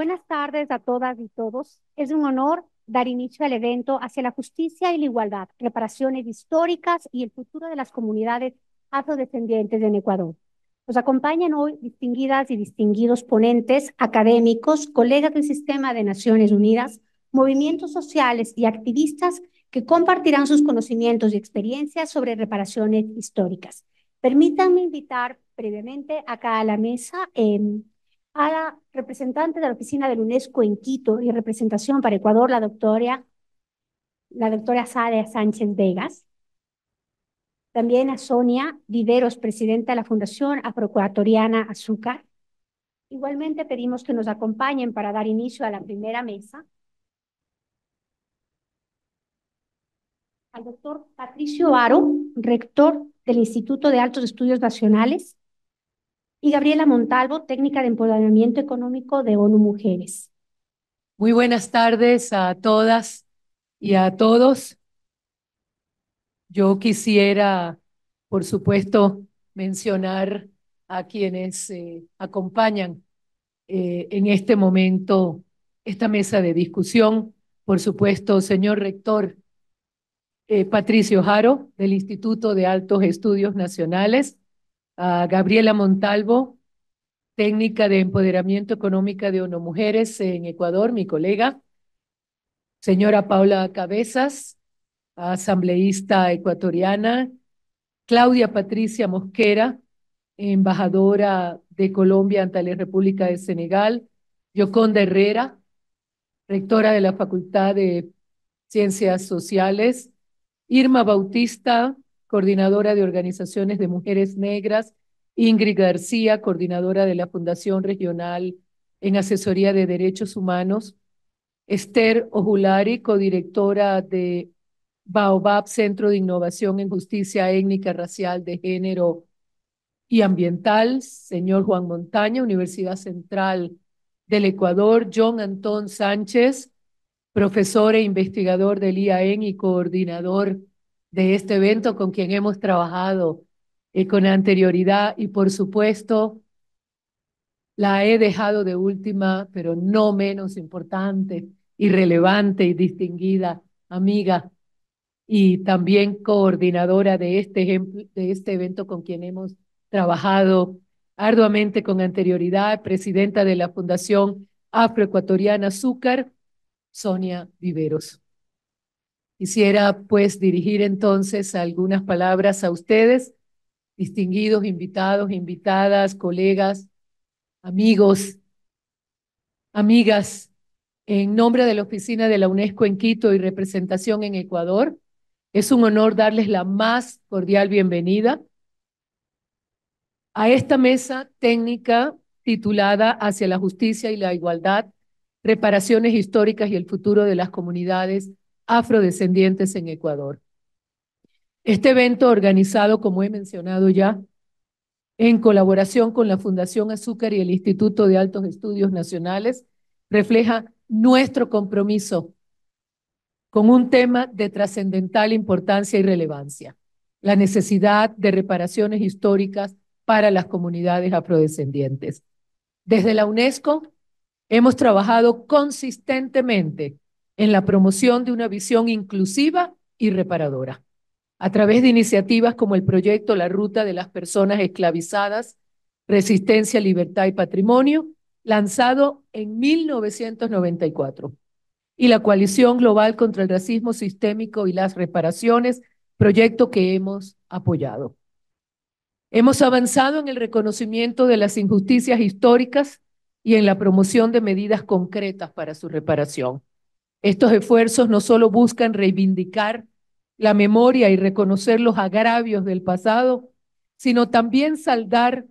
Buenas tardes a todas y todos. Es un honor dar inicio al evento hacia la justicia y la igualdad, reparaciones históricas y el futuro de las comunidades afrodescendientes en Ecuador. Nos acompañan hoy distinguidas y distinguidos ponentes, académicos, colegas del sistema de Naciones Unidas, movimientos sociales y activistas que compartirán sus conocimientos y experiencias sobre reparaciones históricas. Permítanme invitar previamente acá a la mesa eh, a la representante de la Oficina del UNESCO en Quito y representación para Ecuador, la doctora, la doctora Sánchez Vegas. También a Sonia Viveros, presidenta de la Fundación Afroecuatoriana Azúcar. Igualmente pedimos que nos acompañen para dar inicio a la primera mesa. Al doctor Patricio Aro, rector del Instituto de Altos Estudios Nacionales, y Gabriela Montalvo, técnica de empoderamiento económico de ONU Mujeres. Muy buenas tardes a todas y a todos. Yo quisiera, por supuesto, mencionar a quienes eh, acompañan eh, en este momento esta mesa de discusión. Por supuesto, señor rector eh, Patricio Jaro, del Instituto de Altos Estudios Nacionales, Gabriela Montalvo, técnica de empoderamiento Económico de ONU Mujeres en Ecuador, mi colega. Señora Paula Cabezas, asambleísta ecuatoriana. Claudia Patricia Mosquera, embajadora de Colombia ante la República de Senegal. Yoconda Herrera, rectora de la Facultad de Ciencias Sociales. Irma Bautista, coordinadora de organizaciones de mujeres negras, Ingrid García, coordinadora de la Fundación Regional en Asesoría de Derechos Humanos, Esther Ojulari, codirectora de Baobab, Centro de Innovación en Justicia Étnica, Racial, de Género y Ambiental, señor Juan Montaña, Universidad Central del Ecuador, John Antón Sánchez, profesor e investigador del IAEN y coordinador de este evento con quien hemos trabajado eh, con anterioridad y por supuesto la he dejado de última, pero no menos importante y relevante y distinguida amiga y también coordinadora de este, de este evento con quien hemos trabajado arduamente con anterioridad, presidenta de la Fundación Afroecuatoriana Azúcar, Sonia Viveros. Quisiera pues dirigir entonces algunas palabras a ustedes, distinguidos invitados, invitadas, colegas, amigos, amigas, en nombre de la Oficina de la UNESCO en Quito y representación en Ecuador. Es un honor darles la más cordial bienvenida a esta mesa técnica titulada Hacia la Justicia y la Igualdad, Reparaciones Históricas y el Futuro de las Comunidades afrodescendientes en Ecuador. Este evento, organizado, como he mencionado ya, en colaboración con la Fundación Azúcar y el Instituto de Altos Estudios Nacionales, refleja nuestro compromiso con un tema de trascendental importancia y relevancia, la necesidad de reparaciones históricas para las comunidades afrodescendientes. Desde la UNESCO hemos trabajado consistentemente en la promoción de una visión inclusiva y reparadora, a través de iniciativas como el proyecto La Ruta de las Personas Esclavizadas, Resistencia, Libertad y Patrimonio, lanzado en 1994, y la Coalición Global contra el Racismo Sistémico y las Reparaciones, proyecto que hemos apoyado. Hemos avanzado en el reconocimiento de las injusticias históricas y en la promoción de medidas concretas para su reparación. Estos esfuerzos no solo buscan reivindicar la memoria y reconocer los agravios del pasado, sino también saldar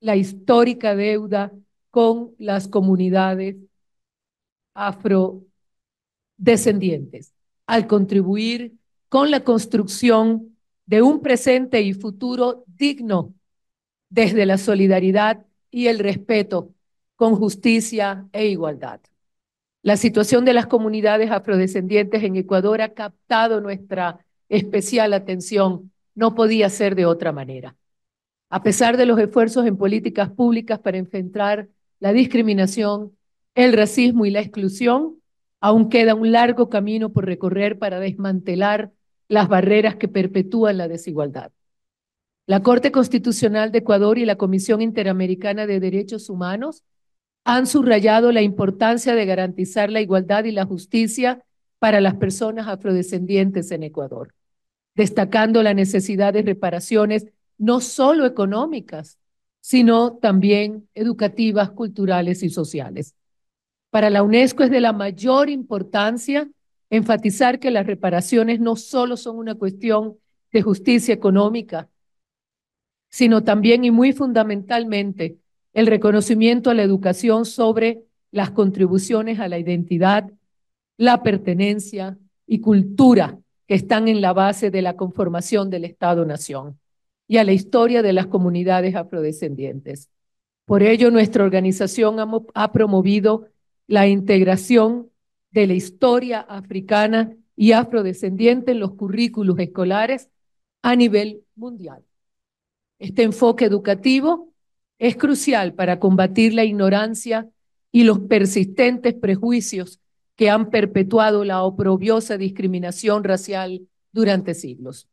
la histórica deuda con las comunidades afrodescendientes, al contribuir con la construcción de un presente y futuro digno desde la solidaridad y el respeto, con justicia e igualdad. La situación de las comunidades afrodescendientes en Ecuador ha captado nuestra especial atención. No podía ser de otra manera. A pesar de los esfuerzos en políticas públicas para enfrentar la discriminación, el racismo y la exclusión, aún queda un largo camino por recorrer para desmantelar las barreras que perpetúan la desigualdad. La Corte Constitucional de Ecuador y la Comisión Interamericana de Derechos Humanos han subrayado la importancia de garantizar la igualdad y la justicia para las personas afrodescendientes en Ecuador, destacando la necesidad de reparaciones no solo económicas, sino también educativas, culturales y sociales. Para la UNESCO es de la mayor importancia enfatizar que las reparaciones no solo son una cuestión de justicia económica, sino también y muy fundamentalmente el reconocimiento a la educación sobre las contribuciones a la identidad, la pertenencia y cultura que están en la base de la conformación del Estado-Nación y a la historia de las comunidades afrodescendientes. Por ello, nuestra organización ha, promovido la integración de la historia africana y afrodescendiente en los currículos escolares a nivel mundial. Este enfoque educativo es crucial para combatir la ignorancia y los persistentes prejuicios que han perpetuado la oprobiosa discriminación racial durante siglos.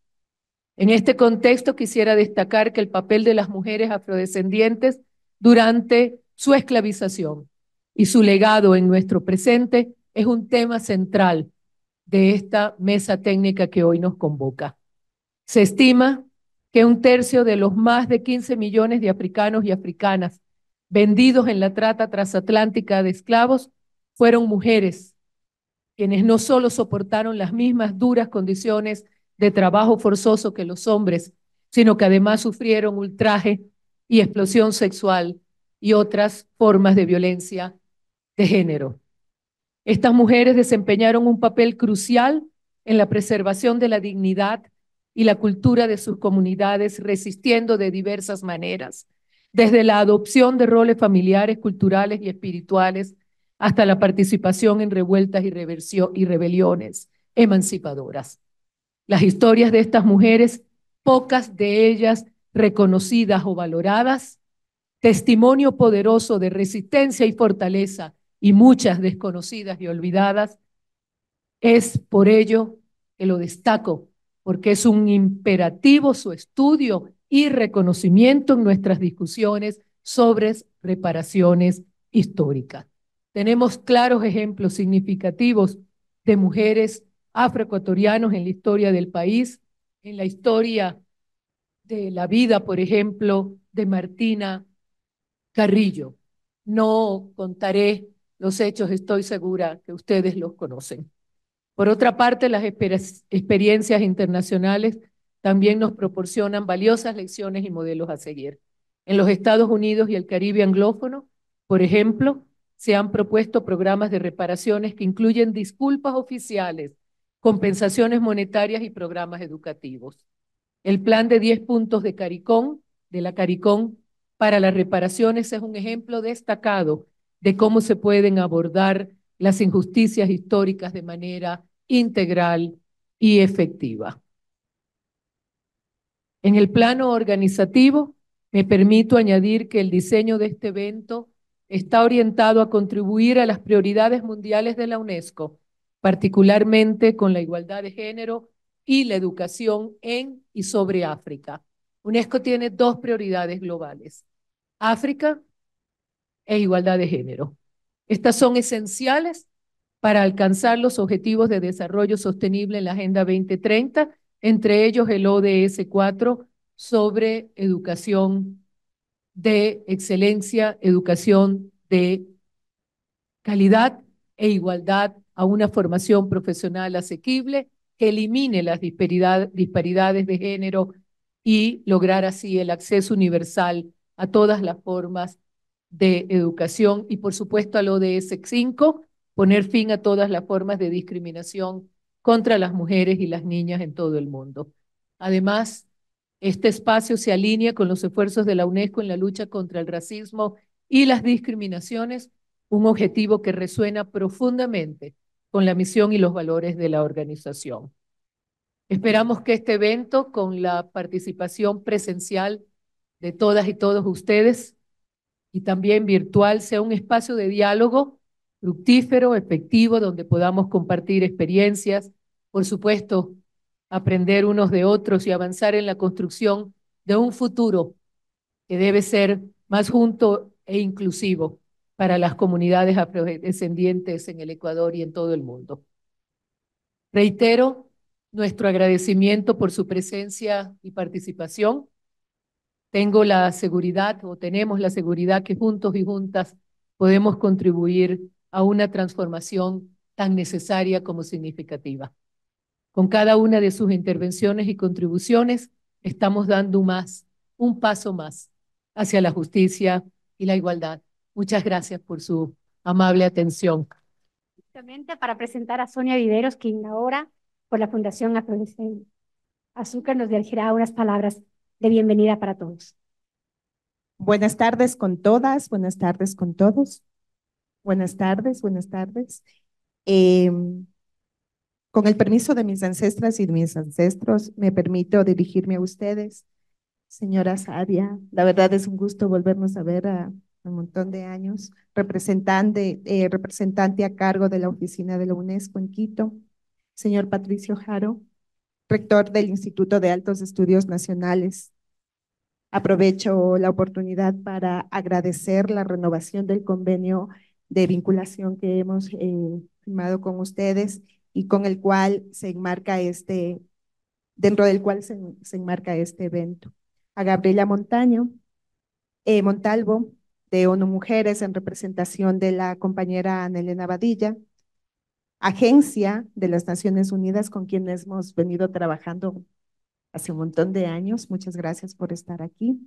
En este contexto quisiera destacar que el papel de las mujeres afrodescendientes durante su esclavización y su legado en nuestro presente es un tema central de esta mesa técnica que hoy nos convoca. Se estima un tercio de los más de 15 millones de africanos y africanas vendidos en la trata transatlántica de esclavos fueron mujeres, quienes no solo soportaron las mismas duras condiciones de trabajo forzoso que los hombres, sino que además sufrieron ultraje y explosión sexual y otras formas de violencia de género. Estas mujeres desempeñaron un papel crucial en la preservación de la dignidad y la cultura de sus comunidades, resistiendo de diversas maneras, desde la adopción de roles familiares, culturales y espirituales, hasta la participación en revueltas y, rebeliones emancipadoras. Las historias de estas mujeres, pocas de ellas reconocidas o valoradas, testimonio poderoso de resistencia y fortaleza, y muchas desconocidas y olvidadas, es por ello que lo destaco porque es un imperativo su estudio y reconocimiento en nuestras discusiones sobre reparaciones históricas. Tenemos claros ejemplos significativos de mujeres afroecuatorianos en la historia del país, en la historia de la vida, por ejemplo, de Martina Carrillo. No contaré los hechos, estoy segura que ustedes los conocen. Por otra parte, las experiencias internacionales también nos proporcionan valiosas lecciones y modelos a seguir. En los Estados Unidos y el Caribe anglófono, por ejemplo, se han propuesto programas de reparaciones que incluyen disculpas oficiales, compensaciones monetarias y programas educativos. El plan de 10 puntos de CARICOM, de la CARICOM, para las reparaciones es un ejemplo destacado de cómo se pueden abordar las injusticias históricas de manera integral y efectiva. En el plano organizativo, me permito añadir que el diseño de este evento está orientado a contribuir a las prioridades mundiales de la UNESCO, particularmente con la igualdad de género y la educación en y sobre África. UNESCO tiene dos prioridades globales, África e igualdad de género. Estas son esenciales para alcanzar los objetivos de desarrollo sostenible en la Agenda 2030, entre ellos el ODS 4 sobre educación de excelencia, educación de calidad e igualdad a una formación profesional asequible que elimine las disparidades de género y lograr así el acceso universal a todas las formas de Educación y, por supuesto, al ODS 5, poner fin a todas las formas de discriminación contra las mujeres y las niñas en todo el mundo. Además, este espacio se alinea con los esfuerzos de la UNESCO en la lucha contra el racismo y las discriminaciones, un objetivo que resuena profundamente con la misión y los valores de la organización. Esperamos que este evento, con la participación presencial de todas y todos ustedes, y también virtual sea un espacio de diálogo fructífero, efectivo, donde podamos compartir experiencias, por supuesto, aprender unos de otros y avanzar en la construcción de un futuro que debe ser más junto e inclusivo para las comunidades afrodescendientes en el Ecuador y en todo el mundo. Reitero nuestro agradecimiento por su presencia y participación. Tengo la seguridad o tenemos la seguridad que juntos y juntas podemos contribuir a una transformación tan necesaria como significativa. Con cada una de sus intervenciones y contribuciones estamos dando más, un paso más hacia la justicia y la igualdad. Muchas gracias por su amable atención. Para presentar a Sonia Videros, quien ahora por la Fundación Azúcar nos dirigirá unas palabras de bienvenida para todos. Buenas tardes con todas, buenas tardes con todos. Buenas tardes, buenas tardes. Em, con el permiso de mis ancestras y de mis ancestros, me permito dirigirme a ustedes. Señora Sadia, la verdad es un gusto volvernos a ver a, un montón de años, representante, eh, representante a cargo de la oficina de la UNESCO en Quito. Señor Patricio Jaro, rector del Instituto de Altos Estudios Nacionales. Aprovecho la oportunidad para agradecer la renovación del convenio de vinculación que hemos eh, firmado con ustedes y con el cual se enmarca este, dentro del cual se, enmarca este evento. A Gabriela Montaño, eh, Montalvo, de ONU Mujeres, en representación de la compañera Anelena Badilla, agencia de las Naciones Unidas con quienes hemos venido trabajando hace un montón de años. Muchas gracias por estar aquí.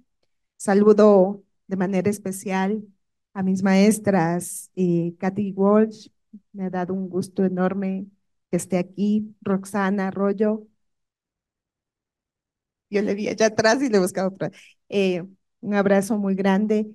Saludo de manera especial a mis maestras, eh, y Walsh, me ha dado un gusto enorme que esté aquí, Roxana Arroyo. Yo le vi allá atrás y le he otra. Eh, un abrazo muy grande.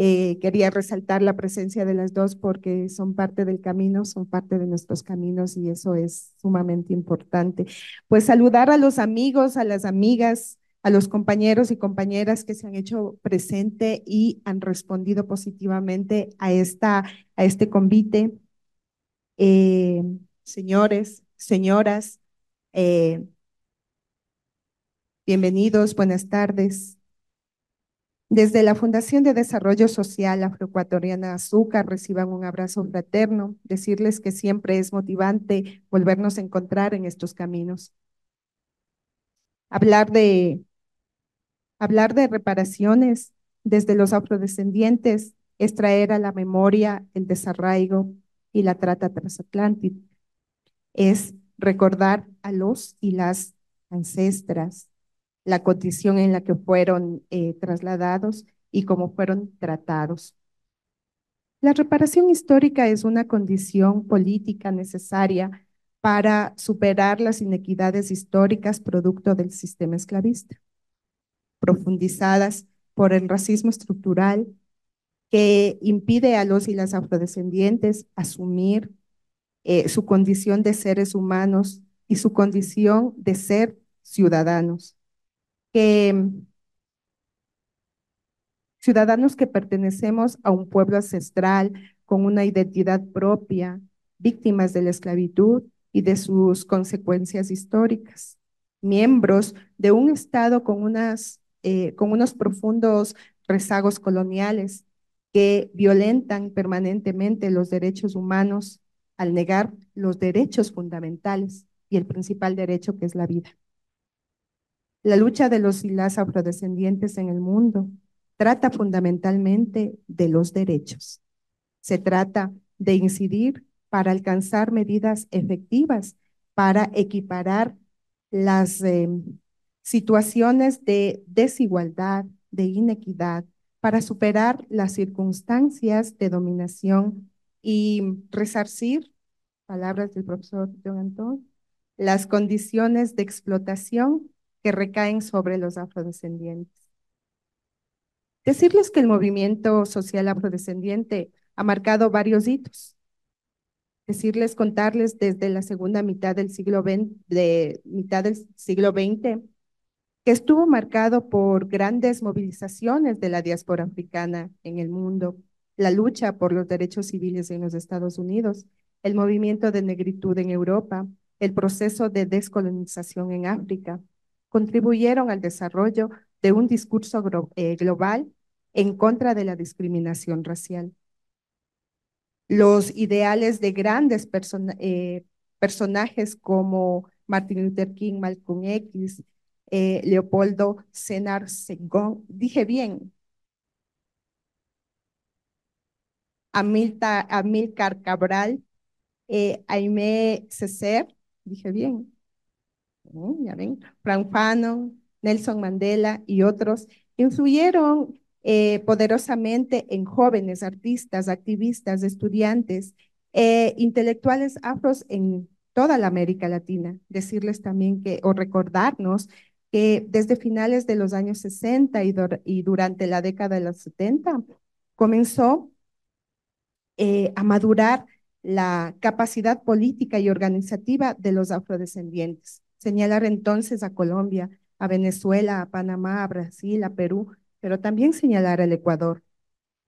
Eh, quería resaltar la presencia de las dos porque son parte del camino, son parte de nuestros caminos y eso es sumamente importante. Pues saludar a los amigos, a las amigas, a los compañeros y compañeras que se han hecho presente y han respondido positivamente a, esta, a este convite. Eh, señores, señoras, eh, bienvenidos, buenas tardes. Desde la Fundación de Desarrollo Social Afroecuatoriana Azúcar reciban un abrazo fraterno, decirles que siempre es motivante volvernos a encontrar en estos caminos. Hablar de, hablar de reparaciones desde los afrodescendientes es traer a la memoria el desarraigo y la trata transatlántica. Es recordar a los y las ancestras, la condición en la que fueron eh, trasladados y cómo fueron tratados. La reparación histórica es una condición política necesaria para superar las inequidades históricas producto del sistema esclavista, profundizadas por el racismo estructural que impide a los y las afrodescendientes asumir eh, su condición de seres humanos y su condición de ser ciudadanos ciudadanos que pertenecemos a un pueblo ancestral con una identidad propia, víctimas de la esclavitud y de sus consecuencias históricas, miembros de un Estado con, unas, eh, con unos profundos rezagos coloniales que violentan permanentemente los derechos humanos al negar los derechos fundamentales y el principal derecho que es la vida. La lucha de los y las afrodescendientes en el mundo trata fundamentalmente de los derechos. Se trata de incidir para alcanzar medidas efectivas, para equiparar las em, situaciones de desigualdad, de inequidad, para superar las circunstancias de dominación y resarcir, palabras del profesor John Antón, las condiciones de explotación que recaen sobre los afrodescendientes. Decirles que el movimiento social afrodescendiente ha marcado varios hitos. Decirles, contarles desde la segunda mitad del siglo XX, de, mitad del siglo que estuvo marcado por grandes movilizaciones de la diáspora africana en el mundo, la lucha por los derechos civiles en los Estados Unidos, el movimiento de negritud en Europa, el proceso de descolonización en África, contribuyeron al desarrollo de un discurso eh, global en contra de la discriminación racial. Los ideales de grandes eh, personajes como Martin Luther King, Malcolm X, eh, Leopoldo Senar Segón, dije bien, Amilcar Cabral, Aimé dije bien, ya Frank Fanon, Nelson Mandela y otros, influyeron eh, poderosamente en jóvenes artistas, activistas, estudiantes, eh, intelectuales afros en toda la América Latina. Decirles también que, o recordarnos que desde finales de los años 60 y, durante la década de los 70 comenzó eh, a madurar la capacidad política y organizativa de los afrodescendientes. Señalar entonces a Colombia, a Venezuela, a Panamá, a Brasil, a Perú, pero también señalar al Ecuador,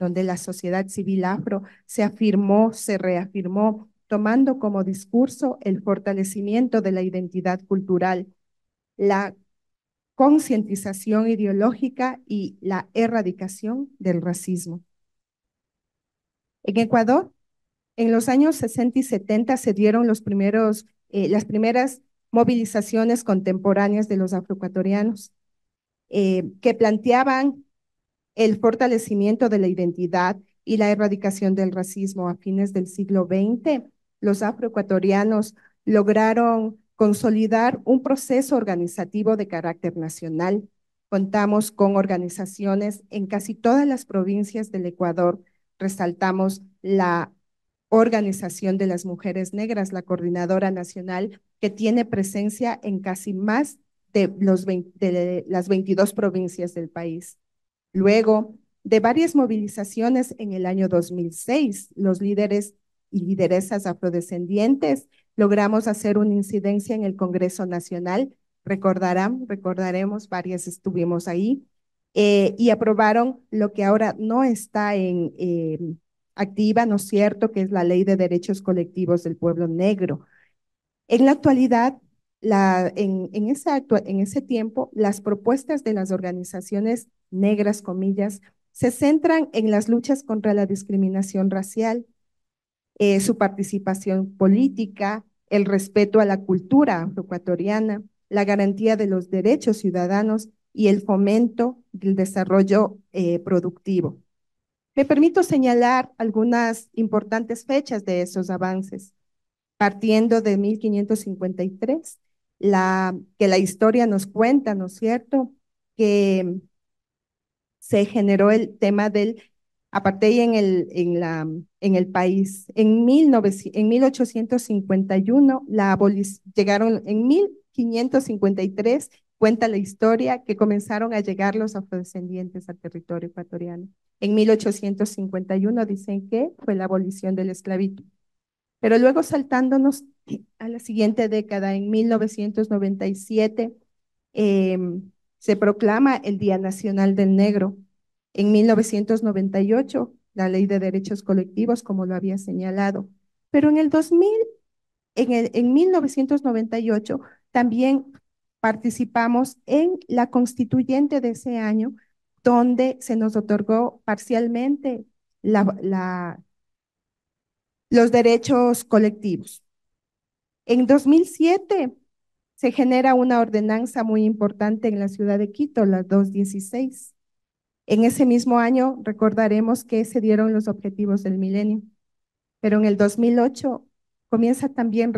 donde la sociedad civil afro se afirmó, se reafirmó, tomando como discurso el fortalecimiento de la identidad cultural, la concientización ideológica y la erradicación del racismo. En Ecuador, en los años 60 y 70 se dieron los primeros, eh, las primeras movilizaciones contemporáneas de los afroecuatorianos, eh, que planteaban el fortalecimiento de la identidad y la erradicación del racismo. A fines del siglo XX, los afroecuatorianos lograron consolidar un proceso organizativo de carácter nacional. Contamos con organizaciones en casi todas las provincias del Ecuador. Resaltamos la Organización de las Mujeres Negras, la coordinadora nacional que tiene presencia en casi más de, los las 22 provincias del país. Luego de varias movilizaciones en el año 2006, los líderes y lideresas afrodescendientes logramos hacer una incidencia en el Congreso Nacional. Recordarán, recordaremos, varias estuvimos ahí eh, y aprobaron lo que ahora no está en... Em, activa, ¿no es cierto?, que es la Ley de Derechos Colectivos del Pueblo Negro. En la actualidad, la, en, ese en ese tiempo, las propuestas de las organizaciones negras, comillas, se centran en las luchas contra la discriminación racial, eh, su participación política, el respeto a la cultura ecuatoriana, la garantía de los derechos ciudadanos y el fomento del desarrollo eh, productivo. Me permito señalar algunas importantes fechas de esos avances, partiendo de 1553, la, que la historia nos cuenta, ¿no es cierto?, que se generó el tema del apartheid en el, en la, en el país. En, en 1851 la llegaron, en 1553 Cuenta la historia que comenzaron a llegar los afrodescendientes al territorio ecuatoriano. En 1851 dicen que fue la abolición del esclavitud. Pero luego saltándonos a la siguiente década, en 1997, em, se proclama el Día Nacional del Negro. En 1998, la Ley de Derechos Colectivos, como lo había señalado. Pero en el 2000, en, en 1998, también participamos en la constituyente de ese año, donde se nos otorgó parcialmente la, los derechos colectivos. En 2007 se genera una ordenanza muy importante en la ciudad de Quito, la 216. En ese mismo año recordaremos que se dieron los objetivos del milenio, pero en el 2008 comienza también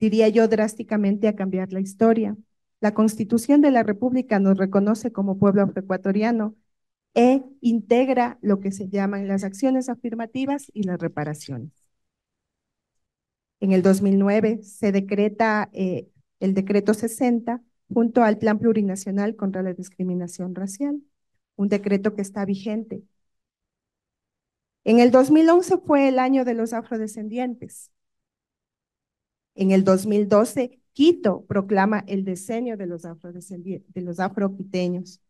diría yo, drásticamente a cambiar la historia. La Constitución de la República nos reconoce como pueblo afroecuatoriano e integra lo que se llaman las acciones afirmativas y las reparaciones. En el 2009 se decreta eh, el decreto 60 junto al Plan Plurinacional contra la Discriminación Racial, un decreto que está vigente. En el 2011 fue el año de los afrodescendientes, en el 2012, Quito proclama el diseño de los, de los afroquiteños.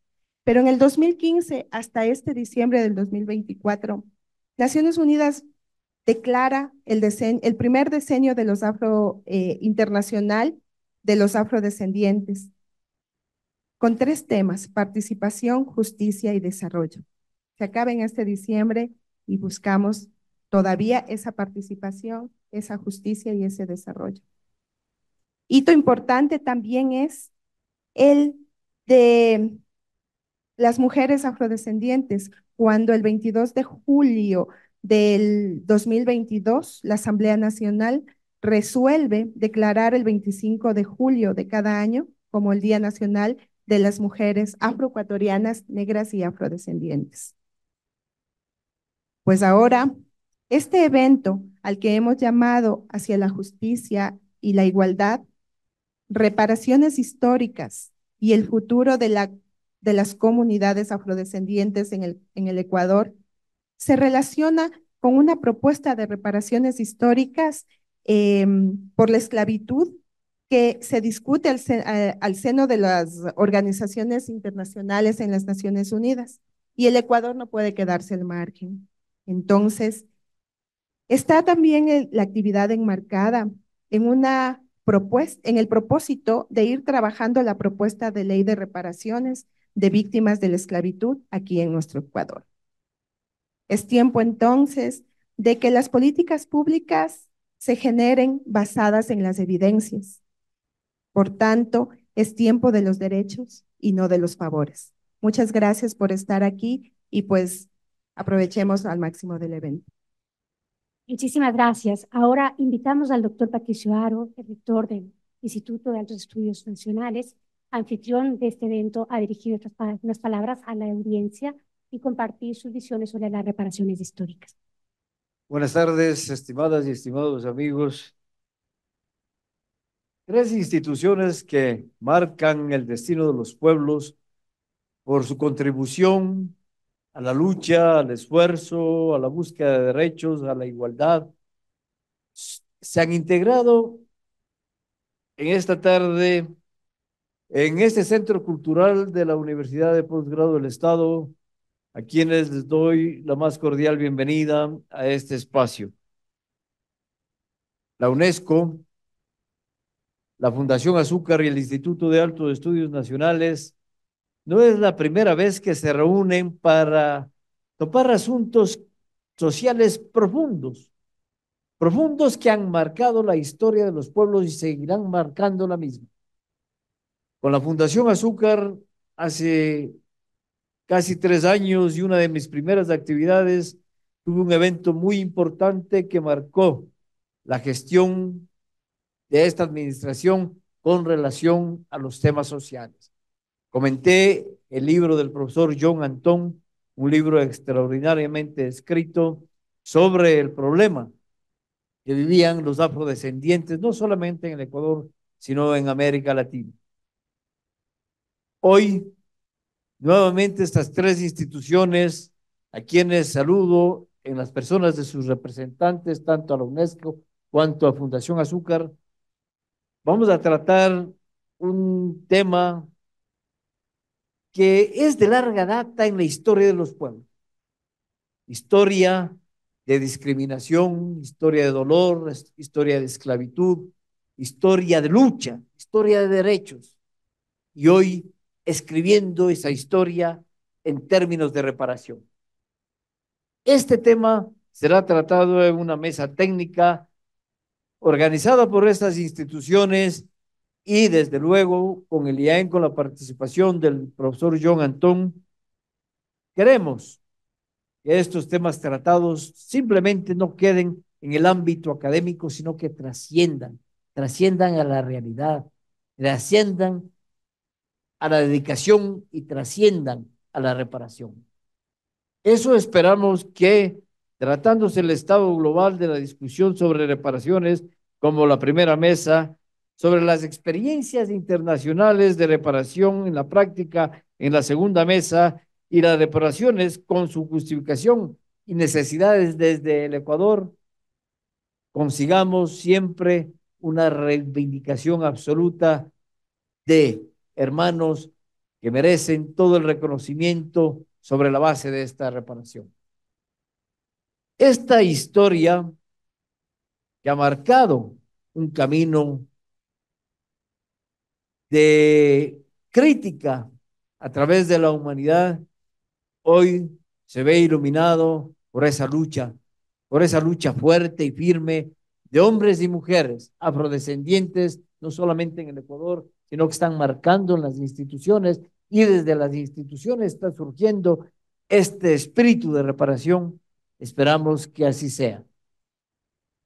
Pero en el 2015 hasta este diciembre del 2024, Naciones Unidas declara el, primer decenio de los afro eh, internacional de los afrodescendientes con tres temas, participación, justicia y desarrollo. Se acaba en este diciembre y buscamos todavía esa participación, esa justicia y ese desarrollo. Hito importante también es el de las mujeres afrodescendientes, cuando el 22 de julio del 2022 la Asamblea Nacional resuelve declarar el 25 de julio de cada año como el Día Nacional de las Mujeres Afroecuatorianas, Negras y Afrodescendientes. Pues ahora este evento al que hemos llamado hacia la justicia y la igualdad, reparaciones históricas y el futuro de, las comunidades afrodescendientes en el, Ecuador, se relaciona con una propuesta de reparaciones históricas em, por la esclavitud que se discute al, eh, al, seno de las organizaciones internacionales en las Naciones Unidas. Y el Ecuador no puede quedarse al margen. Entonces, Está también la actividad enmarcada en una propuesta, en el propósito de ir trabajando la propuesta de ley de reparaciones de víctimas de la esclavitud aquí en nuestro Ecuador. Es tiempo entonces de que las políticas públicas se generen basadas en las evidencias. Por tanto, es tiempo de los derechos y no de los favores. Muchas gracias por estar aquí y pues aprovechemos al máximo del evento. Muchísimas gracias. Ahora invitamos al doctor Patricio Aro, director del Instituto de Altos Estudios Nacionales, anfitrión de este evento, a dirigir unas palabras a la audiencia y compartir sus visiones sobre las reparaciones históricas. Buenas tardes, estimadas y estimados amigos. Tres instituciones que marcan el destino de los pueblos por su contribución a la lucha, al esfuerzo, a la búsqueda de derechos, a la igualdad. Se han integrado en esta tarde, en este centro cultural de la Universidad de Postgrado del Estado, a quienes les doy la más cordial bienvenida a este espacio. La UNESCO, la Fundación Azúcar y el Instituto de Altos Estudios Nacionales no es la primera vez que se reúnen para topar asuntos sociales profundos, profundos que han marcado la historia de los pueblos y seguirán marcando la misma. Con la Fundación Azúcar, hace casi tres años y una de mis primeras actividades, tuve un evento muy importante que marcó la gestión de esta administración con relación a los temas sociales. Comenté el libro del profesor John Antón, un libro extraordinariamente escrito sobre el problema que vivían los afrodescendientes, no solamente en el Ecuador, sino en América Latina. Hoy, nuevamente, estas tres instituciones, a quienes saludo en las personas de sus representantes, tanto a la UNESCO cuanto a Fundación Azúcar, vamos a tratar un tema que es de larga data en la historia de los pueblos. Historia de discriminación, historia de dolor, historia de esclavitud, historia de lucha, historia de derechos. Y hoy escribiendo esa historia en términos de reparación. Este tema será tratado en una mesa técnica organizada por estas instituciones y desde luego con el IAEN, con la participación del profesor John Antón, queremos que estos temas tratados simplemente no queden en el ámbito académico, sino que trasciendan, trasciendan a la realidad, trasciendan a la dedicación y trasciendan a la reparación. Eso esperamos que, tratándose el estado global de la discusión sobre reparaciones, como la primera mesa sobre las experiencias internacionales de reparación en la práctica en la segunda mesa y las reparaciones con su justificación y necesidades desde el Ecuador, consigamos siempre una reivindicación absoluta de hermanos que merecen todo el reconocimiento sobre la base de esta reparación. Esta historia que ha marcado un camino de crítica a través de la humanidad, hoy se ve iluminado por esa lucha, por esa lucha fuerte y firme de hombres y mujeres afrodescendientes, no solamente en el Ecuador, sino que están marcando en las instituciones y desde las instituciones está surgiendo este espíritu de reparación. Esperamos que así sea.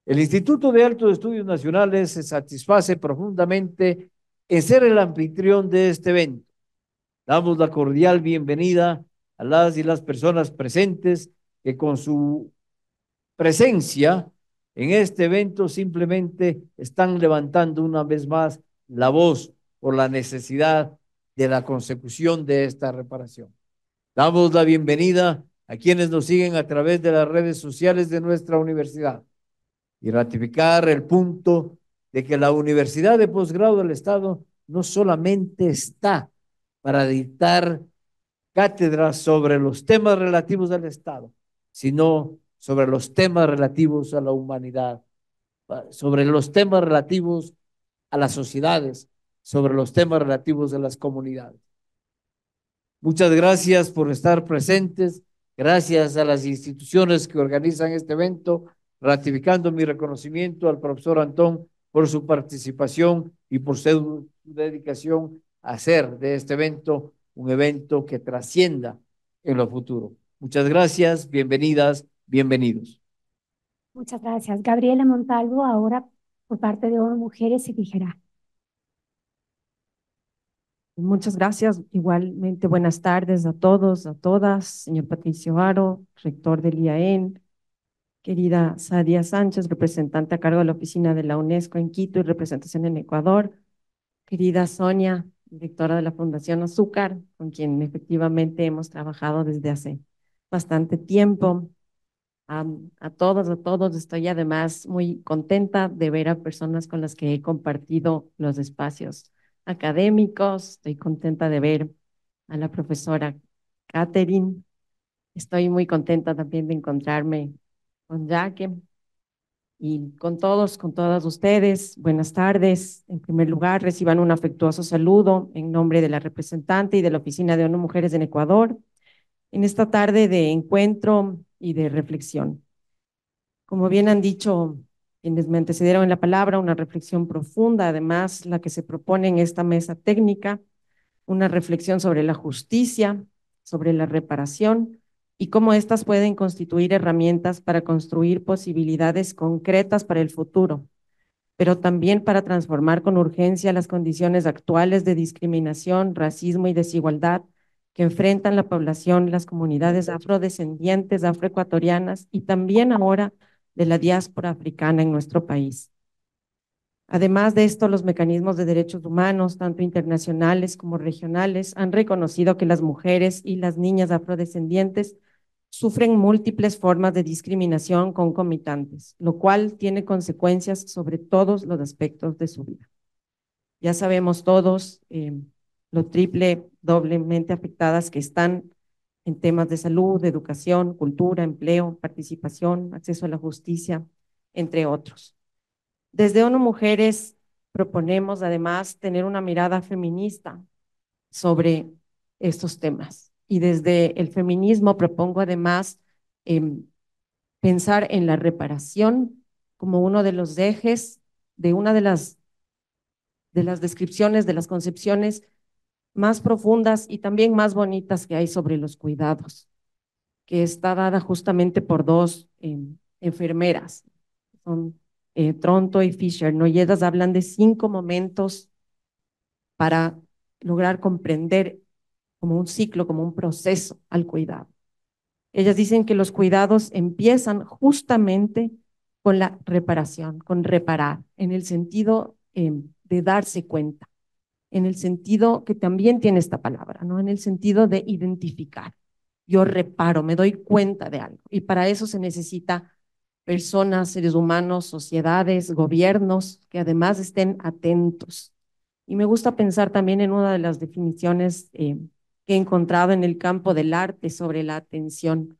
El Instituto de Altos Estudios Nacionales se satisface profundamente en ser el anfitrión de este evento. Damos la cordial bienvenida a las y las personas presentes que con su presencia en este evento simplemente están levantando una vez más la voz por la necesidad de la consecución de esta reparación. Damos la bienvenida a quienes nos siguen a través de las redes sociales de nuestra universidad y ratificar el punto de que la universidad de posgrado del Estado no solamente está para dictar cátedras sobre los temas relativos al Estado, sino sobre los temas relativos a la humanidad, sobre los temas relativos a las sociedades, sobre los temas relativos a las comunidades. Muchas gracias por estar presentes, gracias a las instituciones que organizan este evento, ratificando mi reconocimiento al profesor Antón por su participación y por su dedicación a hacer de este evento un evento que trascienda en lo futuro. Muchas gracias, bienvenidas, bienvenidos. Muchas gracias. Gabriela Montalvo, ahora por parte de ONU Mujeres y dijera Muchas gracias. Igualmente, buenas tardes a todos, a todas. Señor Patricio Aro, rector del IAEN, querida Sadia Sánchez, representante a cargo de la oficina de la UNESCO en Quito y representación en Ecuador, querida Sonia, directora de la Fundación Azúcar, con quien efectivamente hemos trabajado desde hace bastante tiempo. A, todos, a todos, estoy además muy contenta de ver a personas con las que he compartido los espacios académicos, estoy contenta de ver a la profesora Catherine, estoy muy contenta también de encontrarme con Jaque y con todos, con todas ustedes. Buenas tardes. En primer lugar, reciban un afectuoso saludo en nombre de la representante y de la Oficina de ONU Mujeres en Ecuador en esta tarde de encuentro y de reflexión. Como bien han dicho quienes me antecedieron en la palabra, una reflexión profunda, además la que se propone en esta mesa técnica, una reflexión sobre la justicia, sobre la reparación y cómo estas pueden constituir herramientas para construir posibilidades concretas para el futuro, pero también para transformar con urgencia las condiciones actuales de discriminación, racismo y desigualdad que enfrentan la población, las comunidades afrodescendientes, afroecuatorianas y también ahora de la diáspora africana en nuestro país. Además de esto, los mecanismos de derechos humanos, tanto internacionales como regionales, han reconocido que las mujeres y las niñas afrodescendientes sufren múltiples formas de discriminación concomitantes, lo cual tiene consecuencias sobre todos los aspectos de su vida. Ya sabemos todos em, lo triple, doblemente afectadas que están en temas de salud, educación, cultura, empleo, participación, acceso a la justicia, entre otros. Desde ONU Mujeres proponemos además tener una mirada feminista sobre estos temas. Y desde el feminismo propongo además em, pensar en la reparación como uno de los ejes de una de las, de las descripciones, de las concepciones más profundas y también más bonitas que hay sobre los cuidados, que está dada justamente por dos em, enfermeras, son eh, Tronto y Fisher, Noyedas hablan de cinco momentos para lograr comprender como un ciclo, como un proceso al cuidado. Ellas dicen que los cuidados empiezan justamente con la reparación, con reparar, en el sentido eh, de darse cuenta, en el sentido que también tiene esta palabra, ¿no? En el sentido de identificar. Yo reparo, me doy cuenta de algo. Y para eso se necesita personas, seres humanos, sociedades, gobiernos, que además estén atentos. Y me gusta pensar también en una de las definiciones eh, que he encontrado en el campo del arte sobre la atención,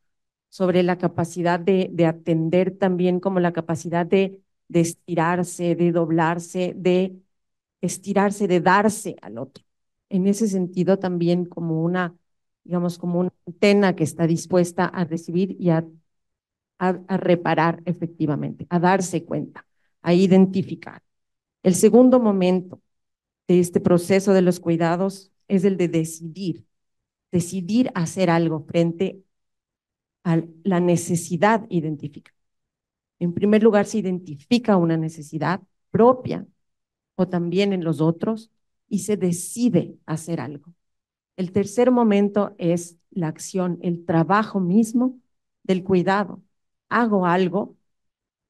sobre la capacidad de, atender también como la capacidad de, de estirarse, de doblarse, de estirarse, de darse al otro. En ese sentido también como una, digamos, como una antena que está dispuesta a recibir y a a, reparar efectivamente, a darse cuenta, a identificar. El segundo momento de este proceso de los cuidados es el de decidir, decidir hacer algo frente a la necesidad identificada. En primer lugar, se identifica una necesidad propia o también en los otros y se decide hacer algo. El tercer momento es la acción, el trabajo mismo del cuidado, hago algo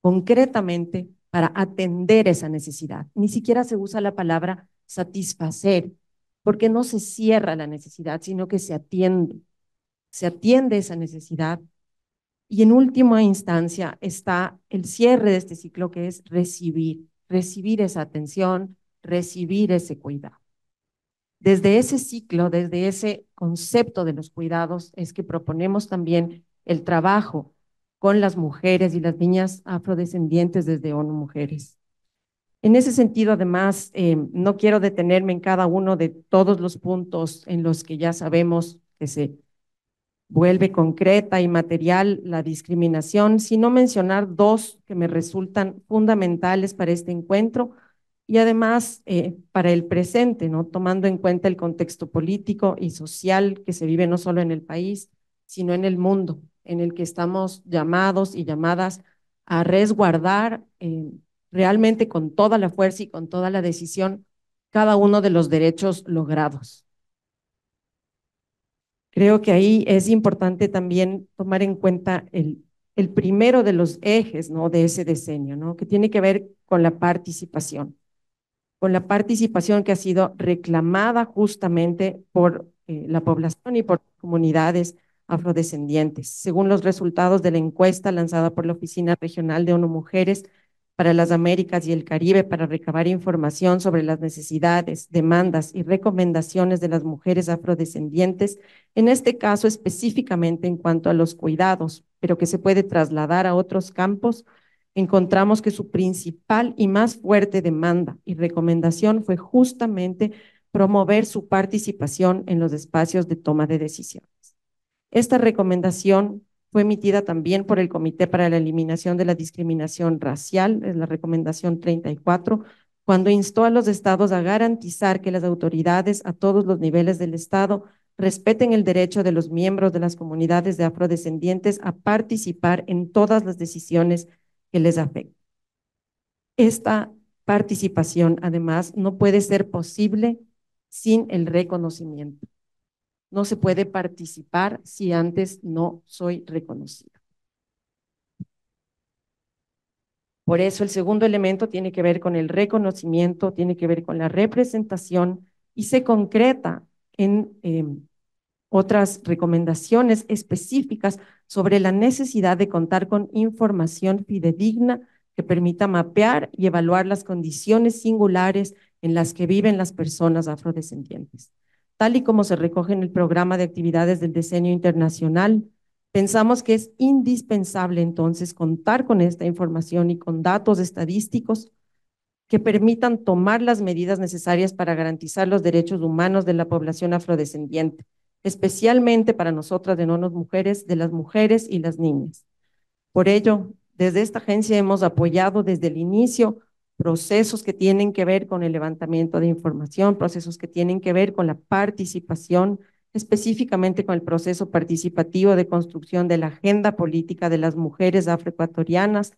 concretamente para atender esa necesidad. Ni siquiera se usa la palabra satisfacer, porque no se cierra la necesidad, sino que se atiende. Se atiende esa necesidad. Y en última instancia está el cierre de este ciclo, que es recibir, recibir esa atención, recibir ese cuidado. Desde ese ciclo, desde ese concepto de los cuidados, es que proponemos también el trabajo con las mujeres y las niñas afrodescendientes desde ONU Mujeres. En ese sentido, además, eh, no quiero detenerme en cada uno de todos los puntos en los que ya sabemos que se vuelve concreta y material la discriminación, sino mencionar dos que me resultan fundamentales para este encuentro y además eh, para el presente, ¿no? tomando en cuenta el contexto político y social que se vive no solo en el país, sino en el mundo en el que estamos llamados y llamadas a resguardar eh, realmente con toda la fuerza y con toda la decisión cada uno de los derechos logrados. Creo que ahí es importante también tomar en cuenta el, el primero de los ejes ¿no? de ese diseño, ¿no? que tiene que ver con la participación, con la participación que ha sido reclamada justamente por eh, la población y por comunidades afrodescendientes, según los resultados de la encuesta lanzada por la Oficina Regional de ONU Mujeres para las Américas y el Caribe para recabar información sobre las necesidades, demandas y recomendaciones de las mujeres afrodescendientes, en este caso específicamente en cuanto a los cuidados, pero que se puede trasladar a otros campos, encontramos que su principal y más fuerte demanda y recomendación fue justamente promover su participación en los espacios de toma de decisión. Esta recomendación fue emitida también por el Comité para la Eliminación de la Discriminación Racial, es la recomendación 34, cuando instó a los estados a garantizar que las autoridades a todos los niveles del Estado respeten el derecho de los miembros de las comunidades de afrodescendientes a participar en todas las decisiones que les afecten. Esta participación, además, no puede ser posible sin el reconocimiento no se puede participar si antes no soy reconocido. Por eso el segundo elemento tiene que ver con el reconocimiento, tiene que ver con la representación y se concreta en em, otras recomendaciones específicas sobre la necesidad de contar con información fidedigna que permita mapear y evaluar las condiciones singulares en las que viven las personas afrodescendientes tal y como se recoge en el programa de actividades del diseño internacional. Pensamos que es indispensable entonces contar con esta información y con datos estadísticos que permitan tomar las medidas necesarias para garantizar los derechos humanos de la población afrodescendiente, especialmente para nosotras de no nos mujeres, de las mujeres y las niñas. Por ello, desde esta agencia hemos apoyado desde el inicio procesos que tienen que ver con el levantamiento de información, procesos que tienen que ver con la participación, específicamente con el proceso participativo de construcción de la agenda política de las mujeres afroecuatorianas.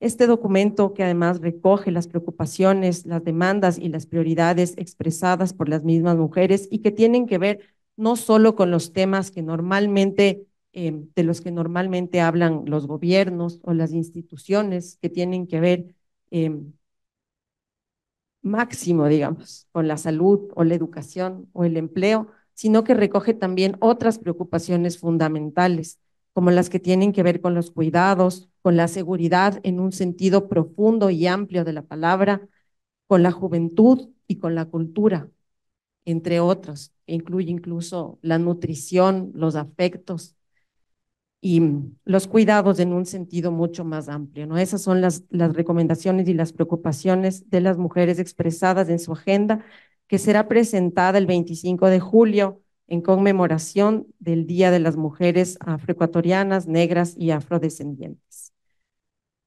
Este documento que además recoge las preocupaciones, las demandas y las prioridades expresadas por las mismas mujeres y que tienen que ver no solo con los temas que normalmente eh, de los que normalmente hablan los gobiernos o las instituciones que tienen que ver eh, máximo, digamos, con la salud o la educación o el empleo, sino que recoge también otras preocupaciones fundamentales, como las que tienen que ver con los cuidados, con la seguridad en un sentido profundo y amplio de la palabra, con la juventud y con la cultura, entre otros. Incluye incluso la nutrición, los afectos, y los cuidados en un sentido mucho más amplio. ¿no? Esas son las, las recomendaciones y las preocupaciones de las mujeres expresadas en su agenda, que será presentada el 25 de julio en conmemoración del Día de las Mujeres Afroecuatorianas, Negras y Afrodescendientes.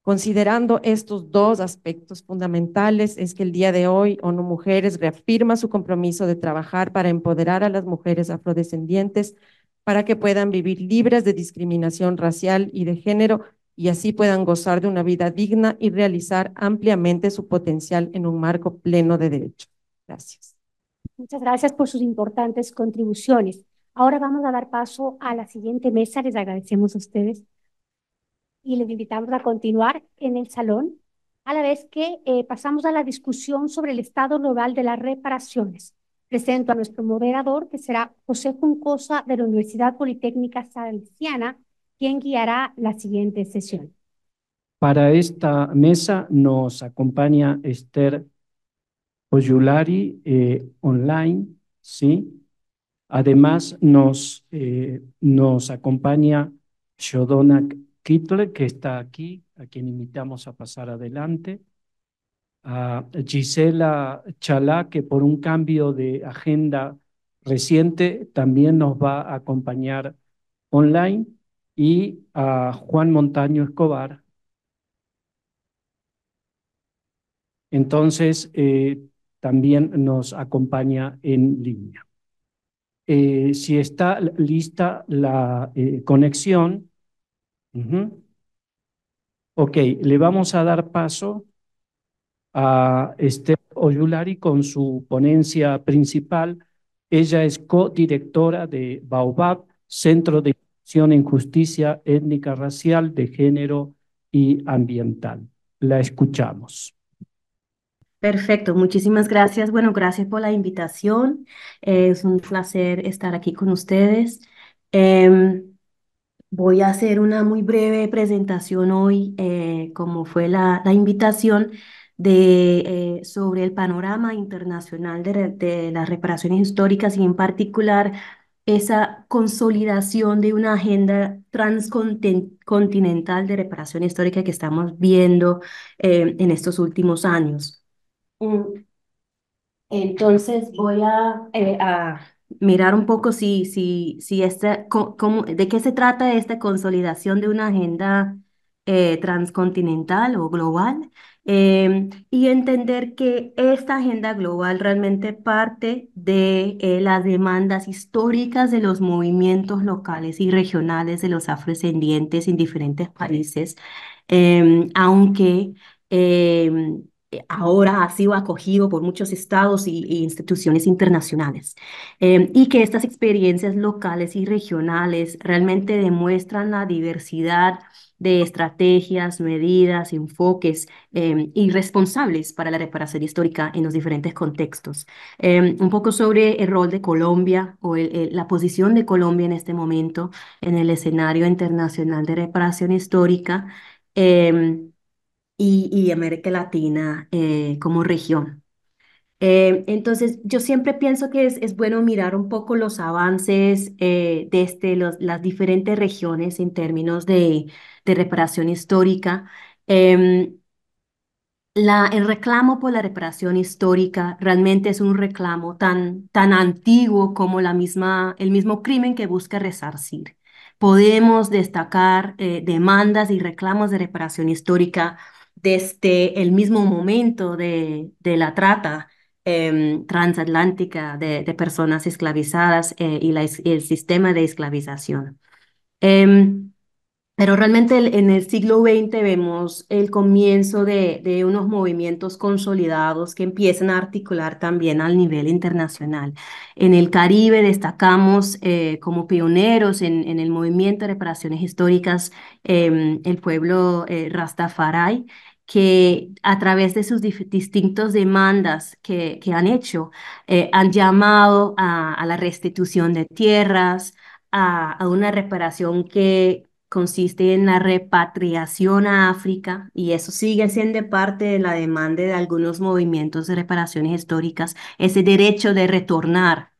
Considerando estos dos aspectos fundamentales, es que el día de hoy ONU Mujeres reafirma su compromiso de trabajar para empoderar a las mujeres afrodescendientes para que puedan vivir libres de discriminación racial y de género y así puedan gozar de una vida digna y realizar ampliamente su potencial en un marco pleno de derechos. Gracias. Muchas gracias por sus importantes contribuciones. Ahora vamos a dar paso a la siguiente mesa. Les agradecemos a ustedes y les invitamos a continuar en el salón, a la vez que eh, pasamos a la discusión sobre el estado global de las reparaciones. Presento a nuestro moderador, que será José Juncosa de la Universidad Politécnica Salesiana, quien guiará la siguiente sesión. Para esta mesa nos acompaña Esther Oyulari eh, online, ¿sí? Además nos, eh, nos acompaña Shodona Kittle, que está aquí, a quien invitamos a pasar adelante a Gisela Chalá, que por un cambio de agenda reciente también nos va a acompañar online, y a Juan Montaño Escobar. Entonces, eh, también nos acompaña en línea. Eh, si está lista la eh, conexión, ok, le vamos a dar paso a Esther Oyulari con su ponencia principal. Ella es codirectora de Baobab, Centro de Acción en Justicia Étnica, Racial, de Género y Ambiental. La escuchamos. Perfecto, muchísimas gracias. Bueno, gracias por la invitación. es un placer estar aquí con ustedes. Em, voy a hacer una muy breve presentación hoy, eh, como fue la, la invitación de, eh, sobre el panorama internacional de, las reparaciones históricas y en particular esa consolidación de una agenda transcontinental de reparación histórica que estamos viendo eh, en estos últimos años. Mm. Entonces voy eh, a, mirar un poco si, si, si de qué se trata esta consolidación de una agenda transcontinental o global Em, y entender que esta agenda global realmente parte de eh, las demandas históricas de los movimientos locales y regionales de los afrodescendientes en diferentes países, em, aunque em, eh, ahora ha sido acogido por muchos estados e instituciones internacionales, y que estas experiencias locales y regionales realmente demuestran la diversidad de estrategias, medidas, enfoques eh, y responsables para la reparación histórica en los diferentes contextos. Eh, un poco sobre el rol de Colombia o la posición de Colombia en este momento en el escenario internacional de reparación histórica eh, y, América Latina como región. Eh, entonces, yo siempre pienso que es, bueno mirar un poco los avances desde eh, este, las diferentes regiones en términos de, reparación histórica. Em, el reclamo por la reparación histórica realmente es un reclamo tan, tan antiguo como la misma, el mismo crimen que busca resarcir. Podemos destacar eh, demandas y reclamos de reparación histórica desde el mismo momento de, de la trata Em, transatlántica de, personas esclavizadas eh, y, el sistema de esclavización. Em, pero realmente en el siglo XX vemos el comienzo de, unos movimientos consolidados que empiezan a articular también al nivel internacional. En el Caribe destacamos eh, como pioneros en, el movimiento de reparaciones históricas em, el pueblo eh, que a través de sus distintas demandas que, han hecho, eh, han llamado a, la restitución de tierras, a, una reparación que consiste en la repatriación a África, y eso sigue siendo parte de la demanda de algunos movimientos de reparaciones históricas, ese derecho de retornar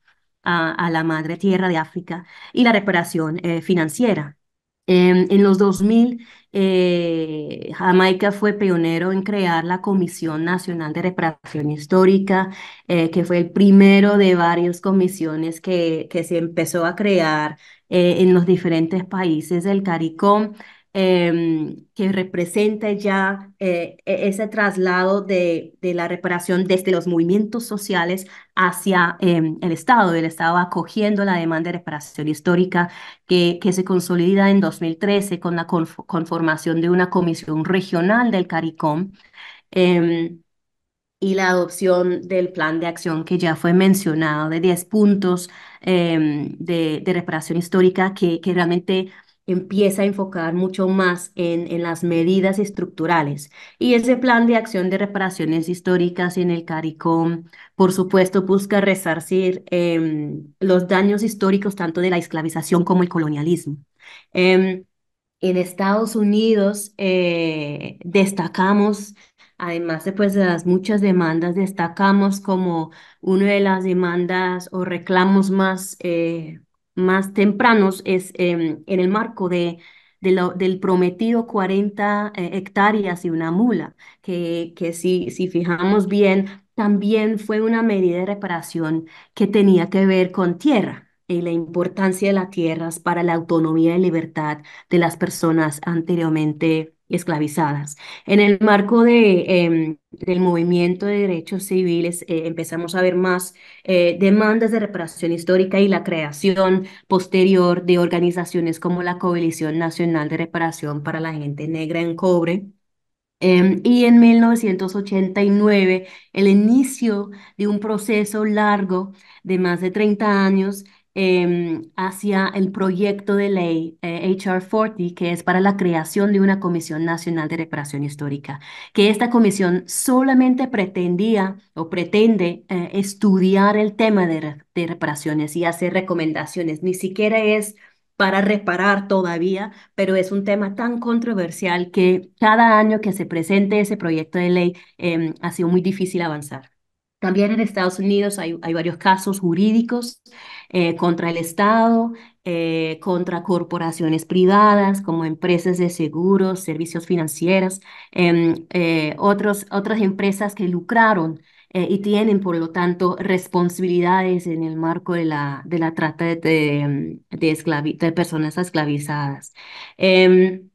a, la madre tierra de África y la reparación eh, financiera. Em, en los 2000, eh, Jamaica fue pionero en crear la Comisión Nacional de Reparación Histórica, eh, que fue el primero de varias comisiones que, que se empezó a crear eh, en los diferentes países del CARICOM. Em, que representa ya eh, e-, ese traslado de, de, la reparación desde los movimientos sociales hacia em, el Estado. El Estado acogiendo la demanda de reparación histórica que, que se consolida en 2013 con la conformación de una comisión regional del CARICOM em, y la adopción del plan de acción que ya fue mencionado de 10 puntos de, de, reparación histórica que, que realmente empieza a enfocar mucho más en, las medidas estructurales. Y ese plan de acción de reparaciones históricas en el CARICOM, por supuesto, busca resarcir em, los daños históricos tanto de la esclavización como el colonialismo. Em, en Estados Unidos eh, destacamos además pues, de las muchas demandas, destacamos como una de las demandas o reclamos más eh, más tempranos es em, en el marco de, del prometido 40 eh, hectáreas y una mula, que, si, si fijamos bien, también fue una medida de reparación que tenía que ver con tierra y eh, la importancia de las tierras para la autonomía y libertad de las personas anteriormente esclavizadas. En el marco de, em, del movimiento de derechos civiles eh, empezamos a ver más eh, demandas de reparación histórica y la creación posterior de organizaciones como la Coalición Nacional de Reparación para la Gente Negra en Cobre, em, y en 1989, el inicio de un proceso largo de más de 30 años Em, hacia el proyecto de ley HR eh, 40, que es para la creación de una Comisión Nacional de Reparación Histórica, que esta comisión solamente pretendía o pretende eh, estudiar el tema de reparaciones y hacer recomendaciones, ni siquiera es para reparar todavía, pero es un tema tan controversial que cada año que se presente ese proyecto de ley em, ha sido muy difícil avanzar. También en Estados Unidos hay, varios casos jurídicos eh, contra el Estado, eh, contra corporaciones privadas como empresas de seguros, servicios financieros, em, eh, otros, otras empresas que lucraron y tienen, por lo tanto, responsabilidades en el marco de la, de la trata de, de, em, de personas esclavizadas. Em,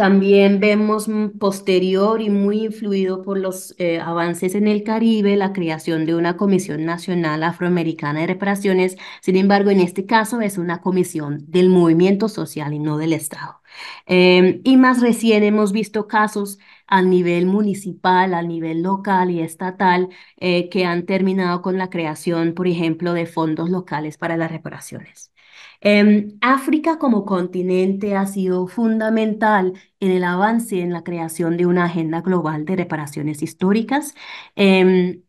también vemos posterior y muy influido por los eh, avances en el Caribe la creación de una Comisión Nacional Afroamericana de Reparaciones. Sin embargo, en este caso es una comisión del movimiento social y no del Estado. Em, y más recién hemos visto casos a nivel municipal, a nivel local y estatal, eh, que han terminado con la creación, por ejemplo, de fondos locales para las reparaciones. Em, África como continente ha sido fundamental en el avance en la creación de una agenda global de reparaciones históricas. Em,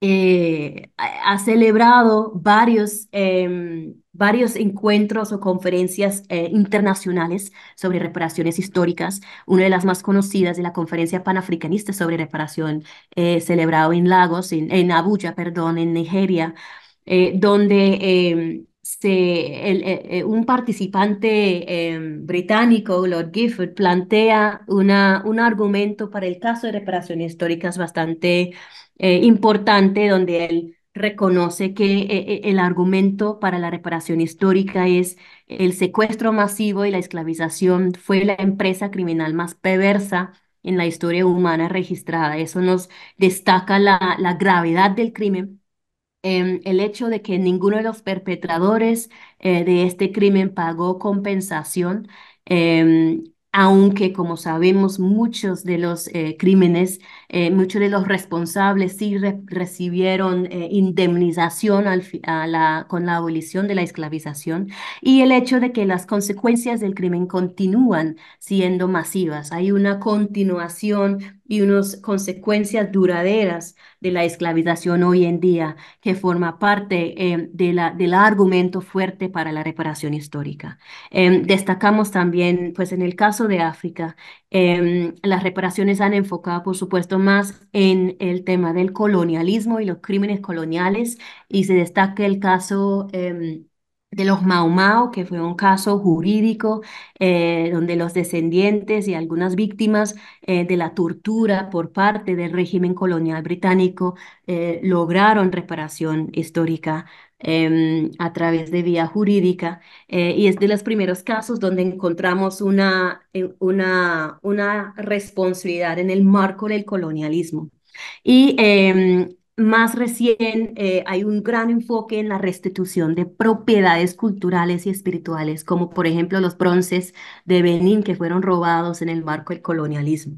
eh, ha celebrado varios, em, varios encuentros o conferencias eh, internacionales sobre reparaciones históricas. Una de las más conocidas es la Conferencia Panafricanista sobre Reparación, eh, celebrado en Lagos, en, Abuja, perdón, en Nigeria. donde se, este, eh, eh, un participante em, británico, Lord Gifford, plantea una, un argumento para el caso de reparaciones históricas bastante eh, importante, donde él reconoce que el argumento para la reparación histórica es el secuestro masivo y la esclavización fue la empresa criminal más perversa en la historia humana registrada. Eso nos destaca la gravedad del crimen Em, el hecho de que ninguno de los perpetradores eh, de este crimen pagó compensación, em, aunque como sabemos muchos de los eh, crímenes, eh, muchos de los responsables sí recibieron indemnización con la abolición de la esclavización y el hecho de que las consecuencias del crimen continúan siendo masivas. Hay una continuación y unas consecuencias duraderas de la esclavización hoy en día, que forma parte em, de la, del argumento fuerte para la reparación histórica. Em, destacamos también, pues en el caso de África, em, las reparaciones han enfocado, por supuesto, más en el tema del colonialismo y los crímenes coloniales, y se destaca el caso de los Mau Mau, que fue un caso jurídico eh, donde los descendientes y algunas víctimas eh, de la tortura por parte del régimen colonial británico eh, lograron reparación histórica em, a través de vía jurídica. y es de los primeros casos donde encontramos una, una, una responsabilidad en el marco del colonialismo. Y em, más recién eh, hay un gran enfoque en la restitución de propiedades culturales y espirituales, como por ejemplo los bronces de Benín que fueron robados en el marco del colonialismo.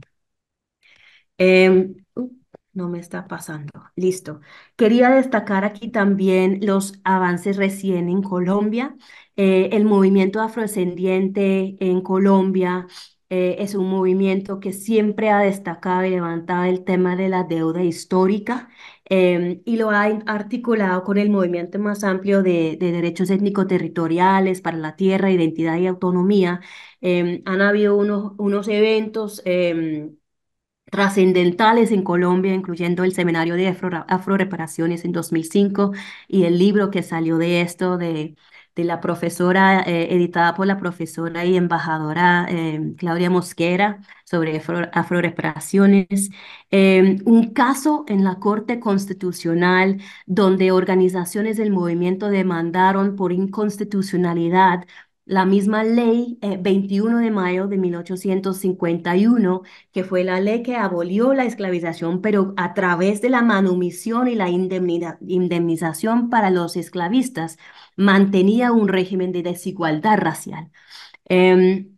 Em, uh, no me está pasando. Listo. Quería destacar aquí también los avances recién en Colombia. Eh, el movimiento afrodescendiente en Colombia, eh, es un movimiento que siempre ha destacado y levantado el tema de la deuda histórica Em, y lo ha articulado con el movimiento más amplio de, derechos étnico-territoriales para la tierra, identidad y autonomía. Em, han habido unos, unos eventos em, trascendentales en Colombia, incluyendo el seminario de Afro, Reparaciones en 2005 y el libro que salió de esto de de la profesora, eh, editada por la profesora y embajadora em, Claudia Mosquera sobre afro, em, un caso en la Corte Constitucional donde organizaciones del movimiento demandaron por inconstitucionalidad la misma ley 21 eh, de mayo de 1851, que fue la ley que abolió la esclavización, pero a través de la manumisión y la indemnización para los esclavistas mantenía un régimen de desigualdad racial. Em,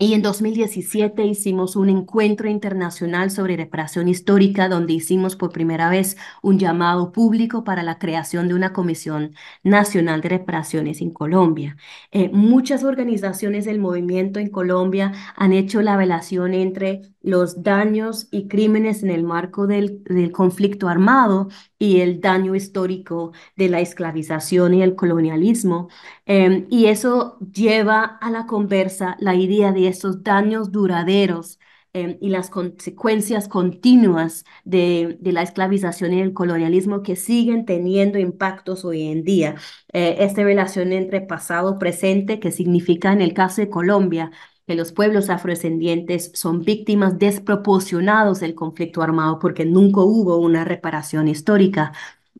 y en 2017 hicimos un encuentro internacional sobre reparación histórica donde hicimos por primera vez un llamado público para la creación de una Comisión Nacional de Reparaciones en Colombia. Eh, muchas organizaciones del movimiento en Colombia han hecho la relación entre los daños y crímenes en el marco del, conflicto armado y el daño histórico de la esclavización y el colonialismo. Em, y eso lleva a la conversa la idea de esos daños duraderos em, y las consecuencias continuas de, la esclavización y el colonialismo que siguen teniendo impactos hoy en día. Eh, esta relación entre pasado-presente que significa en el caso de Colombia que los pueblos afrodescendientes son víctimas desproporcionados del conflicto armado porque nunca hubo una reparación histórica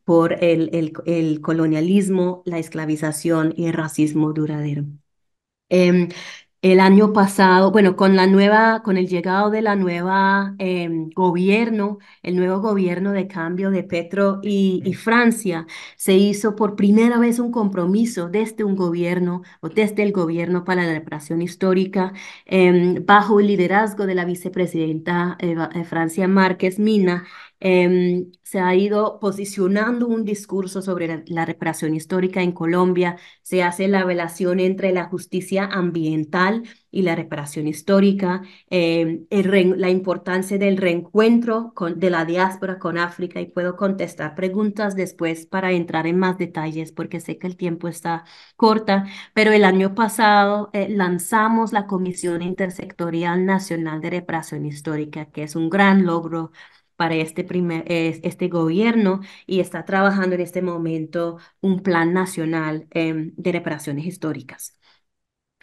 por el, el, colonialismo, la esclavización y el racismo duradero. Em, el año pasado, bueno, con la nueva, con el llegado de la nueva em, gobierno, el nuevo gobierno de cambio de Petro y, Francia, se hizo por primera vez un compromiso desde un gobierno o desde el gobierno para la reparación histórica em, bajo el liderazgo de la vicepresidenta eh, eh, Francia Márquez Mina Em, se ha ido posicionando un discurso sobre la, reparación histórica en Colombia, se hace la relación entre la justicia ambiental y la reparación histórica, em, la importancia del reencuentro de la diáspora con África y puedo contestar preguntas después para entrar en más detalles porque sé que el tiempo está corta, pero el año pasado eh, lanzamos la Comisión Intersectorial Nacional de Reparación Histórica, que es un gran logro para este, primer, este gobierno y está trabajando en este momento un plan nacional em, de reparaciones históricas.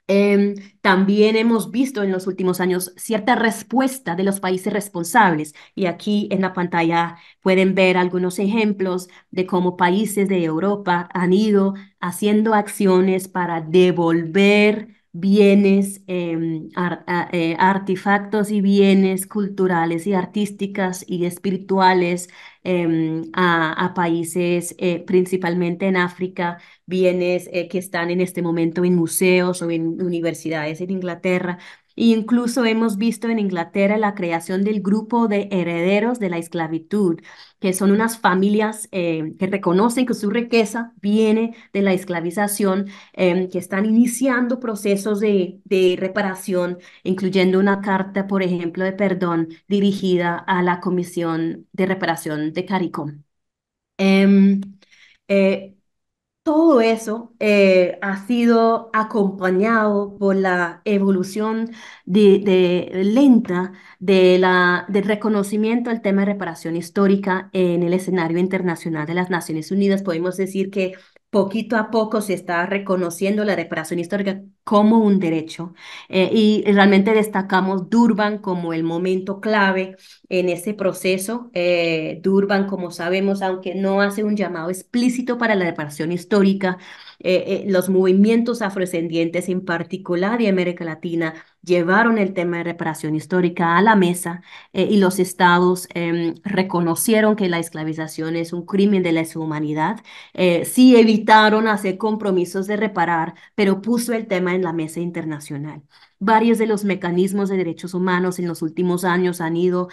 Em, también hemos visto en los últimos años cierta respuesta de los países responsables y aquí en la pantalla pueden ver algunos ejemplos de cómo países de Europa han ido haciendo acciones para devolver bienes, em, eh, artefactos y bienes culturales y artísticas y espirituales em, a, países eh, principalmente en África, bienes eh, que están en este momento en museos o en universidades en Inglaterra incluso hemos visto en Inglaterra la creación del grupo de herederos de la esclavitud, que son unas familias eh, que reconocen que su riqueza viene de la esclavización, em, que están iniciando procesos de, de, reparación, incluyendo una carta, por ejemplo, de perdón dirigida a la Comisión de Reparación de CARICOM. Em, eh, todo eso eh, ha sido acompañado por la evolución lenta del reconocimiento del tema de reparación histórica en el escenario internacional de las Naciones Unidas. Podemos decir que poquito a poco se está reconociendo la reparación histórica como un derecho eh, y realmente destacamos Durban como el momento clave en ese proceso. Eh, Durban, como sabemos, aunque no hace un llamado explícito para la reparación histórica, eh, eh, los movimientos afrodescendientes en particular de América Latina llevaron el tema de reparación histórica a la mesa eh, y los estados em, reconocieron que la esclavización es un crimen de la humanidad. sí evitaron hacer compromisos de reparar, pero puso el tema en la mesa internacional. Varios de los mecanismos de derechos humanos en los últimos años han ido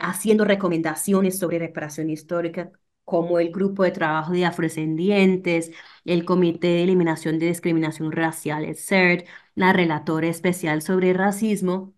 haciendo recomendaciones sobre reparación histórica como el Grupo de Trabajo de Afrodescendientes, el Comité de Eliminación de Discriminación Racial, el e la Relatora Especial sobre Racismo,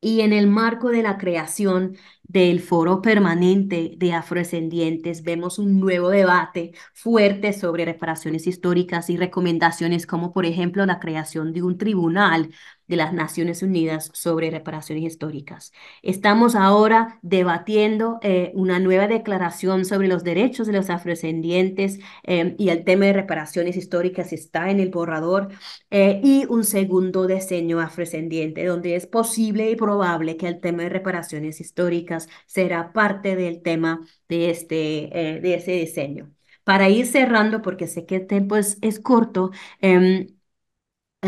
y en el marco de la creación del Foro Permanente de Afrodescendientes, vemos un nuevo debate fuerte sobre reparaciones históricas y recomendaciones como, por ejemplo, la creación de un tribunal de las Naciones Unidas sobre reparaciones históricas. Estamos ahora debatiendo eh, una nueva declaración sobre los derechos de los afrodescendientes eh, y el tema de reparaciones históricas está en el borrador eh, y un segundo diseño afrodescendiente donde es posible y probable que el tema de reparaciones históricas será parte del tema de, este, de ese diseño para ir cerrando, porque sé que el tiempo es, corto, em,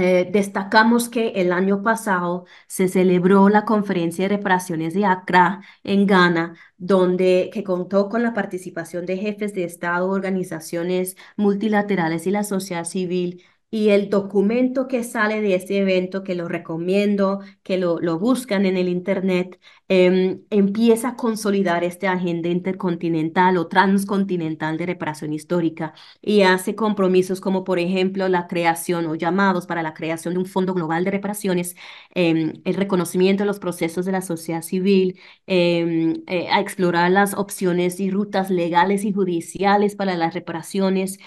eh, destacamos que el año pasado se celebró la conferencia de reparaciones de Accra en Ghana, donde, que contó con la participación de jefes de Estado, organizaciones multilaterales y la sociedad civil y el documento que sale de este evento, que lo recomiendo, que lo, lo buscan en el Internet, em, empieza a consolidar esta agenda intercontinental o transcontinental de reparación histórica y hace compromisos como, por ejemplo, la creación o llamados para la creación de un Fondo Global de Reparaciones, em, el reconocimiento de los procesos de la sociedad civil, em, eh, a explorar las opciones y rutas legales y judiciales para las reparaciones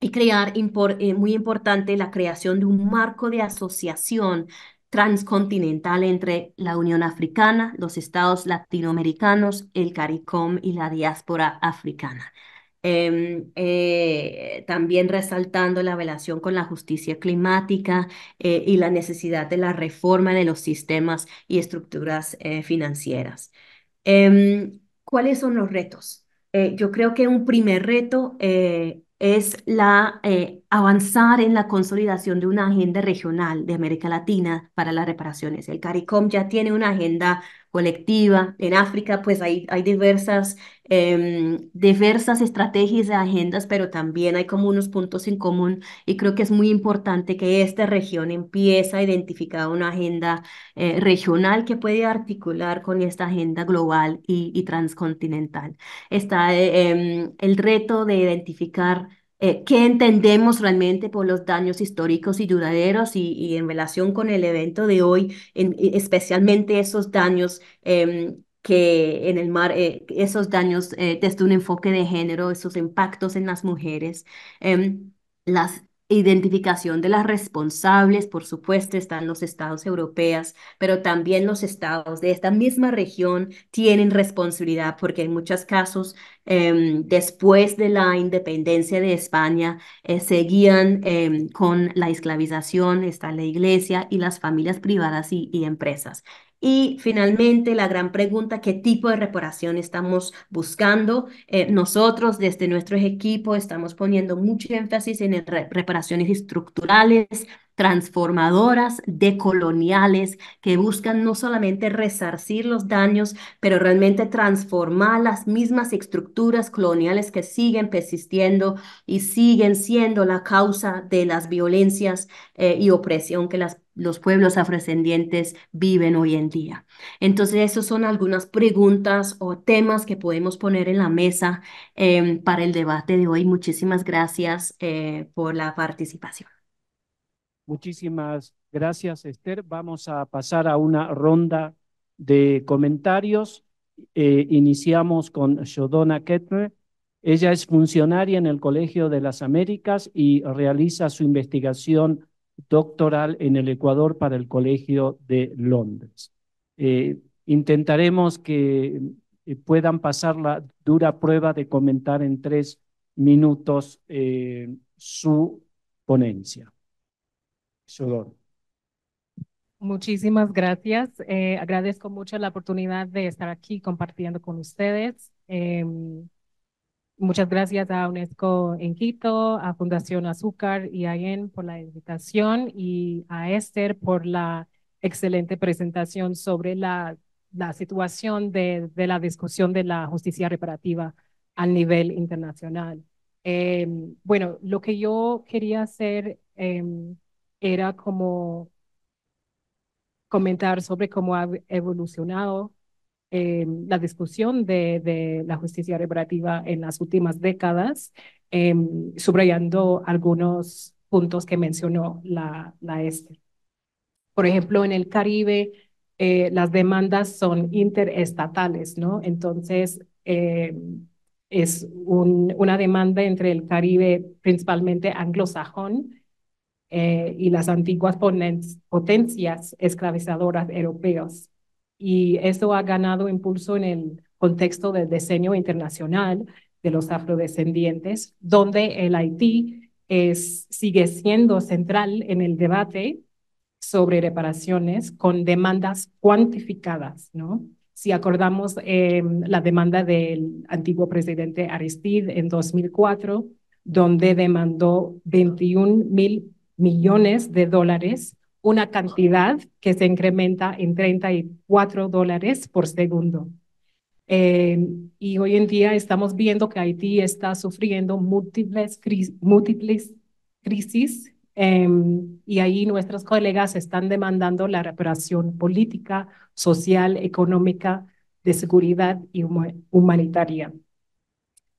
y crear eh, muy importante la creación de un marco de asociación transcontinental entre la Unión Africana, los estados latinoamericanos, el CARICOM y la diáspora africana. Em, eh, también resaltando la relación con la justicia climática eh, y la necesidad de la reforma de los sistemas y estructuras financieras. Em, ¿Cuáles son los retos? yo creo que un primer reto es la, eh, avanzar en la consolidación de una agenda regional de América Latina para las reparaciones. El CARICOM ya tiene una agenda colectiva. En África, pues hay, hay diversas, em, diversas estrategias y agendas, pero también hay como unos puntos en común y creo que es muy importante que esta región empiece a identificar una agenda eh, regional que puede articular con esta agenda global y, transcontinental. Está em, el reto de identificar eh, qué entendemos realmente por los daños históricos y duraderos y, y en relación con el evento de hoy, en, e, especialmente esos daños em, que en el mar, eh, esos daños eh, desde un enfoque de género, esos impactos en las mujeres. Em, las identificación de las responsables, por supuesto, están los estados europeos, pero también los estados de esta misma región tienen responsabilidad porque en muchos casos, em, después de la independencia de España, eh, seguían em, con la esclavización, está la iglesia y las familias privadas y empresas. Y finalmente, la gran pregunta, ¿qué tipo de reparación estamos buscando? Eh, nosotros desde nuestro equipo, estamos poniendo mucho énfasis en reparaciones estructurales, transformadoras, decoloniales, que buscan no solamente resarcir los daños, pero realmente transformar las mismas estructuras coloniales que siguen persistiendo y siguen siendo la causa de las violencias eh, y opresión que las los pueblos afrodescendientes viven hoy en día. Entonces, esas son algunas preguntas o temas que podemos poner en la mesa eh, para el debate de hoy. Muchísimas gracias eh, por la participación. Muchísimas gracias, Esther. Vamos a pasar a una ronda de comentarios. Eh, iniciamos con Shodona Ketner. Ella es funcionaria en el Colegio de las Américas y realiza su investigación doctoral en el Ecuador para el Colegio de Londres. Eh, intentaremos que eh, puedan pasar la dura prueba de comentar en tres minutos eh, su ponencia. Muchísimas gracias. agradezco mucho la oportunidad de estar aquí compartiendo con ustedes. Em, Muchas gracias a UNESCO en Quito, a Fundación Azúcar y a IEN por la invitación y a Esther por la excelente presentación sobre la, situación de, la discusión de la justicia reparativa a nivel internacional. Em, bueno, lo que yo quería hacer em, era como comentar sobre cómo ha evolucionado eh, la discusión de, de, la justicia reparativa en las últimas décadas, eh, subrayando algunos puntos que mencionó la, la este. Por ejemplo, en el Caribe, eh, las demandas son interestatales, ¿no? Entonces, es un, una demanda entre el Caribe principalmente anglosajón, y las antiguas potencias esclavizadoras europeas y eso ha ganado impulso en el contexto del diseño internacional de los afrodescendientes, donde el Haití es, sigue siendo central en el debate sobre reparaciones con demandas cuantificadas, ¿no? Si acordamos eh, la demanda del antiguo presidente Aristide en 2004, donde demandó 21 mil millones de dólares una cantidad que se incrementa en 34 dólares por segundo. Eh, y hoy en día estamos viendo que Haití está sufriendo múltiples, múltiples crisis em, y ahí nuestros colegas están demandando la reparación política, social, económica, de seguridad y humanitaria.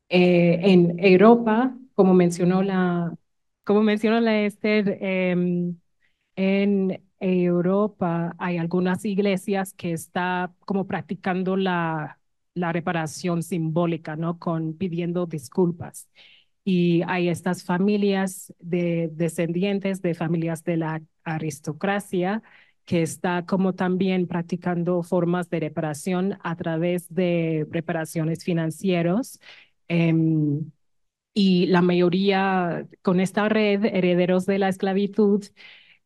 Eh, en Europa, como mencionó la, como mencionó la Esther, em, en Europa hay algunas iglesias que está como practicando la, la reparación simbólica, ¿no? Con pidiendo disculpas. Y hay estas familias de descendientes de familias de la aristocracia que está como también practicando formas de reparación a través de reparaciones financieros. Em, y la mayoría con esta red, herederos de la esclavitud,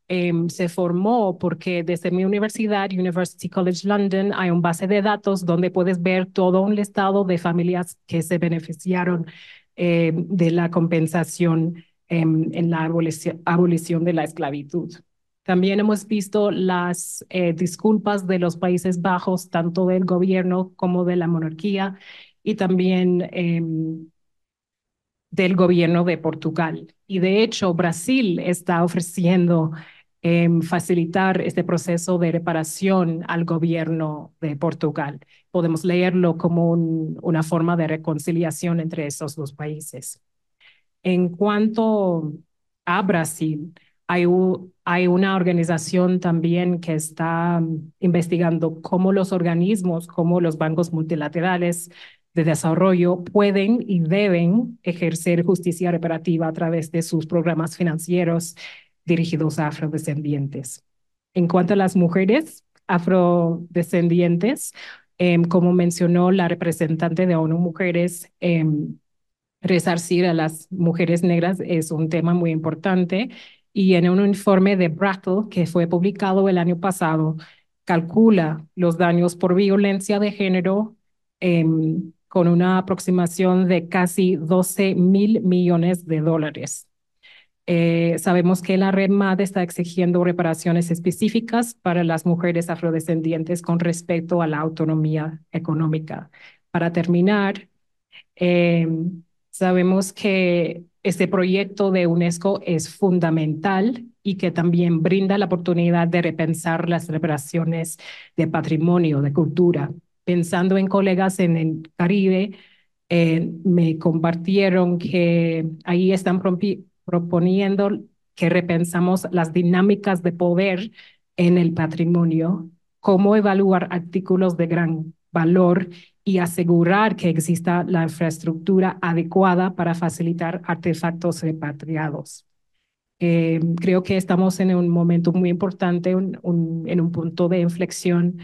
Em, se formó porque desde mi universidad, University College London, hay un base de datos donde puedes ver todo un listado de familias que se beneficiaron em, de la compensación em, en la abolición, abolición, de la esclavitud. También hemos visto las eh, disculpas de los Países Bajos, tanto del gobierno como de la monarquía, y también del gobierno de Portugal. Y de hecho, Brasil está ofreciendo Em, facilitar este proceso de reparación al gobierno de Portugal. Podemos leerlo como una forma de reconciliación entre esos dos países. En cuanto a Brasil, hay, hay una organización también que está investigando cómo los organismos, cómo los bancos multilaterales de desarrollo pueden y deben ejercer justicia reparativa a través de sus programas financieros dirigidos a afrodescendientes. En cuanto a las mujeres afrodescendientes, em, como mencionó la representante de ONU Mujeres, em, resarcir a las mujeres negras es un tema muy importante y en un informe de Brattle que fue publicado el año pasado, calcula los daños por violencia de género em, con una aproximación de casi 12 mil millones de dólares. Eh, sabemos que la red MAD está exigiendo reparaciones específicas para las mujeres afrodescendientes con respecto a la autonomía económica. Para terminar, em, sabemos que este proyecto de UNESCO es fundamental y que también brinda la oportunidad de repensar las reparaciones de patrimonio, de cultura. Pensando en colegas en el Caribe, eh, me compartieron que ahí están proponiendo que repensamos las dinámicas de poder en el patrimonio, cómo evaluar artículos de gran valor y asegurar que exista la infraestructura adecuada para facilitar artefactos repatriados. Eh, creo que estamos en un momento muy importante, en un punto de inflexión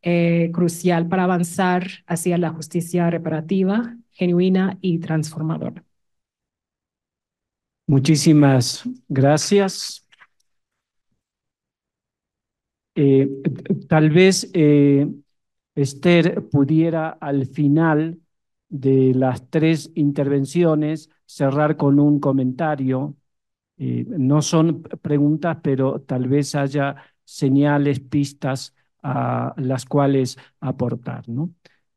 eh, crucial para avanzar hacia la justicia reparativa, genuina y transformadora. Muchísimas gracias. Eh, tal vez eh, Esther pudiera al final de las tres intervenciones cerrar con un comentario. Eh, no son preguntas, pero tal vez haya señales, pistas a las cuales aportar.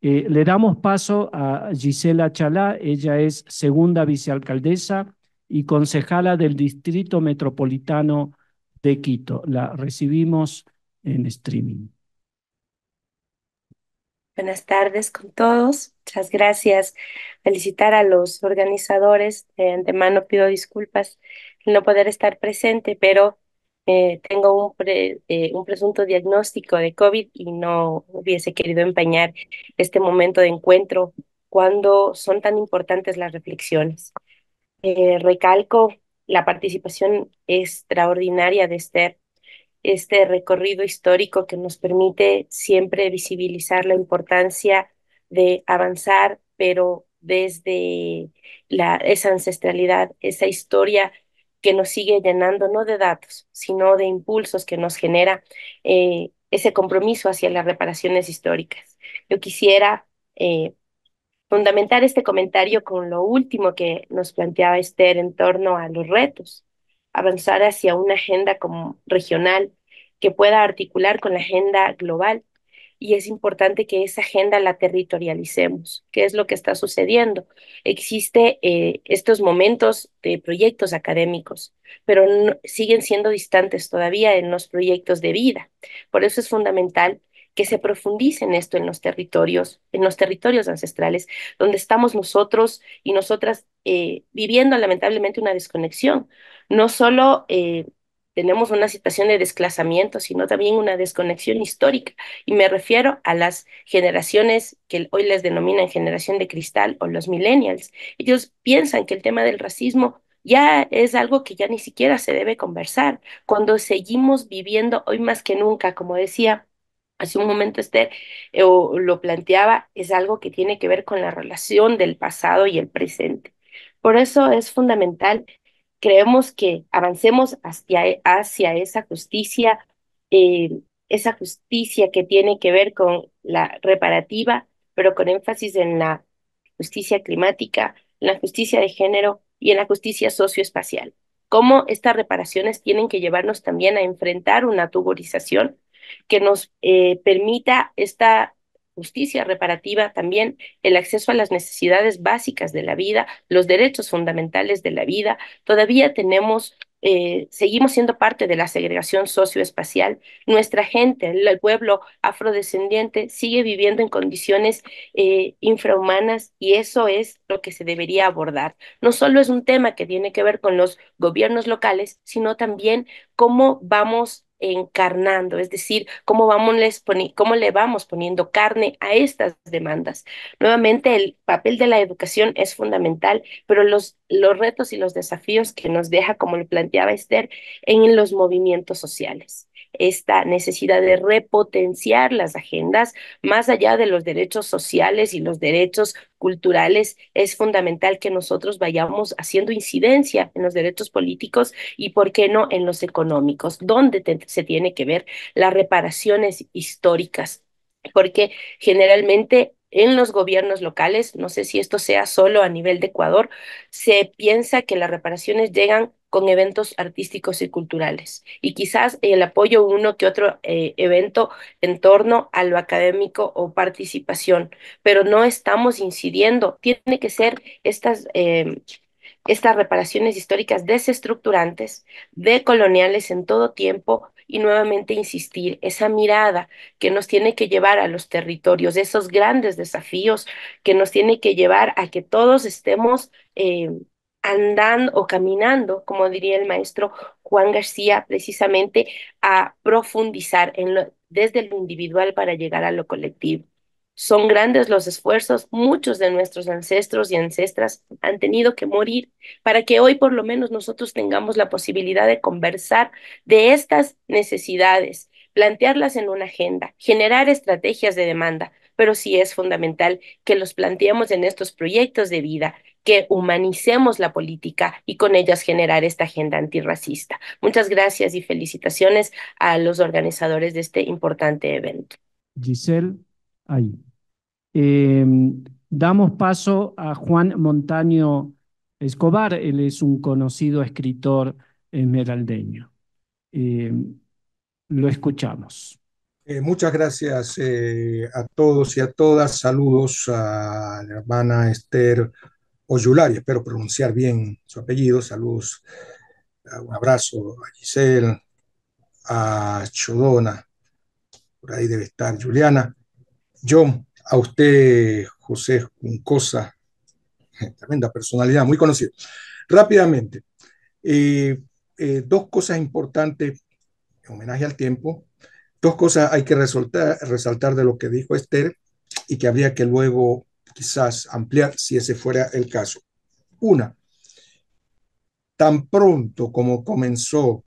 le damos paso a Gisela Chalá, ella es segunda vicealcaldesa y concejala del Distrito Metropolitano de Quito. La recibimos en streaming. Buenas tardes con todos. Muchas gracias. Felicitar a los organizadores. De antemano pido disculpas no poder estar presente, pero eh, tengo un, eh, un presunto diagnóstico de COVID y no hubiese querido empañar este momento de encuentro cuando son tan importantes las reflexiones. Eh, recalco la participación extraordinaria de Esther, este recorrido histórico que nos permite siempre visibilizar la importancia de avanzar, pero desde la, esa ancestralidad, esa historia que nos sigue llenando no de datos, sino de impulsos que nos genera eh, ese compromiso hacia las reparaciones históricas. Yo quisiera eh, fundamentar este comentario con lo último que nos planteaba Esther en torno a los retos, avanzar hacia una agenda como regional que pueda articular con la agenda global. Y es importante que esa agenda la territorialicemos. ¿Qué es lo que está sucediendo? Existe eh, estos momentos de proyectos académicos, pero siguen siendo distantes todavía en los proyectos de vida. Por eso es fundamental que se profundice en esto en los territorios, en los territorios ancestrales, donde estamos nosotros y nosotras eh, viviendo lamentablemente una desconexión. No solo eh, tenemos una situación de desplazamiento, sino también una desconexión histórica. Y me refiero a las generaciones que hoy les denominan generación de cristal o los millennials. Ellos piensan que el tema del racismo ya es algo que ya ni siquiera se debe conversar, cuando seguimos viviendo hoy más que nunca, como decía hace un momento Esther eh, lo planteaba, es algo que tiene que ver con la relación del pasado y el presente. Por eso es fundamental, creemos que avancemos hacia, e, hacia esa justicia, eh, esa justicia que tiene que ver con la reparativa, pero con énfasis en la justicia climática, en la justicia de género y en la justicia socioespacial. Cómo estas reparaciones tienen que llevarnos también a enfrentar una tuborización que nos eh, permita esta justicia reparativa también el acceso a las necesidades básicas de la vida, los derechos fundamentales de la vida. Todavía tenemos eh, seguimos siendo parte de la segregación socioespacial. Nuestra gente, el, pueblo afrodescendiente, sigue viviendo en condiciones eh, infrahumanas y eso es lo que se debería abordar. No solo es un tema que tiene que ver con los gobiernos locales, sino también cómo vamos encarnando, es decir, cómo, vamos cómo le vamos poniendo carne a estas demandas. Nuevamente, el papel de la educación es fundamental, pero los, los retos y los desafíos que nos deja, como lo planteaba Esther, en los movimientos sociales esta necesidad de repotenciar las agendas, más allá de los derechos sociales y los derechos culturales, es fundamental que nosotros vayamos haciendo incidencia en los derechos políticos y, por qué no, en los económicos, donde se tiene que ver las reparaciones históricas, porque generalmente en los gobiernos locales, no sé si esto sea solo a nivel de Ecuador, se piensa que las reparaciones llegan con eventos artísticos y culturales. Y quizás el apoyo uno que otro eh, evento en torno a lo académico o participación, pero no estamos incidiendo. Tiene que ser estas... Em, estas reparaciones históricas desestructurantes, de coloniales en todo tiempo y nuevamente insistir, esa mirada que nos tiene que llevar a los territorios, esos grandes desafíos que nos tiene que llevar a que todos estemos em, andando o caminando, como diría el maestro Juan García, precisamente a profundizar en lo, desde lo individual para llegar a lo colectivo. Son grandes los esfuerzos, muchos de nuestros ancestros y ancestras han tenido que morir para que hoy por lo menos nosotros tengamos la posibilidad de conversar de estas necesidades, plantearlas en una agenda, generar estrategias de demanda, pero sí es fundamental que los planteemos en estos proyectos de vida, que humanicemos la política y con ellas generar esta agenda antirracista. Muchas gracias y felicitaciones a los organizadores de este importante evento. Giselle, ahí. Em, damos paso a Juan Montaño Escobar. Él es un conocido escritor esmeraldeño. Em, lo escuchamos. Eh, muchas gracias eh, a todos y a todas. Saludos a la hermana Esther Oyulari, espero pronunciar bien su apellido, saludos, ah, un abrazo a Giselle, a Chodona, por ahí debe estar Juliana. Yo, a usted, José cosa tremenda personalidad, muy conocido. Rápidamente, eh, eh, dos cosas importantes en homenaje al tiempo. Dos cosas hay que resaltar, resaltar de lo que dijo Esther y que habría que luego quizás ampliar si ese fuera el caso. Una, tan pronto como comenzó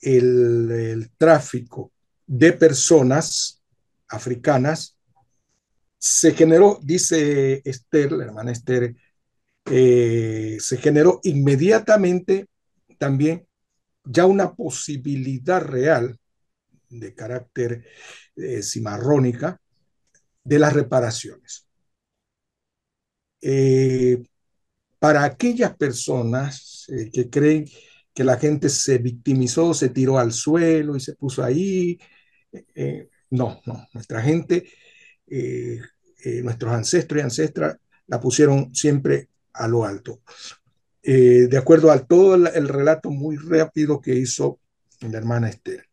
el, tráfico de personas africanas, se generó, dice Esther, la hermana Esther, eh, se generó inmediatamente también ya una posibilidad real de carácter eh, cimarrónica de las reparaciones. Eh, para aquellas personas eh, que creen que la gente se victimizó, se tiró al suelo y se puso ahí, eh, no, no, nuestra gente, nuestros ancestros y ancestras la pusieron siempre a lo alto. de acuerdo a todo el, relato muy rápido que hizo la hermana Esther.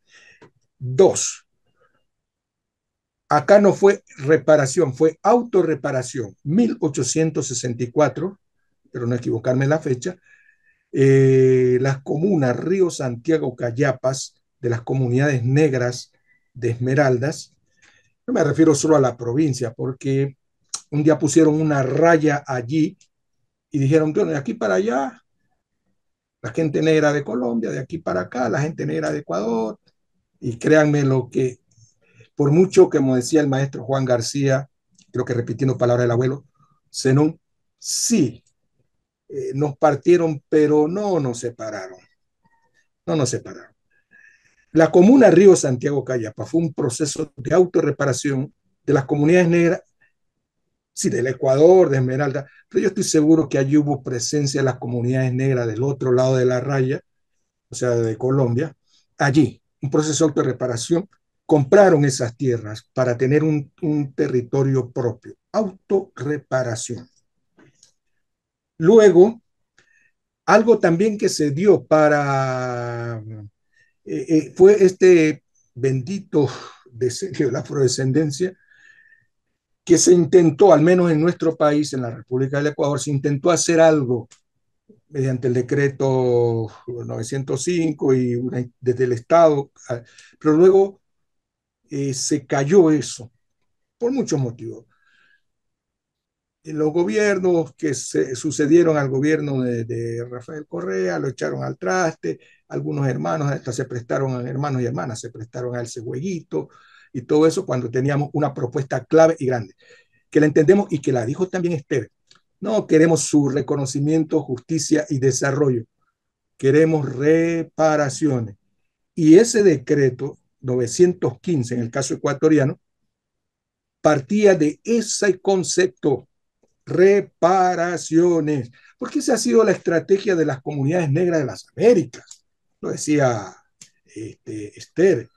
Dos, Acá no fue reparación, fue autorreparación, 1864, pero no equivocarme en la fecha, eh, las comunas Río Santiago Cayapas, de las comunidades negras de Esmeraldas, no me refiero solo a la provincia, porque un día pusieron una raya allí y dijeron, bueno, de aquí para allá, la gente negra de Colombia, de aquí para acá, la gente negra de Ecuador, y créanme lo que por mucho, como decía el maestro Juan García, creo que repitiendo palabras del abuelo, Zenón, sí, eh, nos partieron, pero no nos separaron. No nos separaron. La comuna Río Santiago Callapa fue un proceso de autorreparación de las comunidades negras, sí, del Ecuador, de Esmeralda, pero yo estoy seguro que allí hubo presencia de las comunidades negras del otro lado de la raya, o sea, de Colombia, allí, un proceso de autorreparación compraron esas tierras para tener un, territorio propio. Autorreparación. Luego, algo también que se dio para, eh, eh, fue este bendito deseo de la afrodescendencia, que se intentó, al menos en nuestro país, en la República del Ecuador, se intentó hacer algo mediante el decreto 905 y desde el Estado, ah, pero luego eh, se cayó eso, por muchos motivos. Eh, los gobiernos que se sucedieron al gobierno de, Rafael Correa lo echaron al traste, algunos hermanos hasta se prestaron, hermanos y hermanas se prestaron a ese jueguito y todo eso cuando teníamos una propuesta clave y grande, que la entendemos y que la dijo también Esther. No queremos su reconocimiento, justicia y desarrollo, queremos reparaciones. Y ese decreto 915, en el caso ecuatoriano, partía de ese concepto, reparaciones, porque esa ha sido la estrategia de las comunidades negras de las Américas, lo decía este, Esther.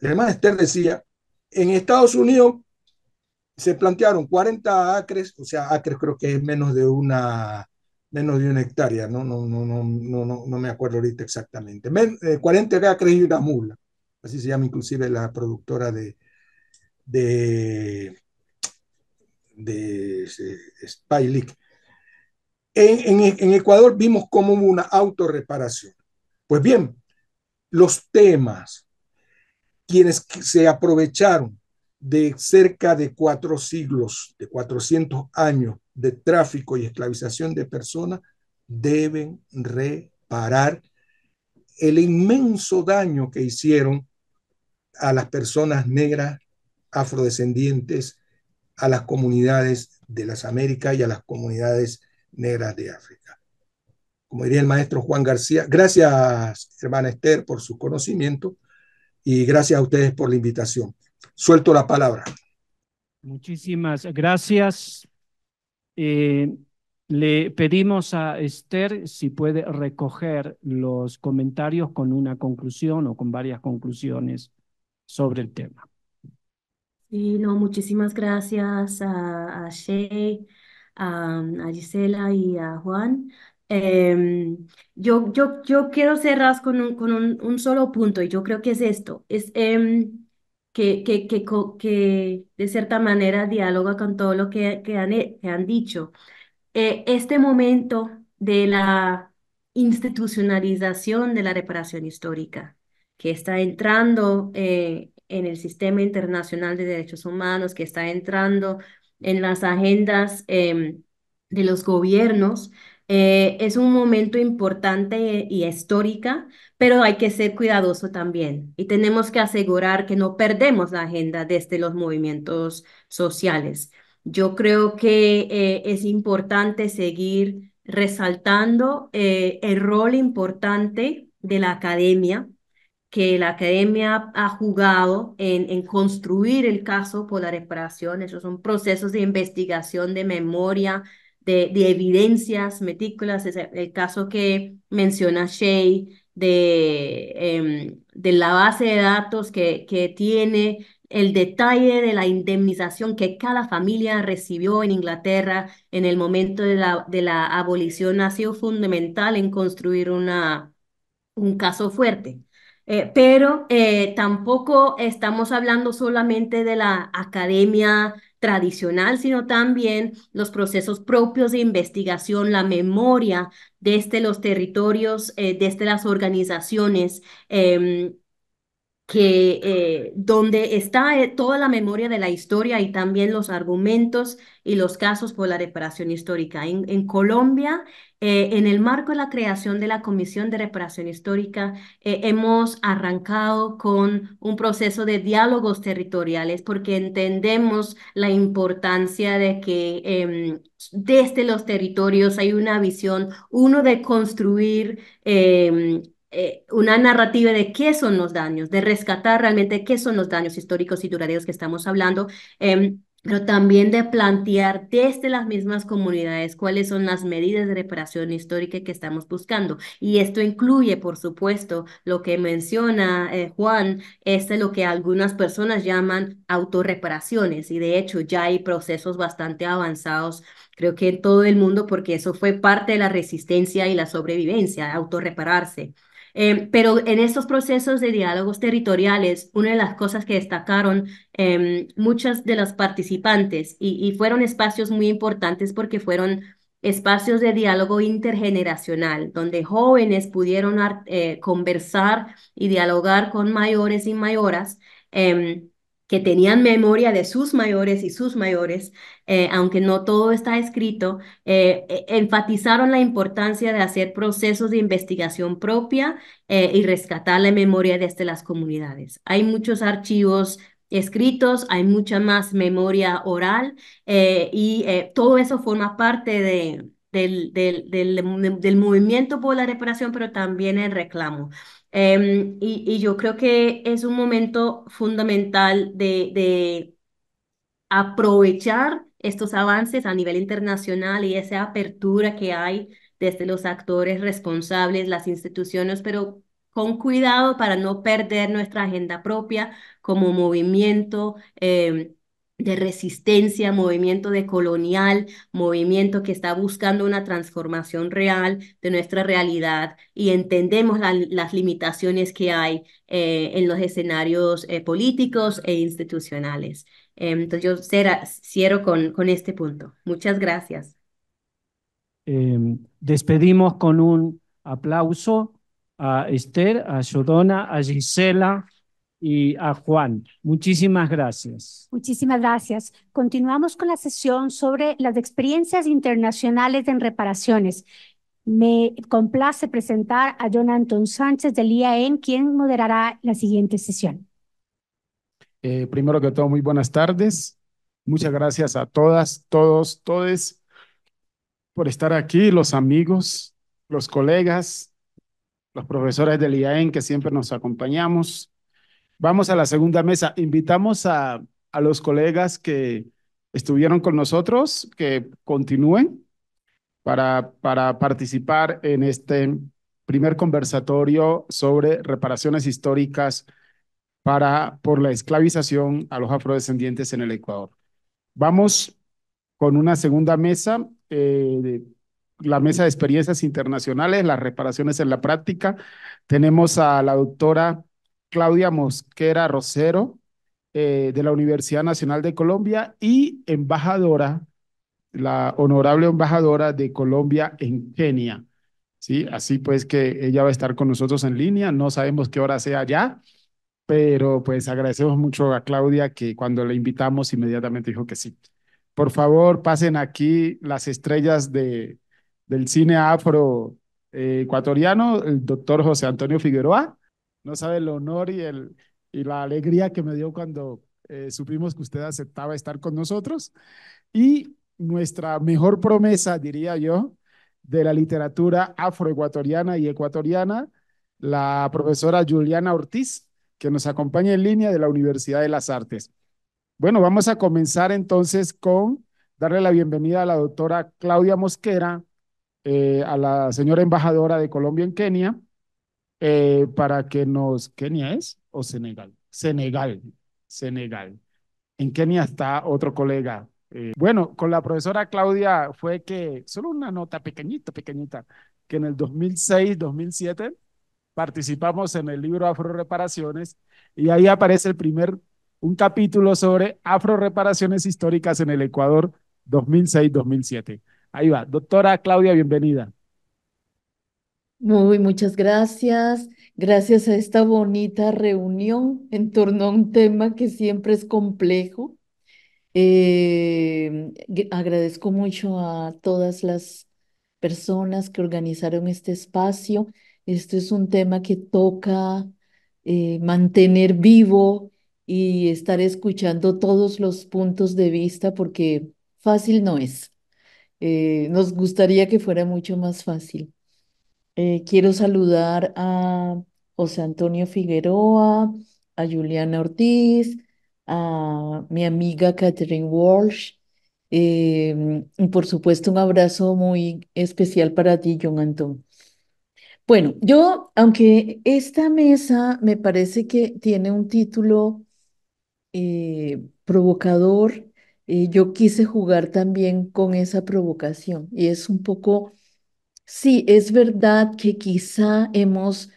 el Esther decía, en Estados Unidos se plantearon 40 acres, o sea, acres creo que es menos de una menos de una hectárea, no, no, no, no, no, no, no me acuerdo ahorita exactamente. 40 eh, acres y una mula, así se llama inclusive la productora de, de, de, este, En, Ecuador vimos cómo hubo una autorreparación. Pues bien, los temas, quienes se aprovecharon de cerca de cuatro siglos, de 400 años de tráfico y esclavización de personas deben reparar el inmenso daño que hicieron a las personas negras, afrodescendientes, a las comunidades de las Américas y a las comunidades negras de África. Como diría el maestro Juan García, gracias hermana Esther por su conocimiento y gracias a ustedes por la invitación. Suelto la palabra. Muchísimas gracias eh, le pedimos a Esther si puede recoger los comentarios con una conclusión o con varias conclusiones sobre el tema. Sí, no, muchísimas gracias a, a Shea, a, Gisela y a Juan. Em, yo, yo, yo quiero cerrar con, un, con un, solo punto y yo creo que es esto. Es, em, que, que, de cierta manera dialoga con todo lo que, han, dicho. Eh, este momento de la institucionalización de la reparación histórica, que está entrando eh, en el sistema internacional de derechos humanos, que está entrando en las agendas em, de los gobiernos, eh, es un momento importante y histórica, pero hay que ser cuidadoso también y tenemos que asegurar que no perdemos la agenda desde los movimientos sociales. Yo creo que eh, es importante seguir resaltando eh, el rol importante de la academia, que la academia ha jugado en construir el caso por la reparación. Esos son procesos de investigación de memoria, de, de evidencias metículas, es el caso que menciona Shea de, em, de la base de datos que, que tiene el detalle de la indemnización que cada familia recibió en Inglaterra en el momento de la, de la abolición ha sido fundamental en construir una, un caso fuerte. Eh, pero eh, tampoco estamos hablando solamente de la academia tradicional, sino también los procesos propios de investigación, la memoria desde los territorios, eh, desde las organizaciones. Em, que eh, donde está eh, toda la memoria de la historia y también los argumentos y los casos por la reparación histórica. En, Colombia, eh, en el marco de la creación de la Comisión de Reparación Histórica, eh, hemos arrancado con un proceso de diálogos territoriales porque entendemos la importancia de que desde em, este, los territorios hay una visión, uno de construir em, eh, una narrativa de qué son los daños, de rescatar realmente qué son los daños históricos y duraderos que estamos hablando. Em, pero también de plantear desde las mismas comunidades cuáles son las medidas de reparación histórica que estamos buscando. Y esto incluye, por supuesto, lo que menciona eh, Juan, es este, lo que algunas personas llaman autorreparaciones. Y de hecho ya hay procesos bastante avanzados, creo que en todo el mundo, porque eso fue parte de la resistencia y la sobrevivencia, autorrepararse. Eh, pero en estos procesos de diálogos territoriales, una de las cosas que destacaron em, muchas de las participantes y, fueron espacios muy importantes porque fueron espacios de diálogo intergeneracional, donde jóvenes pudieron eh, conversar y dialogar con mayores y mayoras, em, que tenían memoria de sus mayores y sus mayores, eh, aunque no todo está escrito, eh, e, enfatizaron la importancia de hacer procesos de investigación propia eh, y rescatar la memoria desde las comunidades. Hay muchos archivos escritos, hay mucha más memoria oral y todo eso forma parte de, del movimiento por la reparación, pero también el reclamo. Em, y, yo creo que es un momento fundamental de, de aprovechar estos avances a nivel internacional y esa apertura que hay desde los actores responsables, las instituciones, pero con cuidado para no perder nuestra agenda propia como movimiento em, de resistencia, movimiento de colonial, movimiento que está buscando una transformación real de nuestra realidad y entendemos las limitaciones que hay eh, en los escenarios eh, políticos e institucionales. Em, entonces yo cierro con, con, este punto. Muchas gracias. Em, despedimos con un aplauso a Esther, a sodona a Gisela y a Juan. Muchísimas gracias. Muchísimas gracias. Continuamos con la sesión sobre las experiencias internacionales en reparaciones. Me complace presentar a Jonathan Sánchez del IAEN, quien moderará la siguiente sesión. Eh, primero que todo, muy buenas tardes. Muchas gracias a todas, todos, todes por estar aquí, los amigos, los colegas, los profesores del IAEN que siempre nos acompañamos, Vamos a la segunda mesa. Invitamos a, los colegas que estuvieron con nosotros, que continúen para, participar en este primer conversatorio sobre reparaciones históricas para, por la esclavización a los afrodescendientes en el Ecuador. Vamos con una segunda mesa, eh, la mesa de experiencias internacionales, las reparaciones en la práctica. Tenemos a la doctora Claudia Mosquera Rosero, eh, de la Universidad Nacional de Colombia y embajadora, la honorable embajadora de Colombia en Kenia. ¿sí? Así pues que ella va a estar con nosotros en línea, no sabemos qué hora sea ya, pero pues agradecemos mucho a Claudia que cuando la invitamos inmediatamente dijo que sí. Por favor, pasen aquí las estrellas de, del cine afro ecuatoriano, el doctor José Antonio Figueroa no sabe el honor y, el, y la alegría que me dio cuando eh, supimos que usted aceptaba estar con nosotros. Y nuestra mejor promesa, diría yo, de la literatura afroecuatoriana y ecuatoriana, la profesora Juliana Ortiz, que nos acompaña en línea de la Universidad de las Artes. Bueno, vamos a comenzar entonces con darle la bienvenida a la doctora Claudia Mosquera, eh, a la señora embajadora de Colombia en Kenia, eh, para que nos... ¿Kenia es? ¿O Senegal? Senegal, Senegal. En Kenia está otro colega. Eh, bueno, con la profesora Claudia fue que, solo una nota pequeñita, pequeñita, que en el 2006, 2007 participamos en el libro Afro Reparaciones y ahí aparece el primer, un capítulo sobre Afro Reparaciones Históricas en el Ecuador 2006-2007. Ahí va. Doctora Claudia, bienvenida. Muy, muchas gracias. Gracias a esta bonita reunión en torno a un tema que siempre es complejo. Em, agradezco mucho a todas las personas que organizaron este espacio. Este es un tema que toca eh, mantener vivo y estar escuchando todos los puntos de vista porque fácil no es. Eh, nos gustaría que fuera mucho más fácil. Eh, quiero saludar a José Antonio Figueroa, a Juliana Ortiz, a mi amiga Catherine Walsh. Em, y por supuesto, un abrazo muy especial para ti, John Antón. Bueno, yo, aunque esta mesa me parece que tiene un título eh, provocador, eh, yo quise jugar también con esa provocación y es un poco Sí, es verdad que quizá hemos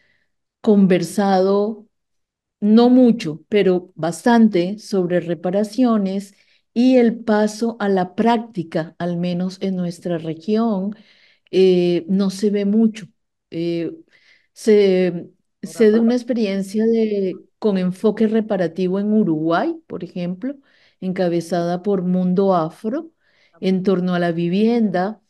conversado no mucho, pero bastante sobre reparaciones y el paso a la práctica, al menos en nuestra región, eh, no se ve mucho. Eh, se, da una experiencia con enfoque reparativo en Uruguay, por ejemplo, encabezada por Mundo Afro, en torno a la vivienda,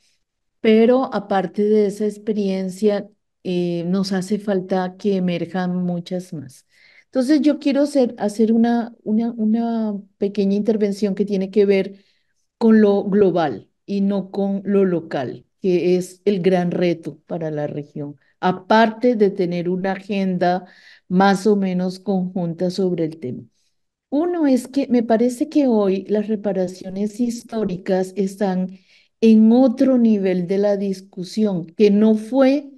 pero aparte de esa experiencia, eh, nos hace falta que emerjan muchas más. Entonces yo quiero hacer, hacer una, una, una pequeña intervención que tiene que ver con lo global y no con lo local, que es el gran reto para la región, aparte de tener una agenda más o menos conjunta sobre el tema. Uno es que me parece que hoy las reparaciones históricas están en otro nivel de la discusión, que no fue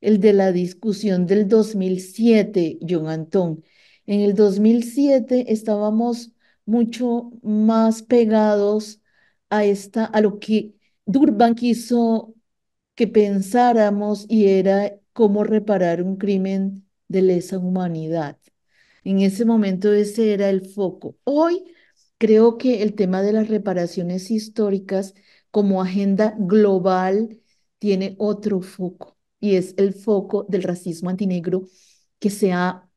el de la discusión del 2007, John Antón. En el 2007 estábamos mucho más pegados a, esta, a lo que Durban quiso que pensáramos y era cómo reparar un crimen de lesa humanidad. En ese momento ese era el foco. Hoy creo que el tema de las reparaciones históricas como agenda global tiene otro foco y es el foco del racismo antinegro que se ha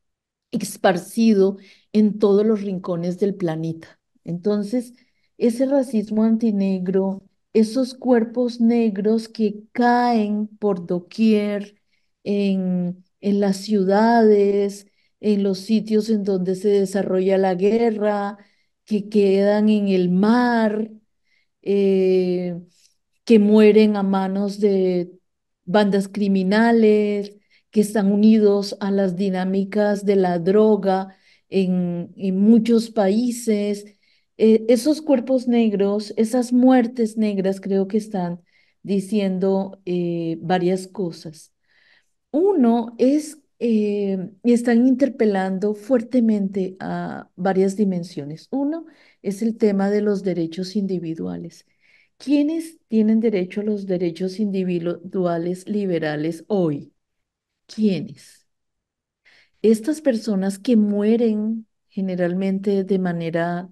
esparcido en todos los rincones del planeta. Entonces, ese racismo antinegro, esos cuerpos negros que caen por doquier en, las ciudades, en los sitios en donde se desarrolla la guerra, que quedan en el mar, eh, que mueren a manos de bandas criminales, que están unidos a las dinámicas de la droga en, muchos países. Eh, esos cuerpos negros, esas muertes negras creo que están diciendo eh, varias cosas. Uno es, y están interpelando fuertemente a varias dimensiones. Uno es el tema de los derechos individuales. ¿Quiénes tienen derecho a los derechos individuales liberales hoy? ¿Quiénes? Estas personas que mueren generalmente de manera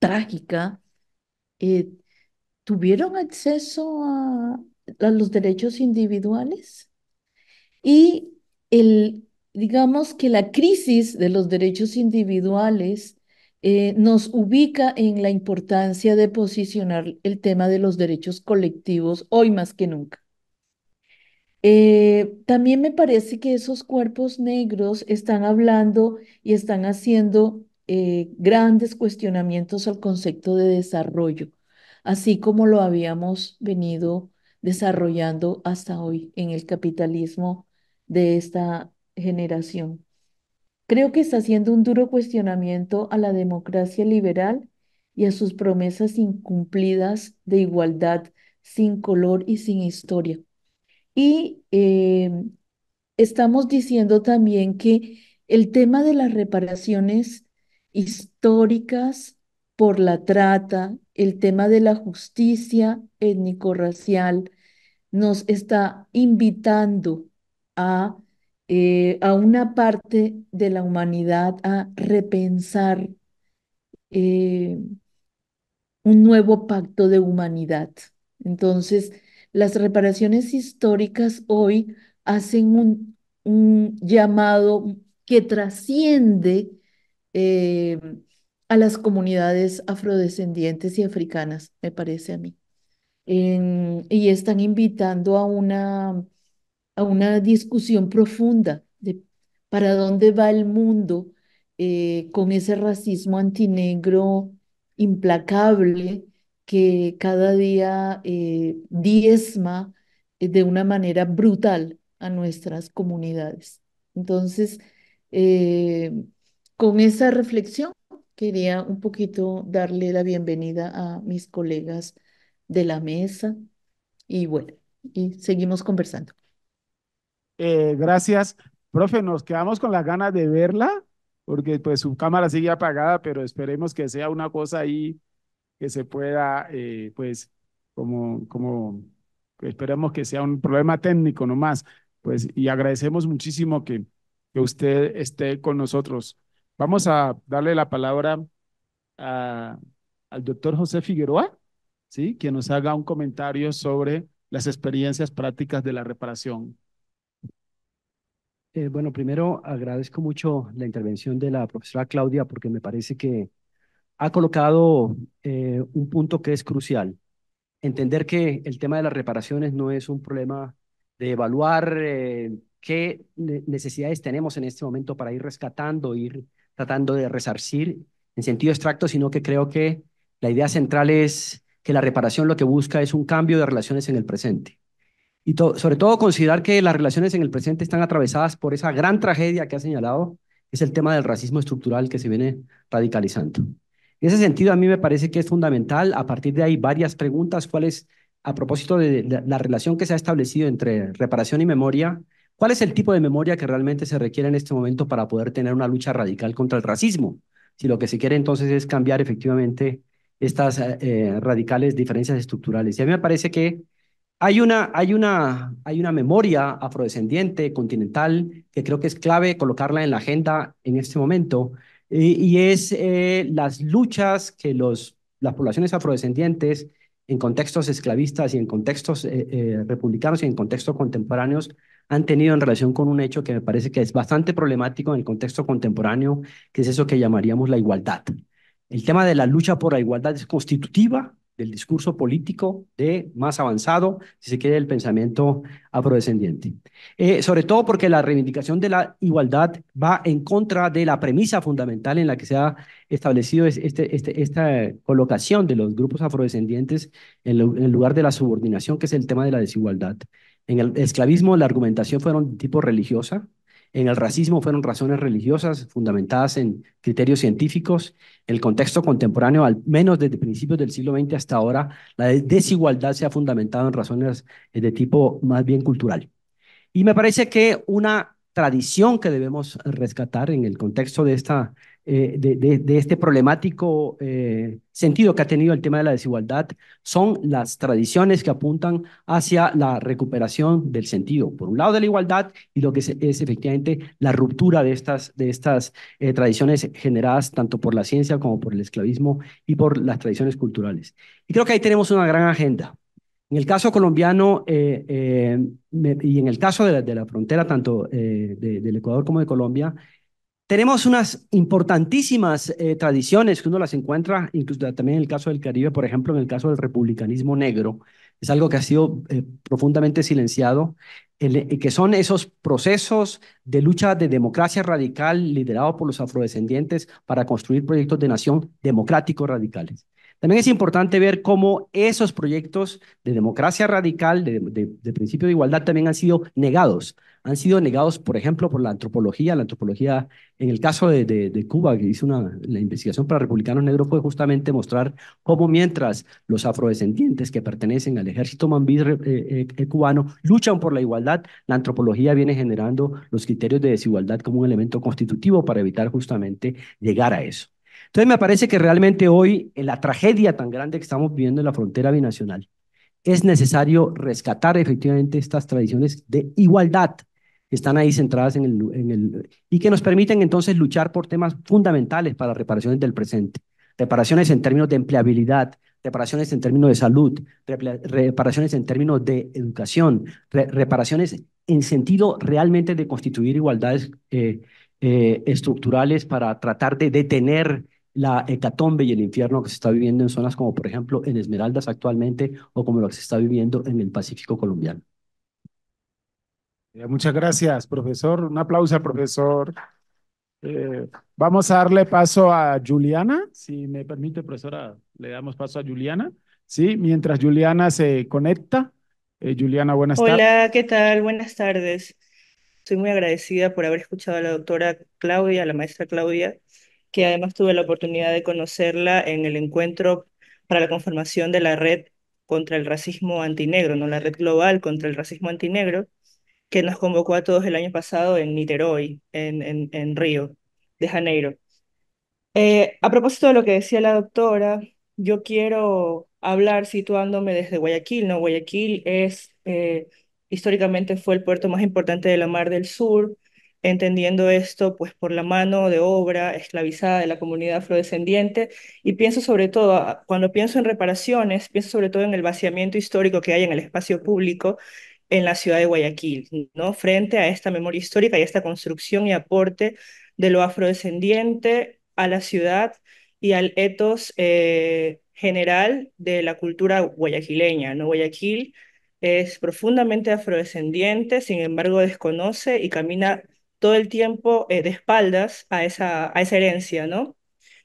trágica, eh, ¿tuvieron acceso a, a los derechos individuales? Y el, digamos que la crisis de los derechos individuales eh, nos ubica en la importancia de posicionar el tema de los derechos colectivos hoy más que nunca. Eh, también me parece que esos cuerpos negros están hablando y están haciendo eh, grandes cuestionamientos al concepto de desarrollo, así como lo habíamos venido desarrollando hasta hoy en el capitalismo de esta generación. Creo que está haciendo un duro cuestionamiento a la democracia liberal y a sus promesas incumplidas de igualdad sin color y sin historia. Y eh, estamos diciendo también que el tema de las reparaciones históricas por la trata, el tema de la justicia étnico-racial, nos está invitando a eh, a una parte de la humanidad a repensar eh, un nuevo pacto de humanidad. Entonces, las reparaciones históricas hoy hacen un, llamado que trasciende eh, a las comunidades afrodescendientes y africanas, me parece a mí. y están invitando a una a una discusión profunda de para dónde va el mundo eh, con ese racismo antinegro implacable que cada día eh, diezma eh, de una manera brutal a nuestras comunidades. Entonces, con esa reflexión quería un poquito darle la bienvenida a mis colegas de la mesa y bueno, y seguimos conversando. Eh, gracias. Profe, nos quedamos con las ganas de verla, porque pues su cámara sigue apagada, pero esperemos que sea una cosa ahí que se pueda, eh, pues, como, como, esperemos que sea un problema técnico nomás, pues, y agradecemos muchísimo que, que usted esté con nosotros. Vamos a darle la palabra al doctor José Figueroa, ¿sí? que nos haga un comentario sobre las experiencias prácticas de la reparación. Eh, bueno, primero agradezco mucho la intervención de la profesora Claudia porque me parece que ha colocado eh, un punto que es crucial. Entender que el tema de las reparaciones no es un problema de evaluar eh, qué necesidades tenemos en este momento para ir rescatando, ir tratando de resarcir en sentido extracto, sino que creo que la idea central es que la reparación lo que busca es un cambio de relaciones en el presente y sobre todo considerar que las relaciones en el presente están atravesadas por esa gran tragedia que ha señalado, es el tema del racismo estructural que se viene radicalizando. En ese sentido, a mí me parece que es fundamental, a partir de ahí, varias preguntas, es a propósito de la relación que se ha establecido entre reparación y memoria, cuál es el tipo de memoria que realmente se requiere en este momento para poder tener una lucha radical contra el racismo, si lo que se quiere entonces es cambiar efectivamente estas eh, radicales diferencias estructurales. Y a mí me parece que hay una, hay, una, hay una memoria afrodescendiente, continental, que creo que es clave colocarla en la agenda en este momento, eh, y, es eh, las luchas que las poblaciones afrodescendientes en contextos esclavistas y en contextos eh, republicanos y en contextos contemporáneos han tenido en relación con un hecho que me parece que es bastante problemático en el contexto contemporáneo, que es eso que llamaríamos la igualdad. El tema de la lucha por la igualdad es constitutiva del discurso político de más avanzado, si se quiere, el pensamiento afrodescendiente. Eh, sobre todo porque la reivindicación de la igualdad va en contra de la premisa fundamental en la que se ha establecido este, este, esta colocación de los grupos afrodescendientes en, el lugar de la subordinación, que es el tema de la desigualdad. En el esclavismo la argumentación fue de tipo religiosa, en el racismo fueron razones religiosas fundamentadas en criterios científicos. el contexto contemporáneo, al menos desde principios del siglo XX hasta ahora, la desigualdad se ha fundamentado en razones eh, de tipo más bien cultural. Y me parece que una tradición que debemos rescatar en el contexto de esta eh, de, este problemático eh, sentido que ha tenido el tema de la desigualdad son las tradiciones que apuntan hacia la recuperación del sentido, por un lado de la igualdad y lo que es, efectivamente la ruptura de estas, de estas eh, tradiciones generadas tanto por la ciencia como por el esclavismo y por las tradiciones culturales. Y creo que ahí tenemos una gran agenda. En el caso colombiano y en el caso de la, frontera, tanto del Ecuador como de Colombia, tenemos unas importantísimas eh, tradiciones que uno las encuentra, incluso también en el caso del Caribe, por ejemplo, en el caso del republicanismo negro, es algo que ha sido eh, profundamente silenciado, eh, que son esos procesos de lucha de democracia radical liderado por los afrodescendientes para construir proyectos de nación democráticos radicales. También es importante ver cómo esos proyectos de democracia radical, de principio de igualdad, también han sido negados han sido negados, por ejemplo, por la antropología. La antropología, en el caso de, de, Cuba, que hizo una, la investigación para republicanos negros, fue justamente mostrar cómo mientras los afrodescendientes que pertenecen al ejército mambí eh, eh, eh, cubano luchan por la igualdad, la antropología viene generando los criterios de desigualdad como un elemento constitutivo para evitar justamente llegar a eso. Entonces me parece que realmente hoy, en la tragedia tan grande que estamos viviendo en la frontera binacional, es necesario rescatar efectivamente estas tradiciones de igualdad, están ahí centradas en el, y que nos permiten entonces luchar por temas fundamentales para reparaciones del presente. Reparaciones en términos de empleabilidad, reparaciones en términos de salud, reparaciones en términos de educación, reparaciones en sentido realmente de constituir igualdades eh, eh, estructurales para tratar de detener la hecatombe y el infierno que se está viviendo en zonas como por ejemplo en Esmeraldas actualmente o como lo que se está viviendo en el Pacífico colombiano. Eh, muchas gracias, profesor. Un aplauso profesor. Eh, vamos a darle paso a Juliana, si me permite, profesora, le damos paso a Juliana. Sí, mientras Juliana se conecta. Eh, Juliana, buenas tardes. Hola, ¿qué tal? Buenas tardes. Soy muy agradecida por haber escuchado a la doctora Claudia, a la maestra Claudia, que además tuve la oportunidad de conocerla en el encuentro para la conformación de la red contra el racismo antinegro, no la red global contra el racismo antinegro, que nos convocó a todos el año pasado en Niterói, en, en, Río de Janeiro. Eh, a propósito de lo que decía la doctora, yo quiero hablar situándome desde Guayaquil, ¿no? Guayaquil es, eh, históricamente fue el puerto más importante de la Mar del Sur, entendiendo esto pues por la mano de obra esclavizada de la comunidad afrodescendiente y pienso sobre todo, cuando pienso en reparaciones, pienso sobre todo en el vaciamiento histórico que hay en el espacio público en la ciudad de Guayaquil, ¿no? frente a esta memoria histórica y esta construcción y aporte de lo afrodescendiente a la ciudad y al etos eh, general de la cultura guayaquileña. ¿no? Guayaquil es profundamente afrodescendiente, sin embargo desconoce y camina todo el tiempo eh, de espaldas a esa, a esa herencia, ¿no?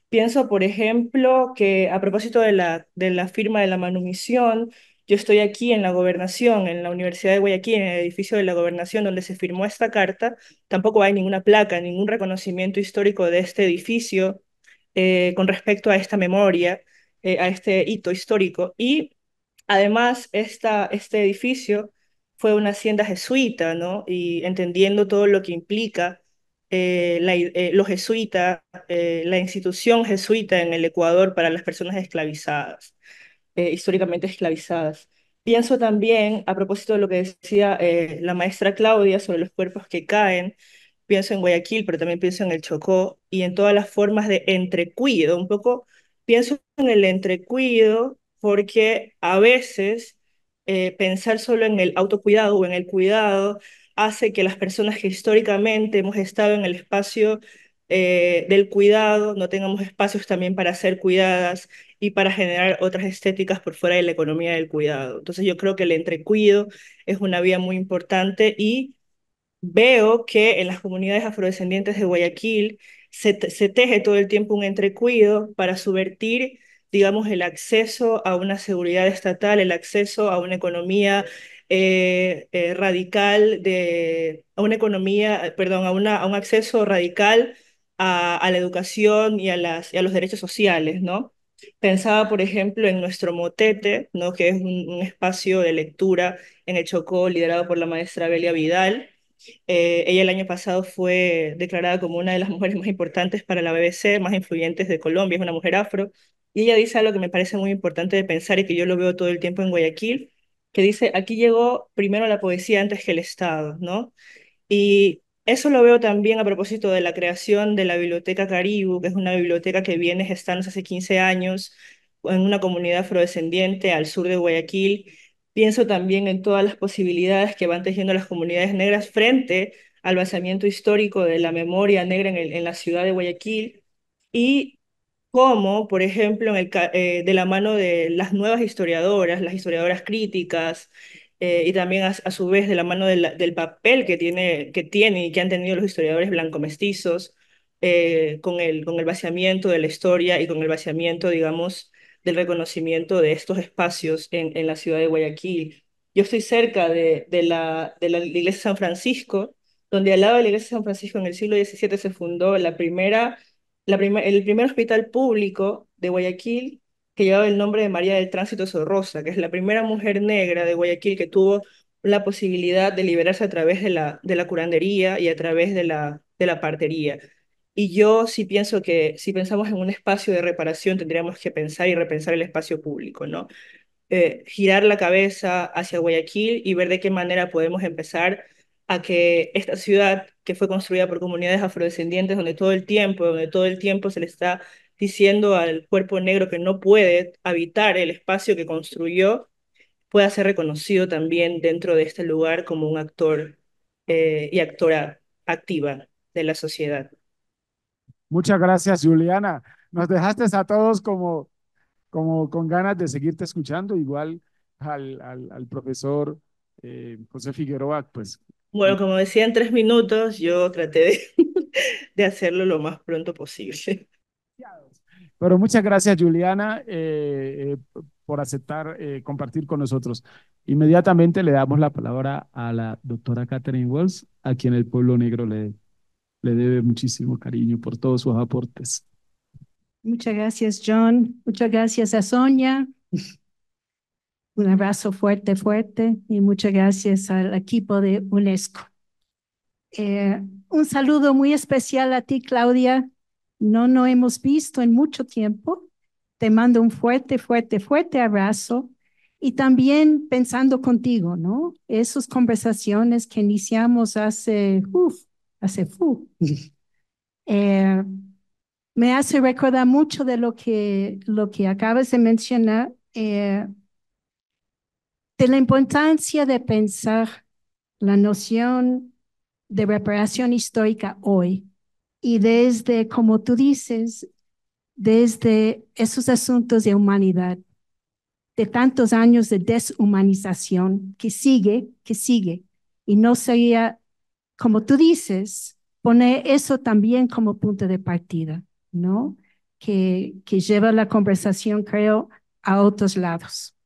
Pienso, por ejemplo, que a propósito de la, de la firma de la manumisión, yo estoy aquí en la gobernación, en la Universidad de Guayaquil, en el edificio de la gobernación donde se firmó esta carta. Tampoco hay ninguna placa, ningún reconocimiento histórico de este edificio eh, con respecto a esta memoria, eh, a este hito histórico. Y además, esta, este edificio fue una hacienda jesuita, ¿no? Y entendiendo todo lo que implica eh, lo la, jesuitas, la institución jesuita en el Ecuador para las personas esclavizadas. Eh, históricamente esclavizadas. Pienso también, a propósito de lo que decía eh, la maestra Claudia sobre los cuerpos que caen, pienso en Guayaquil, pero también pienso en el Chocó y en todas las formas de entrecuido. Un poco pienso en el entrecuido porque a veces eh, pensar solo en el autocuidado o en el cuidado hace que las personas que históricamente hemos estado en el espacio del cuidado no tengamos espacios también para ser cuidadas y para generar otras estéticas por fuera de la economía del cuidado. Entonces yo creo que el entrecuido es una vía muy importante y veo que en las comunidades afrodescendientes de Guayaquil se, teje todo el tiempo un entrecuido para subvertir digamos, el acceso a una seguridad estatal, el acceso a una economía eh, eh, radical de a una economía, perdón, a, una, un acceso radical a, la educación y a, las, y a los derechos sociales, ¿no? Pensaba, por ejemplo, en nuestro motete, ¿no? que es un, espacio de lectura en el Chocó liderado por la maestra Belia Vidal. Eh, ella el año pasado fue declarada como una de las mujeres más importantes para la BBC, más influyentes de Colombia, es una mujer afro. Y ella dice algo que me parece muy importante de pensar y que yo lo veo todo el tiempo en Guayaquil, que dice, aquí llegó primero la poesía antes que el Estado, ¿no? Y eso lo veo también a propósito de la creación de la Biblioteca Caribú, que es una biblioteca que viene gestándose hace 15 años en una comunidad afrodescendiente al sur de Guayaquil. Pienso también en todas las posibilidades que van tejiendo las comunidades negras frente al basamiento histórico de la memoria negra en, la ciudad de Guayaquil y cómo, por ejemplo, eh, de la mano de las nuevas historiadoras, las historiadoras críticas, eh, y también a, su vez de la mano del papel que tiene, que tiene y que han tenido los historiadores blanco-mestizos eh, con, el, con el vaciamiento de la historia y con el vaciamiento, digamos, del reconocimiento de estos espacios en, la ciudad de Guayaquil. Yo estoy cerca de, la, de la iglesia de San Francisco, donde al lado de la iglesia de San Francisco en el siglo XVII se fundó la primera, la el primer hospital público de Guayaquil que llevaba el nombre de María del Tránsito Sorrosa, que es la primera mujer negra de Guayaquil que tuvo la posibilidad de liberarse a través de la, de la curandería y a través de la, de la partería. Y yo sí pienso que si pensamos en un espacio de reparación, tendríamos que pensar y repensar el espacio público, ¿no? Eh, girar la cabeza hacia Guayaquil y ver de qué manera podemos empezar a que esta ciudad que fue construida por comunidades afrodescendientes, donde todo el tiempo, donde todo el tiempo se le está diciendo al cuerpo negro que no puede habitar el espacio que construyó, pueda ser reconocido también dentro de este lugar como un actor eh, y actora activa de la sociedad. Muchas gracias, Juliana. Nos dejaste a todos como, como con ganas de seguirte escuchando, igual al, al, profesor eh, José Figueroa, pues. Bueno, como decía, en tres minutos yo traté de hacerlo lo más pronto posible. Pero muchas gracias, Juliana, eh, eh, por aceptar eh, compartir con nosotros. Inmediatamente le damos la palabra a la doctora Catherine Wells, a quien el pueblo negro le, le debe muchísimo cariño por todos sus aportes. Muchas gracias, John. Muchas gracias a Sonia. Un abrazo fuerte, fuerte y muchas gracias al equipo de UNESCO. un saludo muy especial a ti, Claudia, no nos hemos visto en mucho tiempo. Te mando un fuerte, fuerte, fuerte abrazo y también pensando contigo, ¿no? Esas conversaciones que iniciamos hace, hace, eh, me hace recordar mucho de lo que, lo que acabas de mencionar, eh, de la importancia de pensar la noción de reparación histórica hoy y desde, como tú dices, desde esos asuntos de humanidad, de tantos años de deshumanización que sigue, que sigue, y no sería, como tú dices, poner eso también como punto de partida, ¿no? Que, que lleva la conversación, creo, a otros lados.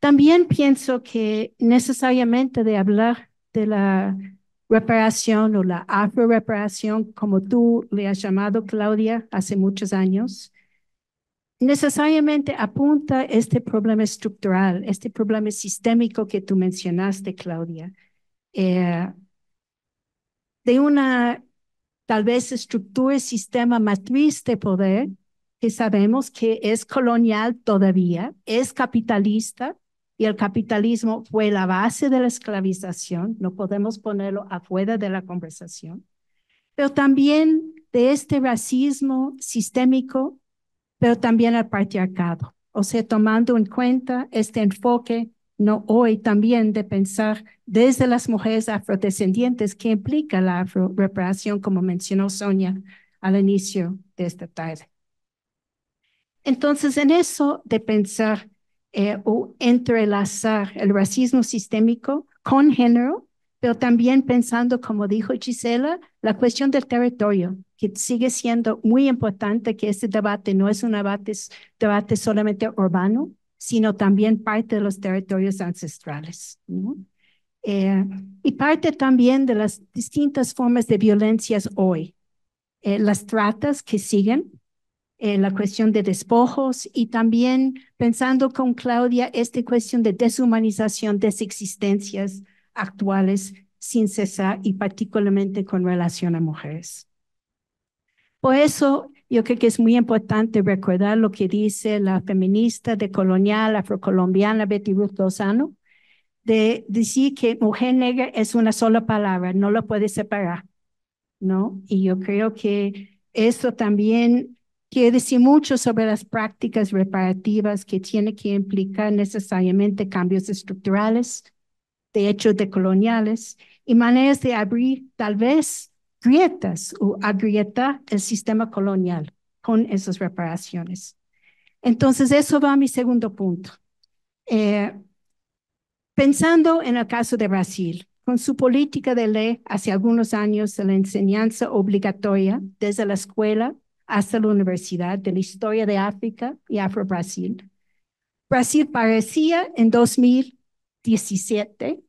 También pienso que necesariamente de hablar de la reparación o la afro-reparación, como tú le has llamado, Claudia, hace muchos años, necesariamente apunta este problema estructural, este problema sistémico que tú mencionaste, Claudia, eh, de una tal vez estructura, y sistema matriz de poder que sabemos que es colonial todavía, es capitalista, y el capitalismo fue la base de la esclavización, no podemos ponerlo afuera de la conversación, pero también de este racismo sistémico, pero también al patriarcado. O sea, tomando en cuenta este enfoque, no hoy también de pensar desde las mujeres afrodescendientes que implica la reparación, como mencionó Sonia al inicio de esta tarde. Entonces, en eso de pensar eh, o entrelazar el racismo sistémico con género, pero también pensando, como dijo Gisela, la cuestión del territorio, que sigue siendo muy importante que este debate no es un debate, debate solamente urbano, sino también parte de los territorios ancestrales. Eh, y parte también de las distintas formas de violencias hoy, eh, las tratas que siguen, eh, la cuestión de despojos y también pensando con Claudia esta cuestión de deshumanización de existencias actuales sin cesar y particularmente con relación a mujeres. Por eso yo creo que es muy importante recordar lo que dice la feminista decolonial afrocolombiana Betty Ruth Lozano, de decir que mujer negra es una sola palabra, no lo puede separar, ¿no? Y yo creo que eso también Quiere decir mucho sobre las prácticas reparativas que tiene que implicar necesariamente cambios estructurales, de hechos decoloniales y maneras de abrir tal vez grietas o agrietar el sistema colonial con esas reparaciones. Entonces, eso va a mi segundo punto. Eh, pensando en el caso de Brasil, con su política de ley hace algunos años de la enseñanza obligatoria desde la escuela hasta la Universidad de la Historia de África y Afro-Brasil. Brasil parecía en 2017,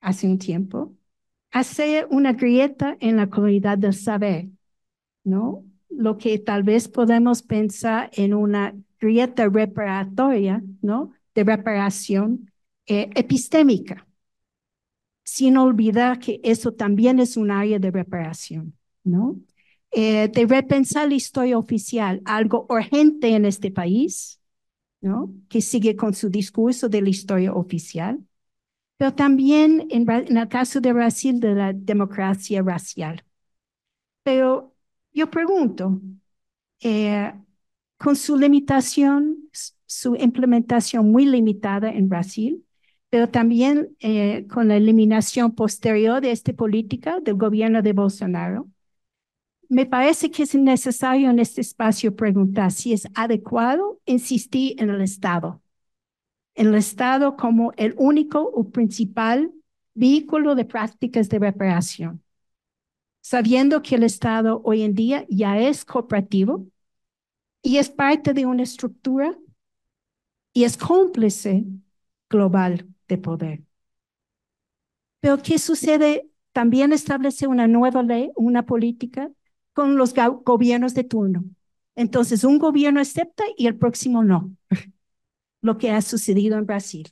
hace un tiempo, hacer una grieta en la comunidad del saber, ¿no? Lo que tal vez podemos pensar en una grieta reparatoria, ¿no? De reparación eh, epistémica, sin olvidar que eso también es un área de reparación, ¿no? Eh, de repensar la historia oficial, algo urgente en este país, ¿no? que sigue con su discurso de la historia oficial, pero también en, el caso de Brasil de la democracia racial. Pero yo pregunto, eh, con su limitación, su implementación muy limitada en Brasil, pero también eh, con la eliminación posterior de esta política del gobierno de Bolsonaro, me parece que es necesario en este espacio preguntar si es adecuado insistir en el Estado, en el Estado como el único o principal vehículo de prácticas de reparación, sabiendo que el Estado hoy en día ya es cooperativo y es parte de una estructura y es cómplice global de poder. Pero ¿qué sucede? También establece una nueva ley, una política con los gobiernos de turno. Entonces, un gobierno acepta y el próximo no, lo que ha sucedido en Brasil.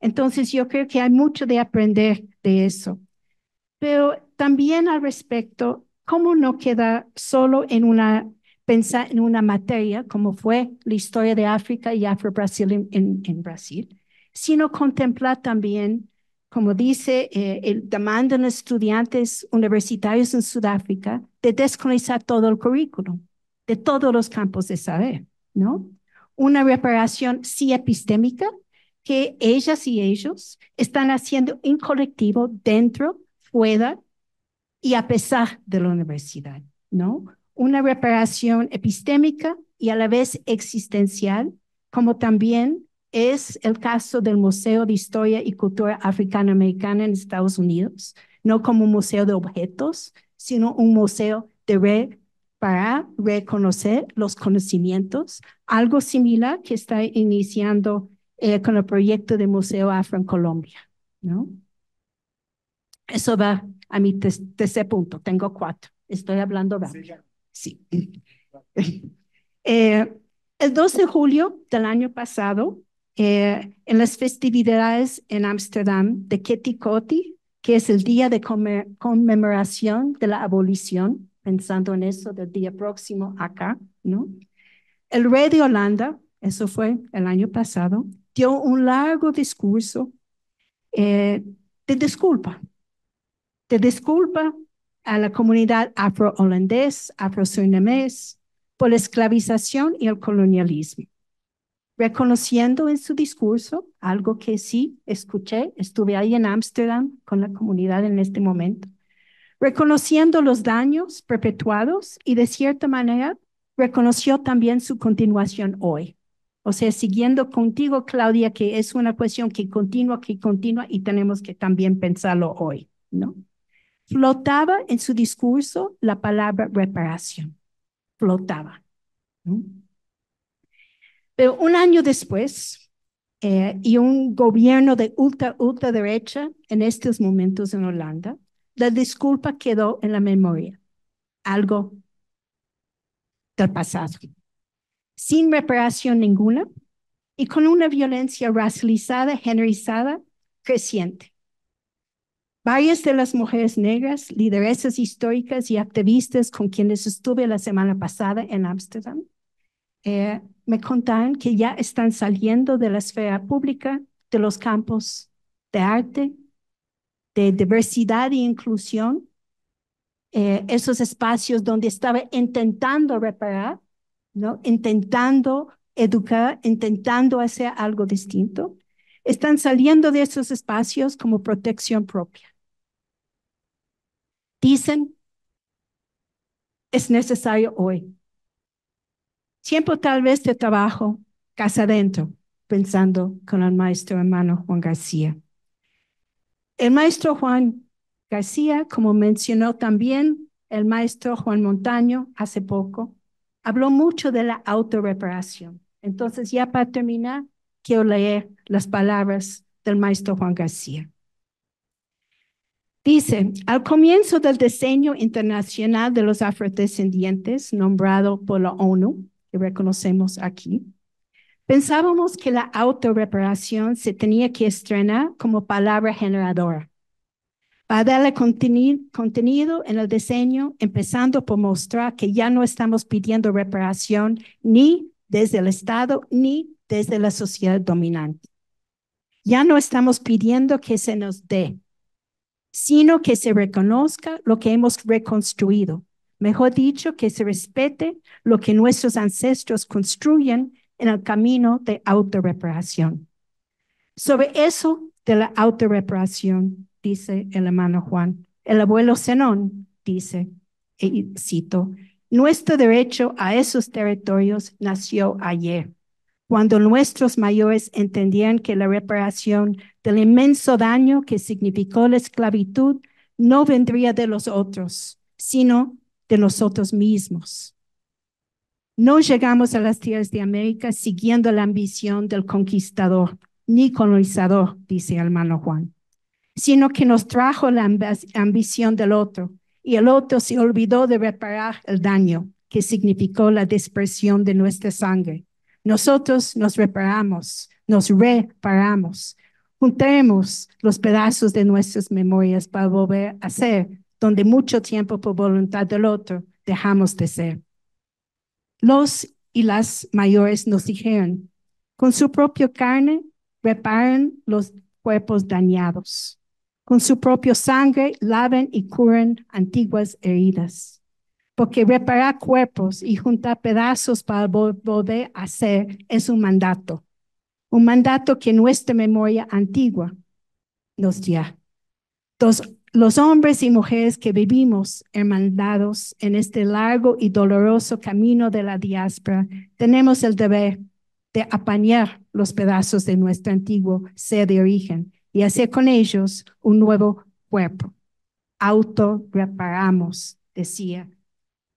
Entonces, yo creo que hay mucho de aprender de eso. Pero también al respecto, ¿cómo no queda solo en una, pensar en una materia como fue la historia de África y Afro-Brasil en, en Brasil, sino contemplar también como dice, eh, el, demandan a estudiantes universitarios en Sudáfrica de descolonizar todo el currículum, de todos los campos de saber, ¿no? Una reparación sí epistémica que ellas y ellos están haciendo en colectivo dentro, fuera y a pesar de la universidad, ¿no? Una reparación epistémica y a la vez existencial, como también es el caso del Museo de Historia y Cultura Africana-Americana en Estados Unidos, no como un museo de objetos, sino un museo de red para reconocer los conocimientos, algo similar que está iniciando eh, con el proyecto de Museo Afro en Colombia. ¿no? Eso va a mi tercer punto, tengo cuatro, estoy hablando de... Eh, el 12 de julio del año pasado, eh, en las festividades en Ámsterdam de Ketikoti, que es el día de conmemoración de la abolición, pensando en eso del día próximo acá, ¿no? El rey de Holanda, eso fue el año pasado, dio un largo discurso eh, de disculpa, de disculpa a la comunidad afro-holandés, afro, afro por la esclavización y el colonialismo reconociendo en su discurso algo que sí escuché, estuve ahí en Ámsterdam con la comunidad en este momento, reconociendo los daños perpetuados y de cierta manera reconoció también su continuación hoy. O sea, siguiendo contigo, Claudia, que es una cuestión que continúa, que continúa y tenemos que también pensarlo hoy, ¿no? Flotaba en su discurso la palabra reparación, flotaba. ¿no? Pero un año después, eh, y un gobierno de ultra, derecha en estos momentos en Holanda, la disculpa quedó en la memoria, algo del pasado, sin reparación ninguna y con una violencia racializada, generalizada, creciente. Varias de las mujeres negras, lideresas históricas y activistas con quienes estuve la semana pasada en Ámsterdam, eh, me contaron que ya están saliendo de la esfera pública, de los campos de arte, de diversidad e inclusión, eh, esos espacios donde estaba intentando reparar, ¿no? intentando educar, intentando hacer algo distinto, están saliendo de esos espacios como protección propia. Dicen, es necesario hoy Tiempo tal vez de trabajo casa adentro, pensando con el maestro hermano Juan García. El maestro Juan García, como mencionó también el maestro Juan Montaño hace poco, habló mucho de la autorreparación. Entonces, ya para terminar, quiero leer las palabras del maestro Juan García. Dice, al comienzo del diseño internacional de los afrodescendientes, nombrado por la ONU, que reconocemos aquí. Pensábamos que la autorreparación se tenía que estrenar como palabra generadora para darle contenido, contenido en el diseño, empezando por mostrar que ya no estamos pidiendo reparación ni desde el Estado ni desde la sociedad dominante. Ya no estamos pidiendo que se nos dé, sino que se reconozca lo que hemos reconstruido Mejor dicho, que se respete lo que nuestros ancestros construyen en el camino de autorreparación. Sobre eso de la autorreparación, dice el hermano Juan, el abuelo Zenón dice, y cito, nuestro derecho a esos territorios nació ayer, cuando nuestros mayores entendían que la reparación del inmenso daño que significó la esclavitud no vendría de los otros, sino de nosotros mismos. No llegamos a las tierras de América siguiendo la ambición del conquistador ni colonizador, dice el hermano Juan, sino que nos trajo la ambición del otro y el otro se olvidó de reparar el daño que significó la dispersión de nuestra sangre. Nosotros nos reparamos, nos reparamos, juntemos los pedazos de nuestras memorias para volver a ser donde mucho tiempo por voluntad del otro dejamos de ser. Los y las mayores nos dijeron, con su propia carne reparen los cuerpos dañados, con su propia sangre laven y curen antiguas heridas, porque reparar cuerpos y juntar pedazos para volver a ser es un mandato, un mandato que nuestra memoria antigua nos da. Dos los hombres y mujeres que vivimos hermandados en este largo y doloroso camino de la diáspora, tenemos el deber de apañar los pedazos de nuestro antiguo ser de origen y hacer con ellos un nuevo cuerpo. reparamos, decía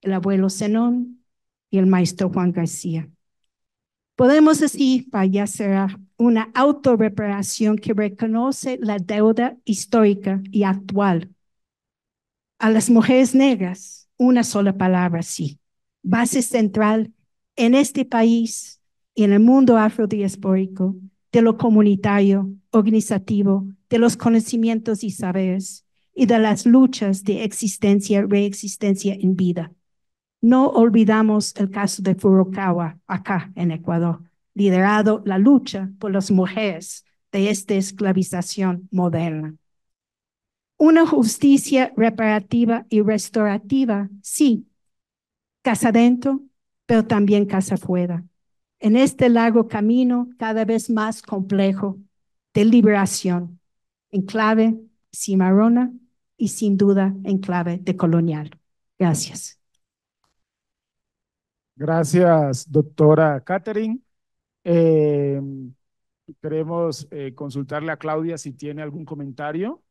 el abuelo Zenón y el maestro Juan García. Podemos así, para ya una autorreparación que reconoce la deuda histórica y actual. A las mujeres negras, una sola palabra, sí. Base central en este país y en el mundo afrodiaspórico, de lo comunitario, organizativo, de los conocimientos y saberes y de las luchas de existencia, reexistencia en vida. No olvidamos el caso de Furukawa acá en Ecuador, liderado la lucha por las mujeres de esta esclavización moderna. Una justicia reparativa y restaurativa, sí, casa dentro, pero también casa afuera. En este largo camino cada vez más complejo de liberación, en clave cimarrona y sin duda en clave de colonial. Gracias. Gracias, doctora Catherine. Eh, queremos eh, consultarle a Claudia si tiene algún comentario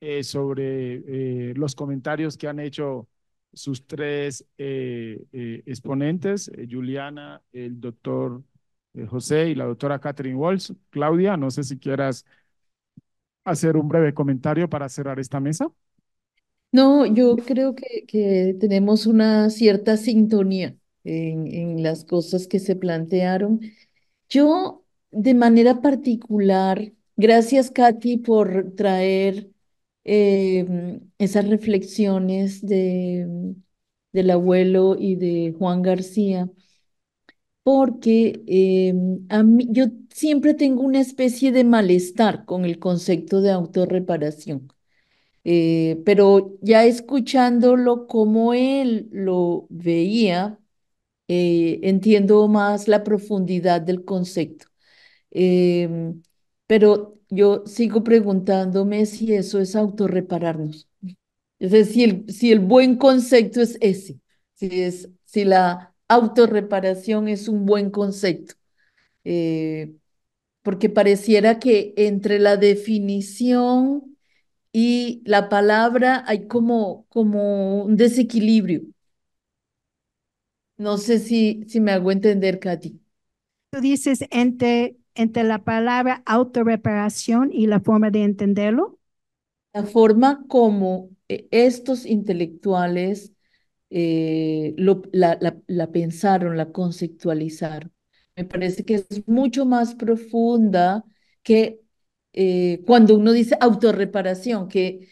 eh, sobre los comentarios que han hecho sus tres exponentes, Juliana, el doctor José y la doctora Catherine Walsh. Claudia, no sé si quieras hacer un breve comentario para cerrar esta mesa. No, yo creo que, tenemos una cierta sintonía en, en las cosas que se plantearon yo, de manera particular, gracias Katy por traer em, esas reflexiones de, del abuelo y de Juan García, porque em, a mí, yo siempre tengo una especie de malestar con el concepto de autorreparación. Eh, pero ya escuchándolo como él lo veía, eh, entiendo más la profundidad del concepto. Em, pero yo sigo preguntándome si eso es autorrepararnos. Es decir, si el, buen concepto es ese, si, es, si la autorreparación es un buen concepto. Eh, porque pareciera que entre la definición y la palabra hay como, como un desequilibrio. No sé si, si me hago entender, Katy. Tú dices entre, entre la palabra autorreparación y la forma de entenderlo. La forma como eh, estos intelectuales eh, lo, la, pensaron, la conceptualizaron. Me parece que es mucho más profunda que eh, cuando uno dice autorreparación, que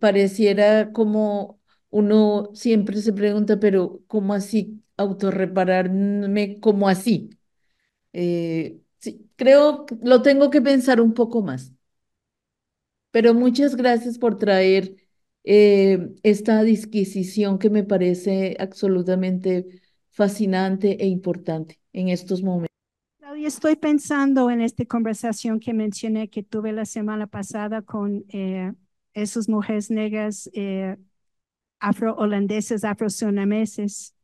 pareciera como uno siempre se pregunta, pero ¿cómo así? autorrepararme como así. Eh, sí, creo lo tengo que pensar un poco más. Pero muchas gracias por traer eh, esta disquisición que me parece absolutamente fascinante e importante en estos momentos. Claudia, estoy pensando en esta conversación que mencioné que tuve la semana pasada con eh, esas mujeres negras eh, afro-holandeses, afro-sunameses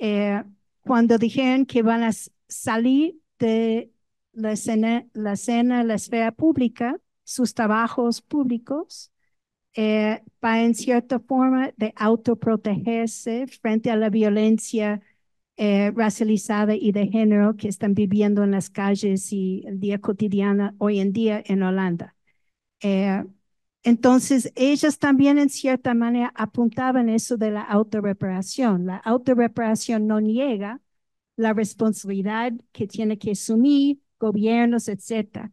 eh, cuando dijeron que van a salir de la escena, la, escena, la esfera pública, sus trabajos públicos, eh, para en cierta forma de autoprotegerse frente a la violencia eh, racializada y de género que están viviendo en las calles y el día cotidiano hoy en día en Holanda. Entonces, ellas también en cierta manera apuntaban eso de la autorreparación. La autorreparación no niega la responsabilidad que tiene que asumir gobiernos, etc.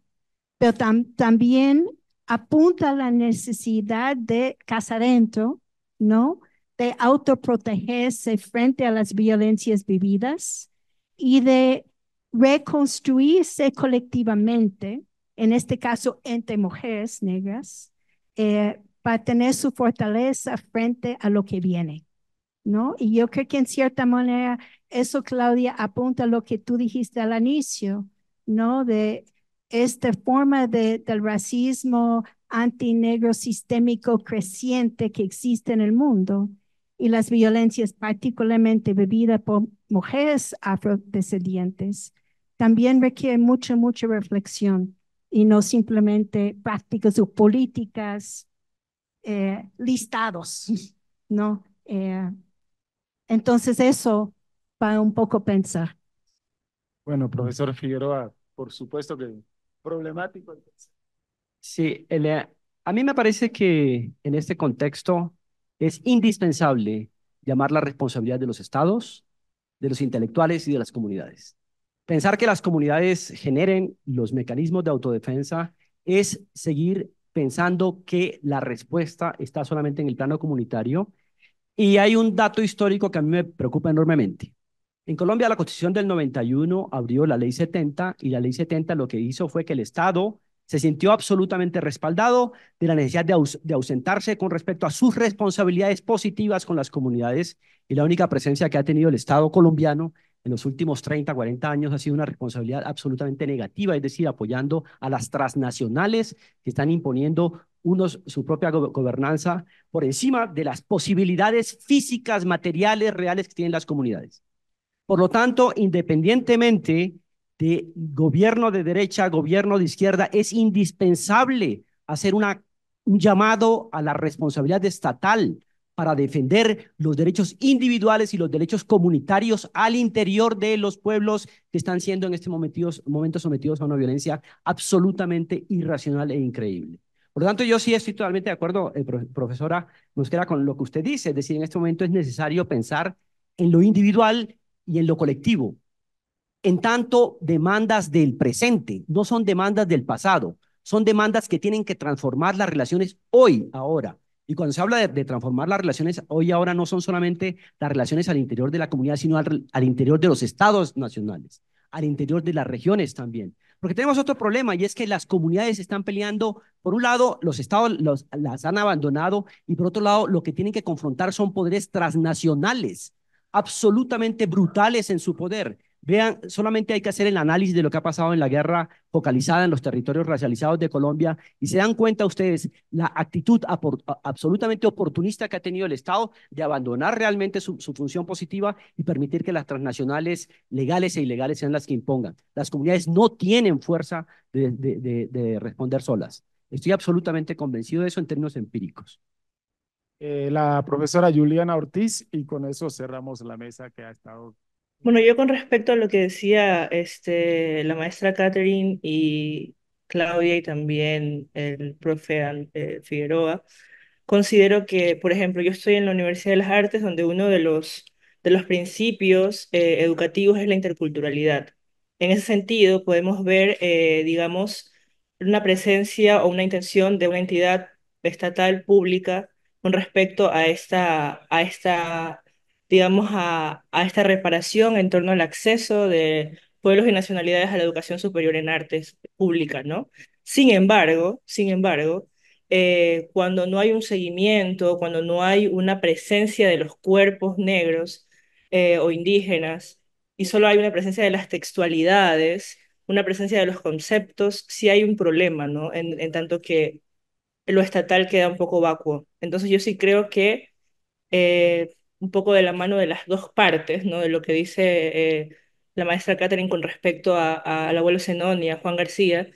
Pero también apunta la necesidad de casa dentro, ¿no? De autoprotegerse frente a las violencias vividas y de reconstruirse colectivamente, en este caso entre mujeres negras, para eh, tener su fortaleza frente a lo que viene. ¿No? Y yo creo que en cierta manera eso, Claudia, apunta a lo que tú dijiste al inicio, ¿no? De esta forma de, del racismo antinegro sistémico creciente que existe en el mundo y las violencias particularmente vividas por mujeres afrodescendientes, también requiere mucha, mucha reflexión y no simplemente prácticas o políticas eh, listados, ¿no? Eh, entonces eso para un poco pensar. Bueno, profesor Figueroa, por supuesto que problemático. Sí, a mí me parece que en este contexto es indispensable llamar la responsabilidad de los estados, de los intelectuales y de las comunidades. Pensar que las comunidades generen los mecanismos de autodefensa es seguir pensando que la respuesta está solamente en el plano comunitario. Y hay un dato histórico que a mí me preocupa enormemente. En Colombia la Constitución del 91 abrió la Ley 70 y la Ley 70 lo que hizo fue que el Estado se sintió absolutamente respaldado de la necesidad de, ausentarse con respecto a sus responsabilidades positivas con las comunidades y la única presencia que ha tenido el Estado colombiano en los últimos 30, 40 años ha sido una responsabilidad absolutamente negativa, es decir, apoyando a las transnacionales que están imponiendo unos, su propia gobernanza por encima de las posibilidades físicas, materiales, reales que tienen las comunidades. Por lo tanto, independientemente de gobierno de derecha, gobierno de izquierda, es indispensable hacer un llamado a la responsabilidad estatal para defender los derechos individuales y los derechos comunitarios al interior de los pueblos que están siendo en este momento sometidos a una violencia absolutamente irracional e increíble. Por lo tanto, yo sí estoy totalmente de acuerdo, eh, profesora Mosquera, con lo que usted dice. Es decir, en este momento es necesario pensar en lo individual y en lo colectivo. En tanto, demandas del presente no son demandas del pasado, son demandas que tienen que transformar las relaciones hoy, ahora y cuando se habla de, transformar las relaciones, hoy ahora no son solamente las relaciones al interior de la comunidad, sino al, interior de los estados nacionales, al interior de las regiones también. Porque tenemos otro problema y es que las comunidades están peleando, por un lado, los estados las han abandonado y por otro lado, lo que tienen que confrontar son poderes transnacionales, absolutamente brutales en su poder. Vean, solamente hay que hacer el análisis de lo que ha pasado en la guerra focalizada en los territorios racializados de Colombia y se dan cuenta ustedes la actitud absolutamente oportunista que ha tenido el Estado de abandonar realmente su, función positiva y permitir que las transnacionales legales e ilegales sean las que impongan. Las comunidades no tienen fuerza de, responder solas. Estoy absolutamente convencido de eso en términos empíricos. Eh, la profesora Juliana Ortiz y con eso cerramos la mesa que ha estado bueno, yo con respecto a lo que decía este, la maestra Catherine y Claudia y también el profe eh, Figueroa, considero que, por ejemplo, yo estoy en la Universidad de las Artes, donde uno de los, de los principios eh, educativos es la interculturalidad. En ese sentido, podemos ver, eh, digamos, una presencia o una intención de una entidad estatal pública con respecto a esta, a esta digamos, a, a esta reparación en torno al acceso de pueblos y nacionalidades a la educación superior en artes públicas, ¿no? Sin embargo, sin embargo, eh, cuando no hay un seguimiento, cuando no hay una presencia de los cuerpos negros eh, o indígenas, y solo hay una presencia de las textualidades, una presencia de los conceptos, sí hay un problema, ¿no? En, tanto que lo estatal queda un poco vacuo. Entonces yo sí creo que eh, un poco de la mano de las dos partes, ¿no? de lo que dice eh, la maestra Catherine con respecto a, al abuelo Zenón y a Juan García,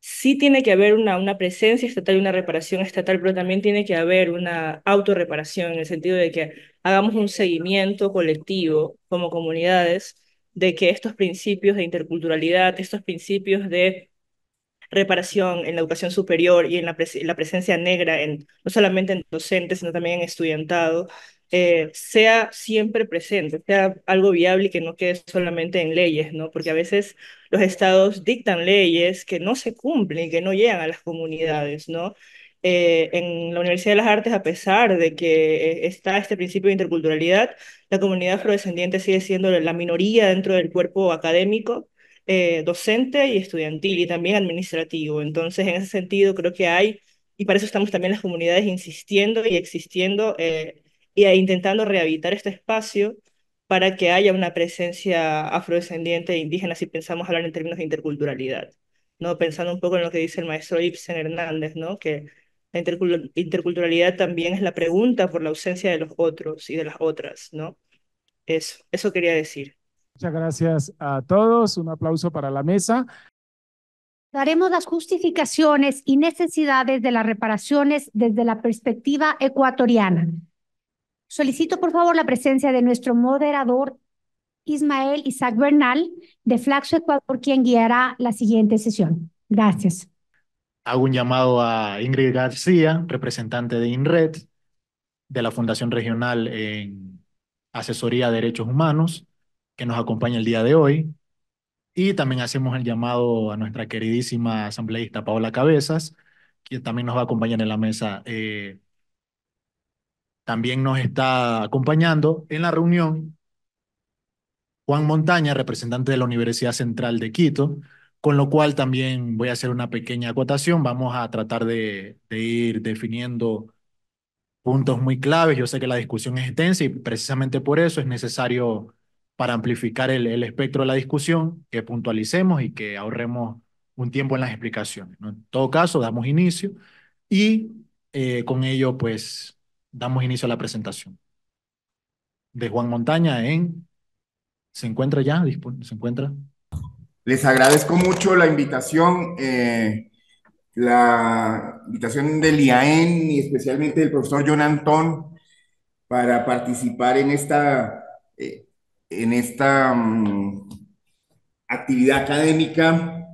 sí tiene que haber una, una presencia estatal y una reparación estatal, pero también tiene que haber una autorreparación en el sentido de que hagamos un seguimiento colectivo como comunidades de que estos principios de interculturalidad, estos principios de reparación en la educación superior y en la, presencia negra, en, no solamente en docentes, sino también en estudiantado, eh, sea siempre presente, sea algo viable y que no quede solamente en leyes, ¿no? Porque a veces los estados dictan leyes que no se cumplen, que no llegan a las comunidades, ¿no? Eh, en la Universidad de las Artes, a pesar de que eh, está este principio de interculturalidad, la comunidad afrodescendiente sigue siendo la minoría dentro del cuerpo académico, docente y estudiantil y también administrativo. Entonces, en ese sentido, creo que hay, y para eso estamos también las comunidades insistiendo y existiendo y intentando rehabilitar este espacio para que haya una presencia afrodescendiente e indígena, si pensamos hablar en términos de interculturalidad, ¿no? Pensando un poco en lo que dice el maestro Ibsen Hernández, ¿no? Que la interculturalidad también es la pregunta por la ausencia de los otros y de las otras, ¿no? Eso, eso quería decir. Muchas gracias a todos. Un aplauso para la mesa. Daremos las justificaciones y necesidades de las reparaciones desde la perspectiva ecuatoriana. Solicito por favor la presencia de nuestro moderador Ismael Isaac Bernal de Flaxo Ecuador, quien guiará la siguiente sesión. Gracias. Hago un llamado a Ingrid García, representante de INRED, de la Fundación Regional en Asesoría de Derechos Humanos, que nos acompaña el día de hoy. Y también hacemos el llamado a nuestra queridísima asambleísta Paola Cabezas, quien también nos va a acompañar en la mesa eh, también nos está acompañando en la reunión Juan Montaña, representante de la Universidad Central de Quito, con lo cual también voy a hacer una pequeña acotación. Vamos a tratar de, ir definiendo puntos muy claves. Yo sé que la discusión es extensa y precisamente por eso es necesario para amplificar el, espectro de la discusión, que puntualicemos y que ahorremos un tiempo en las explicaciones. En todo caso, damos inicio y eh, con ello, pues, damos inicio a la presentación de Juan Montaña en... ¿Se encuentra ya? ¿Se encuentra? Les agradezco mucho la invitación, eh, la invitación del IAEN y especialmente del profesor John Antón para participar en esta, eh, en esta mm, actividad académica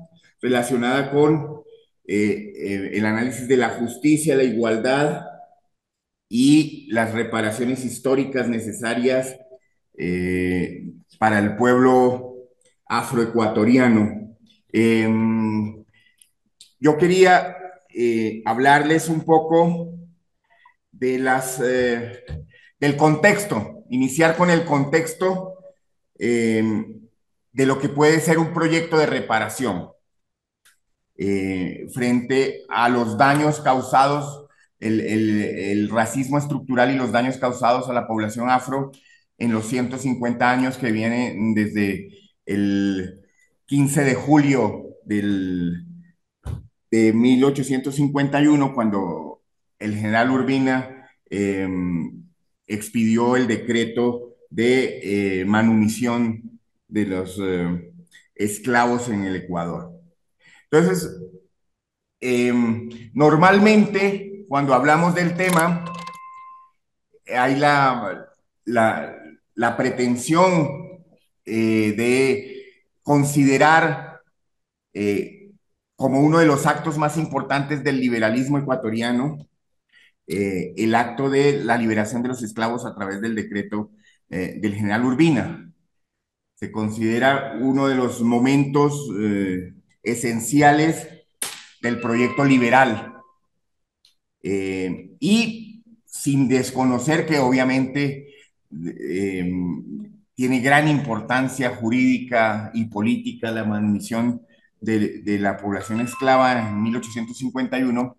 relacionada con eh, el análisis de la justicia, la igualdad y las reparaciones históricas necesarias eh, para el pueblo afroecuatoriano. Em, yo quería eh, hablarles un poco de las, eh, del contexto, iniciar con el contexto em, de lo que puede ser un proyecto de reparación frente a los daños causados el, racismo estructural y los daños causados a la población afro en los 150 años que vienen desde el 15 de julio del, de 1851, cuando el general Urbina em, expidió el decreto de eh, manumisión de los eh, esclavos en el Ecuador. Entonces, em, normalmente cuando hablamos del tema, hay la, pretensión eh, de considerar eh, como uno de los actos más importantes del liberalismo ecuatoriano eh, el acto de la liberación de los esclavos a través del decreto del general Urbina. Se considera uno de los momentos esenciales del proyecto liberal eh, y sin desconocer que obviamente eh, tiene gran importancia jurídica y política la admisión de, la población esclava en 1851,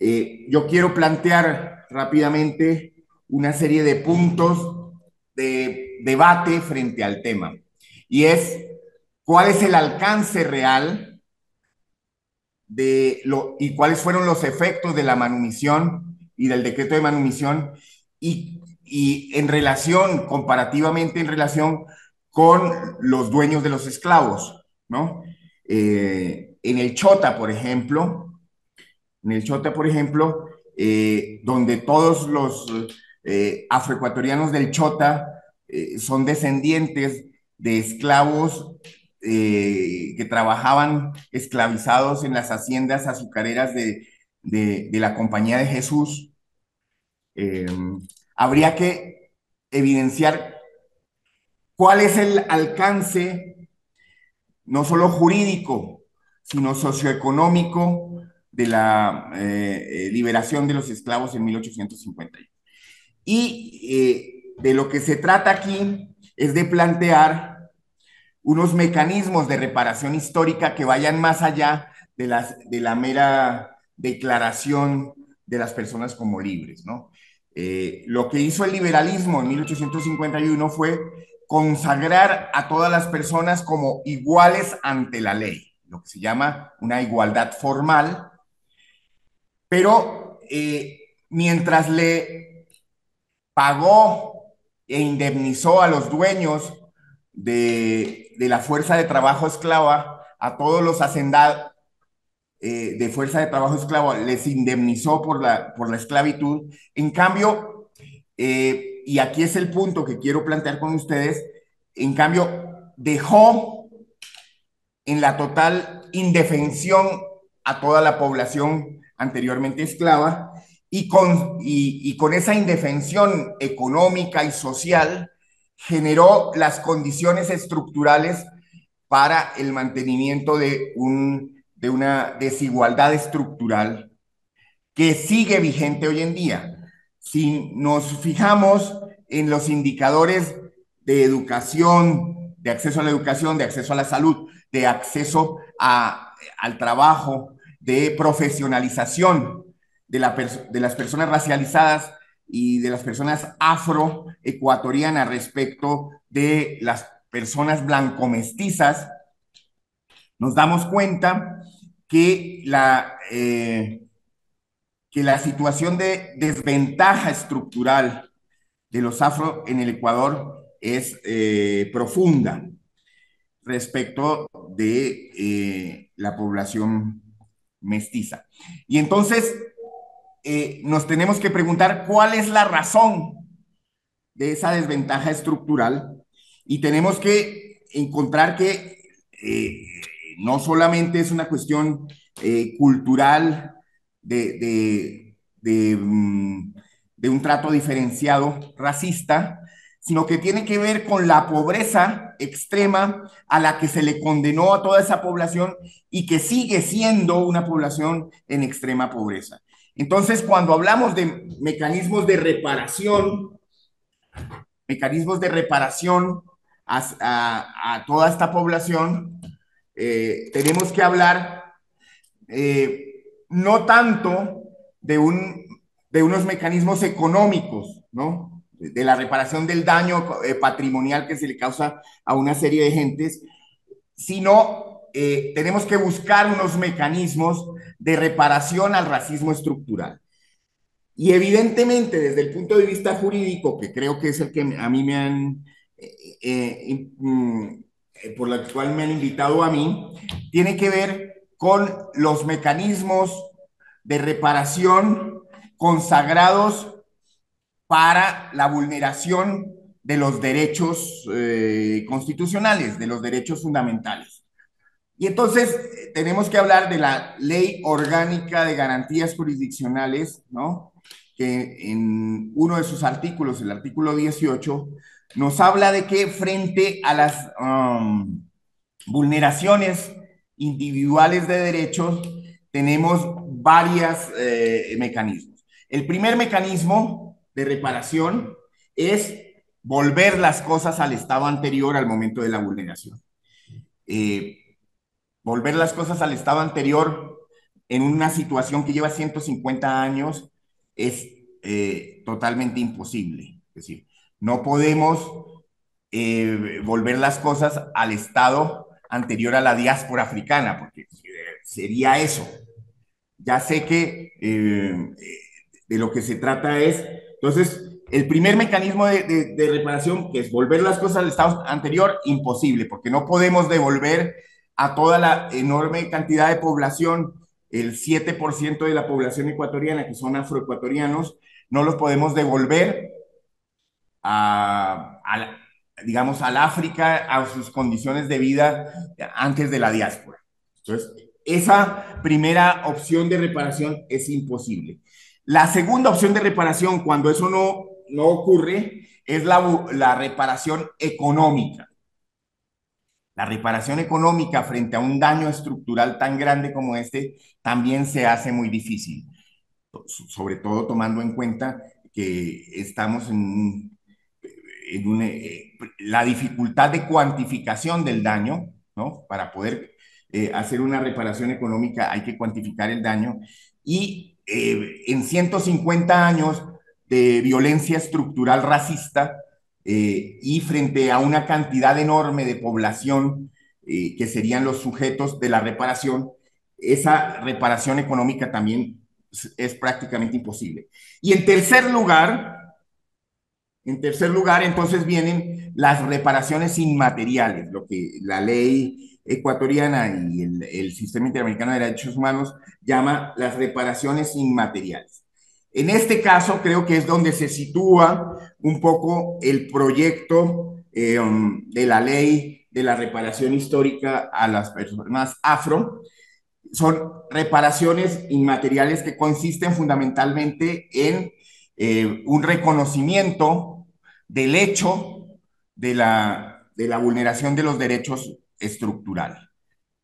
eh, yo quiero plantear rápidamente una serie de puntos de debate frente al tema. Y es, ¿cuál es el alcance real de lo, y cuáles fueron los efectos de la manumisión y del decreto de manumisión y, en relación, comparativamente en relación con los dueños de los esclavos, ¿no? Eh, en el Chota, por ejemplo, en el Chota, por ejemplo, eh, donde todos los eh, afroecuatorianos del Chota son descendientes de esclavos eh, que trabajaban esclavizados en las haciendas azucareras de, la Compañía de Jesús. Eh, habría que evidenciar cuál es el alcance, no solo jurídico, sino socioeconómico de la eh, liberación de los esclavos en 1851. Y de lo que se trata aquí es de plantear unos mecanismos de reparación histórica que vayan más allá de, las, de la mera declaración de las personas como libres. Eh, lo que hizo el liberalismo en 1851 fue consagrar a todas las personas como iguales ante la ley, lo que se llama una igualdad formal, pero eh, mientras le pagó e indemnizó a los dueños de de la fuerza de trabajo esclava a todos los hacendados eh, de fuerza de trabajo esclava, les indemnizó por la, por la esclavitud. En cambio, eh, y aquí es el punto que quiero plantear con ustedes, en cambio, dejó en la total indefensión a toda la población anteriormente esclava y con, y con esa indefensión económica y social, generó las condiciones estructurales para el mantenimiento de, un, de una desigualdad estructural que sigue vigente hoy en día. Si nos fijamos en los indicadores de educación, de acceso a la educación, de acceso a la salud, de acceso al trabajo, de profesionalización de, de las personas racializadas, y de las personas afro afroecuatorianas respecto de las personas blanco-mestizas, nos damos cuenta que la, eh, que la situación de desventaja estructural de los afro en el Ecuador es eh, profunda respecto de eh, la población mestiza. Y entonces, eh, nos tenemos que preguntar cuál es la razón de esa desventaja estructural y tenemos que encontrar que eh, no solamente es una cuestión eh, cultural mm, de un trato diferenciado racista, sino que tiene que ver con la pobreza extrema a la que se le condenó a toda esa población y que sigue siendo una población en extrema pobreza. Entonces, cuando hablamos de mecanismos de reparación, mecanismos de reparación a, toda esta población, eh, tenemos que hablar eh, no tanto de, un, de unos mecanismos económicos, ¿no? De, la reparación del daño eh, patrimonial que se le causa a una serie de gentes, sino tenemos que buscar unos mecanismos de reparación al racismo estructural. Y evidentemente, desde el punto de vista jurídico, que creo que es el que a mí me han, eh, eh, mm, por la cual me han invitado a mí, tiene que ver con los mecanismos de reparación consagrados para la vulneración de los derechos eh, constitucionales, de los derechos fundamentales. Y entonces eh, tenemos que hablar de la ley orgánica de garantías jurisdiccionales, ¿no? Que en uno de sus artículos, el artículo 18, nos habla de que frente a las um, vulneraciones individuales de derechos, tenemos varios eh, mecanismos. El primer mecanismo de reparación es volver las cosas al estado anterior al momento de la vulneración. Eh, volver las cosas al estado anterior en una situación que lleva 150 años es eh, totalmente imposible. Es decir, no podemos eh, volver las cosas al estado anterior a la diáspora africana, porque eh, sería eso. Ya sé que de lo que se trata es, entonces, el primer mecanismo de reparación, que es volver las cosas al estado anterior, imposible, porque no podemos devolver a toda la enorme cantidad de población, el 7% de la población ecuatoriana, que son afroecuatorianos, no los podemos devolver a, digamos, al África, a sus condiciones de vida antes de la diáspora. Entonces, esa primera opción de reparación es imposible. La segunda opción de reparación, cuando eso no, ocurre, es la reparación económica. La reparación económica frente a un daño estructural tan grande como este también se hace muy difícil, sobre todo tomando en cuenta que estamos en, en eh, la dificultad de cuantificación del daño, ¿no? Para poder eh, hacer una reparación económica hay que cuantificar el daño y eh, en 150 años de violencia estructural racista, eh, y frente a una cantidad enorme de población eh, que serían los sujetos de la reparación, esa reparación económica también es prácticamente imposible. Y en tercer lugar, en tercer lugar, entonces vienen las reparaciones inmateriales, lo que la ley ecuatoriana y el, el sistema interamericano de derechos humanos llama las reparaciones inmateriales. En este caso, creo que es donde se sitúa un poco el proyecto eh, um, de la ley de la reparación histórica a las personas afro. Son reparaciones inmateriales que consisten fundamentalmente en eh, un reconocimiento del hecho de la, de la vulneración de los derechos estructurales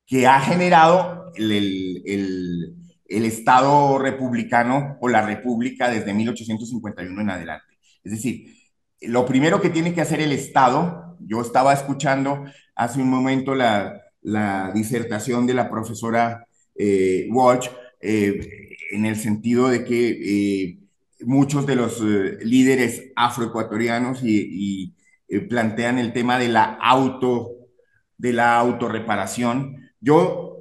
que ha generado el Estado republicano o la República desde 1851 en adelante. Es decir, lo primero que tiene que hacer el Estado, yo estaba escuchando hace un momento la, disertación de la profesora eh, Walsh, eh, en el sentido de que eh, muchos de los líderes afroecuatorianos plantean el tema de la auto de la autorreparación. Yo,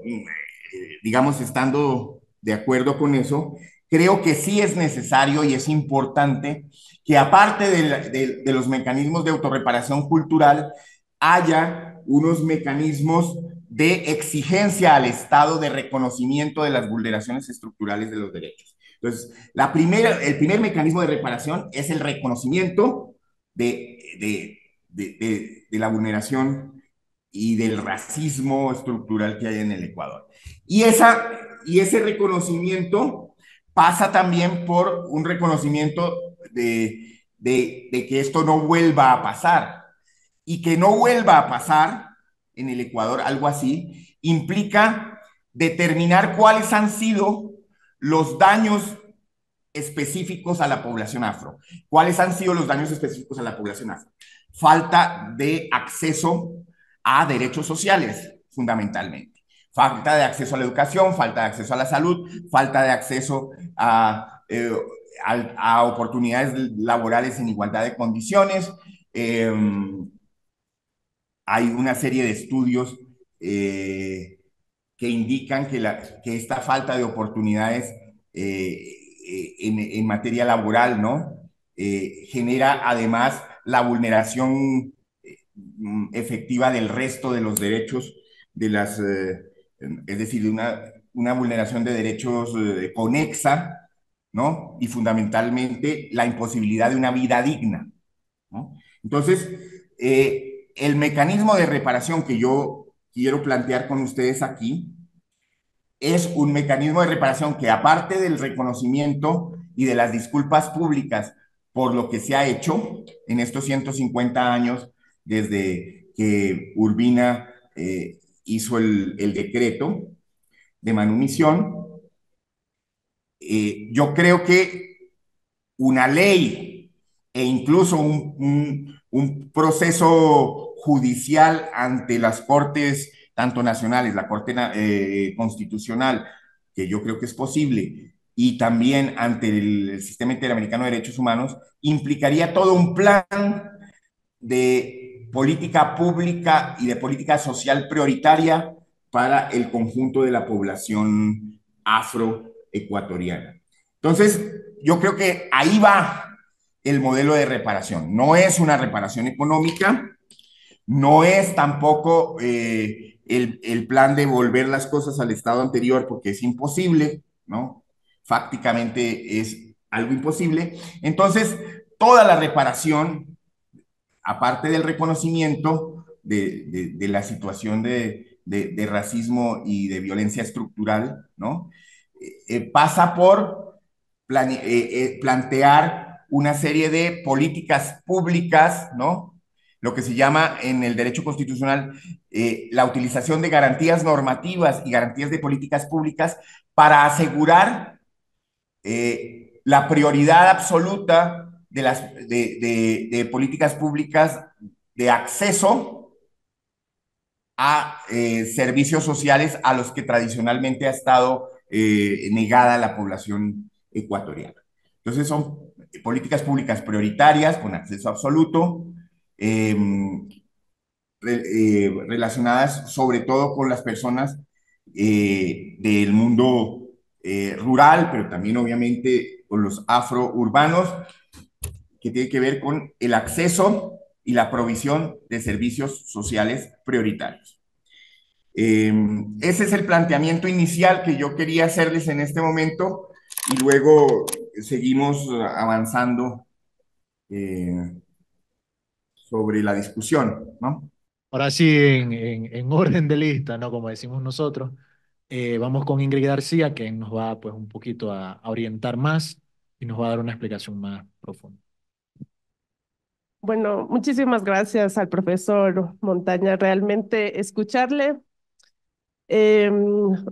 digamos, estando de acuerdo con eso, creo que sí es necesario y es importante que aparte de, los mecanismos de autorreparación cultural, haya unos mecanismos de exigencia al Estado de reconocimiento de las vulneraciones estructurales de los derechos. Entonces, la primera, el primer mecanismo de reparación es el reconocimiento de, la vulneración y del racismo estructural que hay en el Ecuador. Y, esa, y ese reconocimiento pasa también por un reconocimiento de, que esto no vuelva a pasar. Y que no vuelva a pasar en el Ecuador, algo así, implica determinar cuáles han sido los daños específicos a la población afro. ¿Cuáles han sido los daños específicos a la población afro? Falta de acceso a derechos sociales, fundamentalmente. Falta de acceso a la educación, falta de acceso a la salud, falta de acceso a eh, a, oportunidades laborales en igualdad de condiciones. Em, hay una serie de estudios eh, que indican que, esta falta de oportunidades eh, eh, en, materia laboral, ¿no? genera además la vulneración efectiva del resto de los derechos de las, es decir, una, una vulneración de derechos conexa ¿no? Y fundamentalmente la imposibilidad de una vida digna, Entonces, eh, el mecanismo de reparación que yo quiero plantear con ustedes aquí es un mecanismo de reparación que aparte del reconocimiento y de las disculpas públicas por lo que se ha hecho en estos 150 años desde que Urbina eh, hizo el, decreto de manumisión, eh, yo creo que una ley e incluso un, proceso judicial ante las cortes, tanto nacionales, la Corte eh, Constitucional, que yo creo que es posible, y también ante el, el Sistema Interamericano de Derechos Humanos, implicaría todo un plan de política pública y de política social prioritaria para el conjunto de la población afro ecuatoriana. Entonces, yo creo que ahí va el modelo de reparación. No es una reparación económica, no es tampoco eh, el, plan de volver las cosas al estado anterior porque es imposible, ¿no? Fácticamente es algo imposible. Entonces, toda la reparación, aparte del reconocimiento de, la situación de, de, racismo y de violencia estructural, ¿no? Eh, pasa por eh, eh, plantear una serie de políticas públicas, ¿no? Lo que se llama en el derecho constitucional la utilización de garantías normativas y garantías de políticas públicas para asegurar la prioridad absoluta de las de, políticas públicas de acceso a servicios sociales a los que tradicionalmente ha estado eh, negada a la población ecuatoriana. Entonces son políticas públicas prioritarias con acceso absoluto, em, eh, relacionadas sobre todo con las personas eh, del mundo rural, pero también obviamente con los afrourbanos, que tiene que ver con el acceso y la provisión de servicios sociales prioritarios. Em, ese es el planteamiento inicial que yo quería hacerles en este momento y luego seguimos avanzando eh, sobre la discusión, Ahora sí, en, en, orden de lista, ¿no? Como decimos nosotros, eh, vamos con Ingrid García, que nos va pues un poquito a orientar más y nos va a dar una explicación más profunda. Bueno, muchísimas gracias al profesor Montaña. Realmente escucharle Em,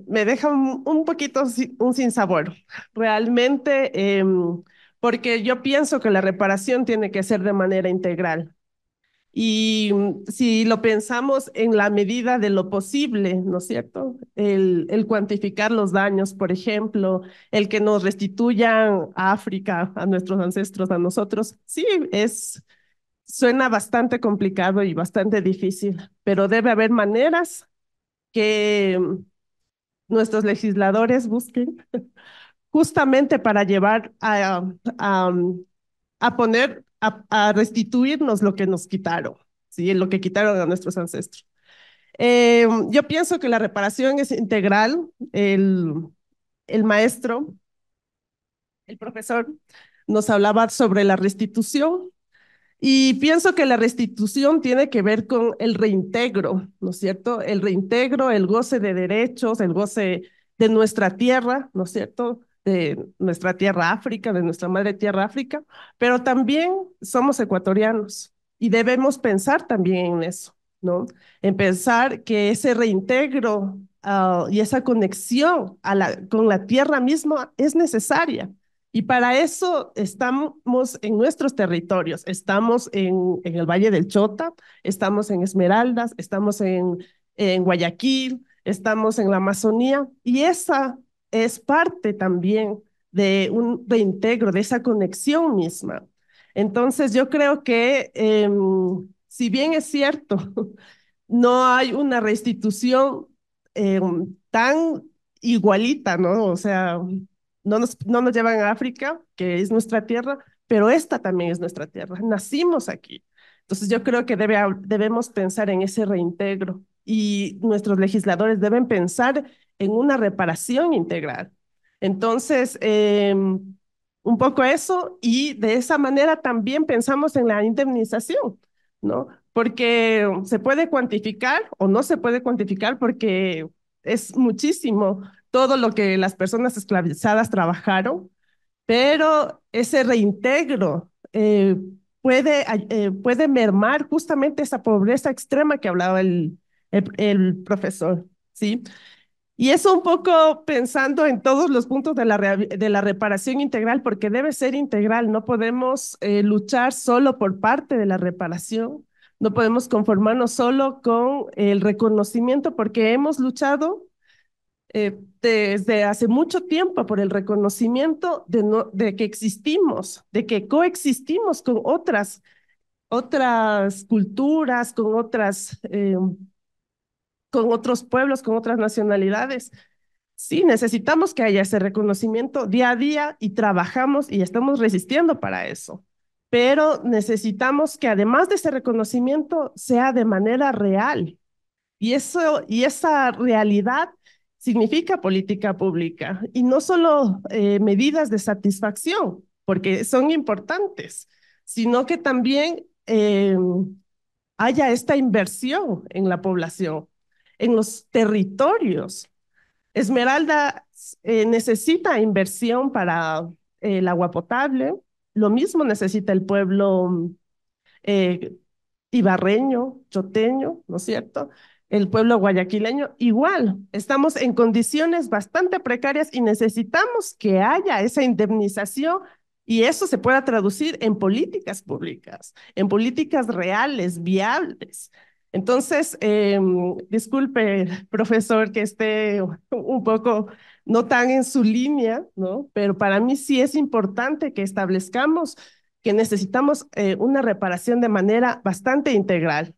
me deja un, poquito un sinsabor, realmente, em, porque yo pienso que la reparación tiene que ser de manera integral. Y mm, si lo pensamos en la medida de lo posible, ¿no es cierto? El, cuantificar los daños, por ejemplo, el que nos restituyan a África, a nuestros ancestros, a nosotros, sí, es, suena bastante complicado y bastante difícil, pero debe haber maneras que nuestros legisladores busquen justamente para llevar a, a, poner, a, restituirnos lo que nos quitaron, ¿sí? lo que quitaron a nuestros ancestros. Eh, yo pienso que la reparación es integral. El, el maestro, el profesor, nos hablaba sobre la restitución y pienso que la restitución tiene que ver con el reintegro, ¿no es cierto? El reintegro, el goce de derechos, el goce de nuestra tierra, ¿no es cierto? De nuestra tierra África, de nuestra madre tierra África, pero también somos ecuatorianos y debemos pensar también en eso, ¿no? En pensar que ese reintegro ah, y esa conexión con la tierra misma es necesaria y para eso estamos en nuestros territorios, estamos en, el Valle del Chota, estamos en Esmeraldas, estamos en, Guayaquil, estamos en la Amazonía y esa es parte también de un reintegro, de esa conexión misma. Entonces yo creo que em, si bien es cierto, no hay una restitución em, tan igualita, ¿no? O sea, no nos, llevan a África, que es nuestra tierra, pero esta también es nuestra tierra, nacimos aquí. Entonces yo creo que debe, debemos pensar en ese reintegro y nuestros legisladores deben pensar en una reparación integral. Entonces, em, un poco eso y de esa manera también pensamos en la indemnización, ¿no? Porque se puede cuantificar o no se puede cuantificar porque es muchísimo todo lo que las personas esclavizadas trabajaron, pero ese reintegro eh, puede, eh, puede mermar justamente esa pobreza extrema que hablaba el, el, profesor, ¿sí? Y eso un poco pensando en todos los puntos de la, de la reparación integral, porque debe ser integral, no podemos eh, luchar solo por parte de la reparación, no podemos conformarnos solo con el reconocimiento, porque hemos luchado eh, desde hace mucho tiempo por el reconocimiento de, que existimos, de que coexistimos con otras, culturas, con, otras, eh, con otros pueblos, con otras nacionalidades. Sí, necesitamos que haya ese reconocimiento día a día y trabajamos y estamos resistiendo para eso. Pero necesitamos que además de ese reconocimiento sea de manera real. Y, eso, y esa realidad significa política pública y no solo eh, medidas de satisfacción, porque son importantes, sino que también em, haya esta inversión en la población, en los territorios. Esmeralda eh, necesita inversión para el agua potable, lo mismo necesita el pueblo eh, ibarreño, choteño, ¿no es cierto? el pueblo guayaquileño igual. Estamos en condiciones bastante precarias y necesitamos que haya esa indemnización y eso se pueda traducir en políticas públicas, en políticas reales, viables. Entonces, em, disculpe, profesor, que esté un poco no tan en su línea, ¿no? Pero para mí sí es importante que establezcamos que necesitamos eh, una reparación de manera bastante integral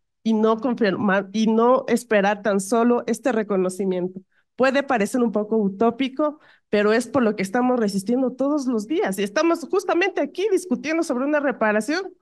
y no esperar tan solo este reconocimiento. Puede parecer un poco utópico, pero es por lo que estamos resistiendo todos los días y estamos justamente aquí discutiendo sobre una reparación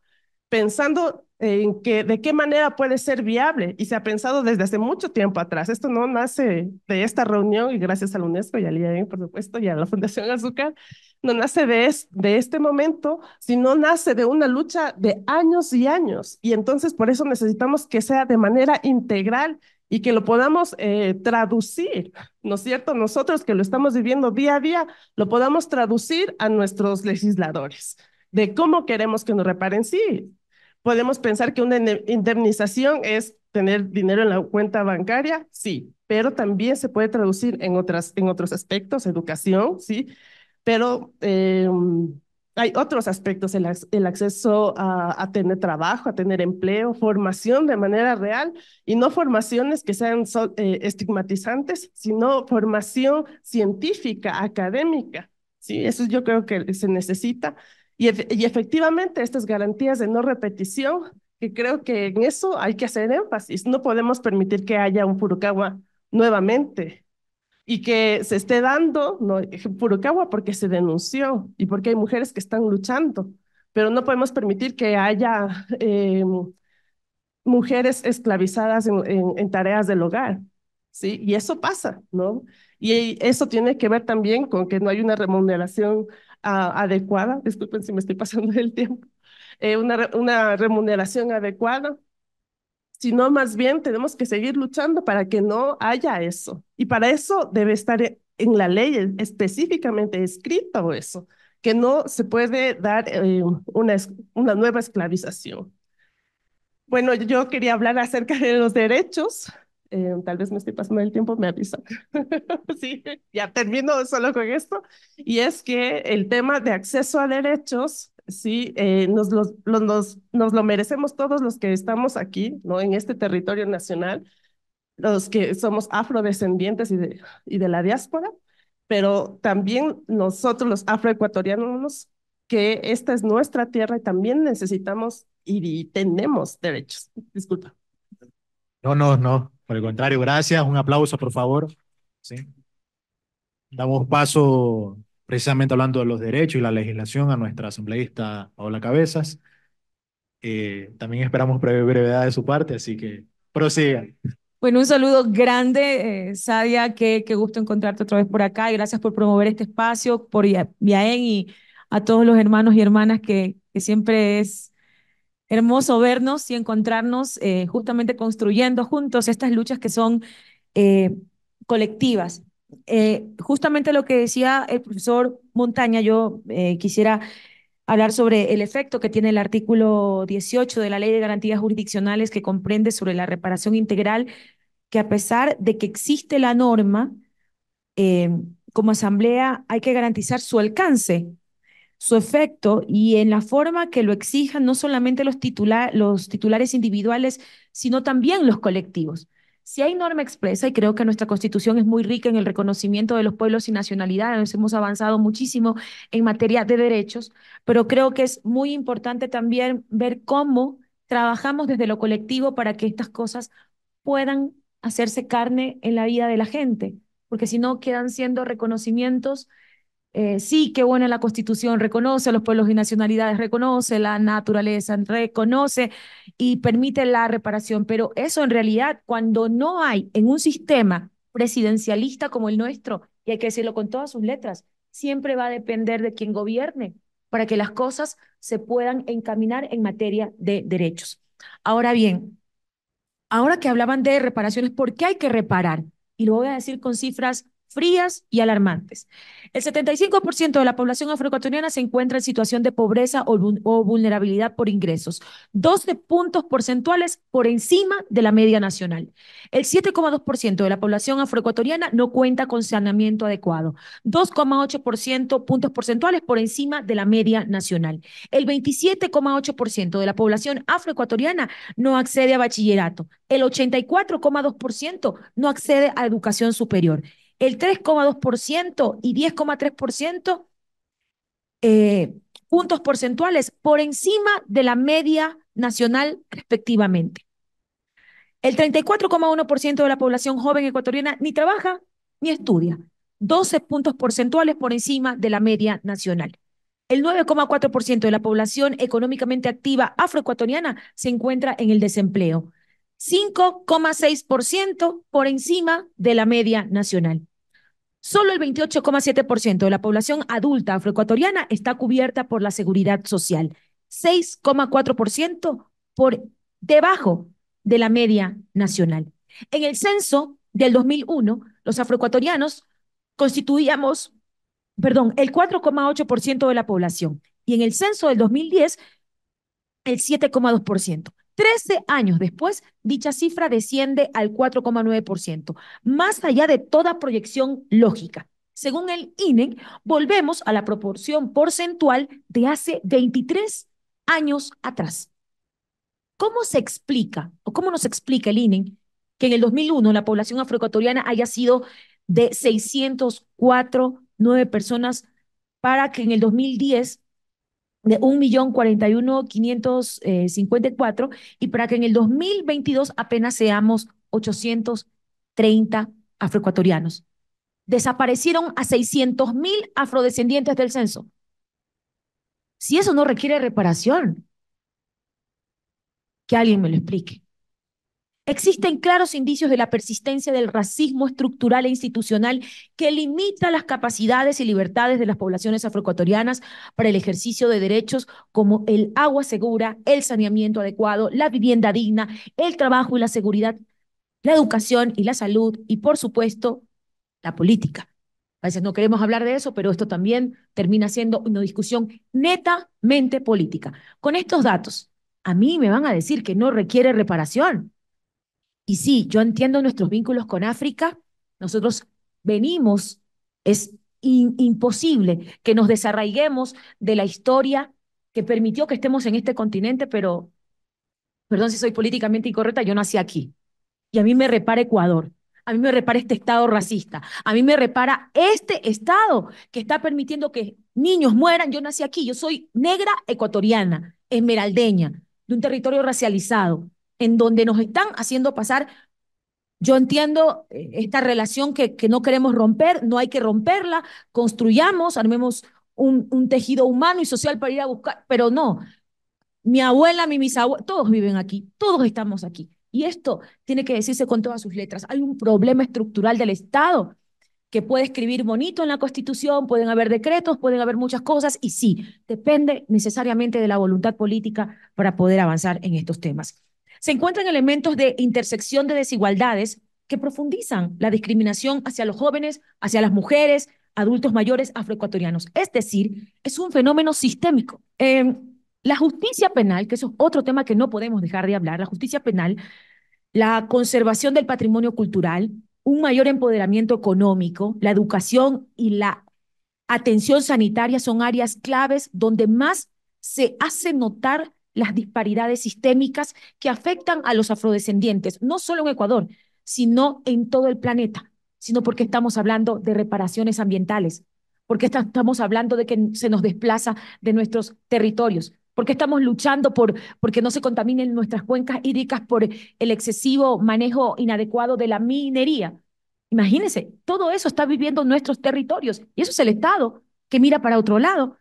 pensando en que, de qué manera puede ser viable. Y se ha pensado desde hace mucho tiempo atrás. Esto no nace de esta reunión y gracias a la UNESCO y al IAEN, por supuesto, y a la Fundación Azúcar, no nace de, de este momento, sino nace de una lucha de años y años. Y entonces por eso necesitamos que sea de manera integral y que lo podamos eh, traducir, ¿no es cierto? Nosotros que lo estamos viviendo día a día, lo podamos traducir a nuestros legisladores de cómo queremos que nos reparen. Sí, Podemos pensar que una indemnización es tener dinero en la cuenta bancaria, sí, pero también se puede traducir en, otras, en otros aspectos, educación, sí, pero em, hay otros aspectos, el, acceso a, tener trabajo, a tener empleo, formación de manera real y no formaciones que sean eh, estigmatizantes, sino formación científica, académica. Sí, eso yo creo que se necesita. Y, efectivamente, estas garantías de no repetición, que creo que en eso hay que hacer énfasis. No podemos permitir que haya un Furukawa nuevamente y que se esté dando no, Furukawa porque se denunció y porque hay mujeres que están luchando, pero no podemos permitir que haya em, mujeres esclavizadas en, tareas del hogar, ¿sí? Y eso pasa, ¿no? Y eso tiene que ver también con que no hay una remuneración adecuada, disculpen si me estoy pasando el tiempo, eh, una, remuneración adecuada, sino más bien tenemos que seguir luchando para que no haya eso. Y para eso debe estar e, en la ley e, específicamente escrito eso, que no se puede dar eh, una, una nueva esclavización. Bueno, yo quería hablar acerca de los derechos eh, tal vez me estoy pasando el tiempo, me avisa sí, ya termino solo con esto. Y es que el tema de acceso a derechos, sí, eh, nos, los, los, nos, nos lo merecemos todos los que estamos aquí, ¿no? En este territorio nacional, los que somos afrodescendientes y de, y de la diáspora, pero también nosotros los afroecuatorianos que esta es nuestra tierra y también necesitamos y, y tenemos derechos. Disculpa. No, no, no. Por el contrario, gracias. Un aplauso, por favor. ¿Sí? Damos paso, precisamente hablando de los derechos y la legislación, a nuestra asambleísta Paola Cabezas. Eh, también esperamos brevedad de su parte, así que prosigan. Bueno, un saludo grande, eh, Sadia, qué, gusto encontrarte otra vez por acá y gracias por promover este espacio, por IAEN y a todos los hermanos y hermanas que, que siempre es hermoso vernos y encontrarnos eh, justamente construyendo juntos estas luchas que son eh, colectivas. Eh, justamente lo que decía el profesor Montaña, yo quisiera hablar sobre el efecto que tiene el artículo 18 de la Ley de Garantías Jurisdiccionales que comprende sobre la reparación integral, que a pesar de que existe la norma, como asamblea hay que garantizar su alcance su efecto y en la forma que lo exijan no solamente los, los titulares individuales, sino también los colectivos. Si hay norma expresa, y creo que nuestra constitución es muy rica en el reconocimiento de los pueblos y nacionalidades, hemos avanzado muchísimo en materia de derechos, pero creo que es muy importante también ver cómo trabajamos desde lo colectivo para que estas cosas puedan hacerse carne en la vida de la gente, porque si no quedan siendo reconocimientos eh, sí, qué buena la constitución, reconoce a los pueblos y nacionalidades, reconoce la naturaleza, reconoce y permite la reparación, pero eso en realidad cuando no hay en un sistema presidencialista como el nuestro, y hay que decirlo con todas sus letras, siempre va a depender de quien gobierne para que las cosas se puedan encaminar en materia de derechos. Ahora bien, ahora que hablaban de reparaciones, ¿por qué hay que reparar? Y lo voy a decir con cifras frías y alarmantes. El 75% de la población afroecuatoriana se encuentra en situación de pobreza o, vulnerabilidad por ingresos, 12 puntos porcentuales por encima de la media nacional. El 7,2% de la población afroecuatoriana no cuenta con saneamiento adecuado, 2,8% puntos porcentuales por encima de la media nacional. El 27,8% de la población afroecuatoriana no accede a bachillerato, el 84,2% no accede a educación superior el 3,2% y 10,3% eh, puntos porcentuales por encima de la media nacional respectivamente. El 34,1% de la población joven ecuatoriana ni trabaja ni estudia, 12 puntos porcentuales por encima de la media nacional. El 9,4% de la población económicamente activa afroecuatoriana se encuentra en el desempleo, 5,6% por encima de la media nacional. Solo el 28,7% de la población adulta afroecuatoriana está cubierta por la seguridad social, 6,4% por debajo de la media nacional. En el censo del 2001, los afroecuatorianos constituíamos, perdón, el 4,8% de la población y en el censo del 2010, el 7,2%. 13 años después, dicha cifra desciende al 4,9%, más allá de toda proyección lógica. Según el INE, volvemos a la proporción porcentual de hace 23 años atrás. ¿Cómo se explica o cómo nos explica el INE que en el 2001 la población afroecuatoriana haya sido de 604 personas para que en el 2010 de 1.041.554 eh, y para que en el 2022 apenas seamos 830 afroecuatorianos. Desaparecieron a 600.000 afrodescendientes del censo. Si eso no requiere reparación, que alguien me lo explique. Existen claros indicios de la persistencia del racismo estructural e institucional que limita las capacidades y libertades de las poblaciones afroecuatorianas para el ejercicio de derechos como el agua segura, el saneamiento adecuado, la vivienda digna, el trabajo y la seguridad, la educación y la salud y, por supuesto, la política. A veces no queremos hablar de eso, pero esto también termina siendo una discusión netamente política. Con estos datos, a mí me van a decir que no requiere reparación. Y sí, yo entiendo nuestros vínculos con África. Nosotros venimos, es imposible que nos desarraiguemos de la historia que permitió que estemos en este continente, pero, perdón si soy políticamente incorrecta, yo nací aquí. Y a mí me repara Ecuador, a mí me repara este Estado racista, a mí me repara este Estado que está permitiendo que niños mueran. Yo nací aquí, yo soy negra ecuatoriana, esmeraldeña, de un territorio racializado en donde nos están haciendo pasar yo entiendo eh, esta relación que, no queremos romper, no hay que romperla, construyamos, armemos un, tejido humano y social para ir a buscar, pero no, mi abuela, mi bisabuela, todos viven aquí, todos estamos aquí. Y esto tiene que decirse con todas sus letras. Hay un problema estructural del Estado que puede escribir bonito en la Constitución, pueden haber decretos, pueden haber muchas cosas, y sí, depende necesariamente de la voluntad política para poder avanzar en estos temas se encuentran elementos de intersección de desigualdades que profundizan la discriminación hacia los jóvenes, hacia las mujeres, adultos mayores afroecuatorianos. Es decir, es un fenómeno sistémico. Em, la justicia penal, que eso es otro tema que no podemos dejar de hablar, la justicia penal, la conservación del patrimonio cultural, un mayor empoderamiento económico, la educación y la atención sanitaria son áreas claves donde más se hace notar las disparidades sistémicas que afectan a los afrodescendientes, no solo en Ecuador, sino en todo el planeta, sino porque estamos hablando de reparaciones ambientales, porque estamos hablando de que se nos desplaza de nuestros territorios, porque estamos luchando por porque no se contaminen nuestras cuencas hídricas por el excesivo manejo inadecuado de la minería. Imagínense, todo eso está viviendo en nuestros territorios y eso es el Estado que mira para otro lado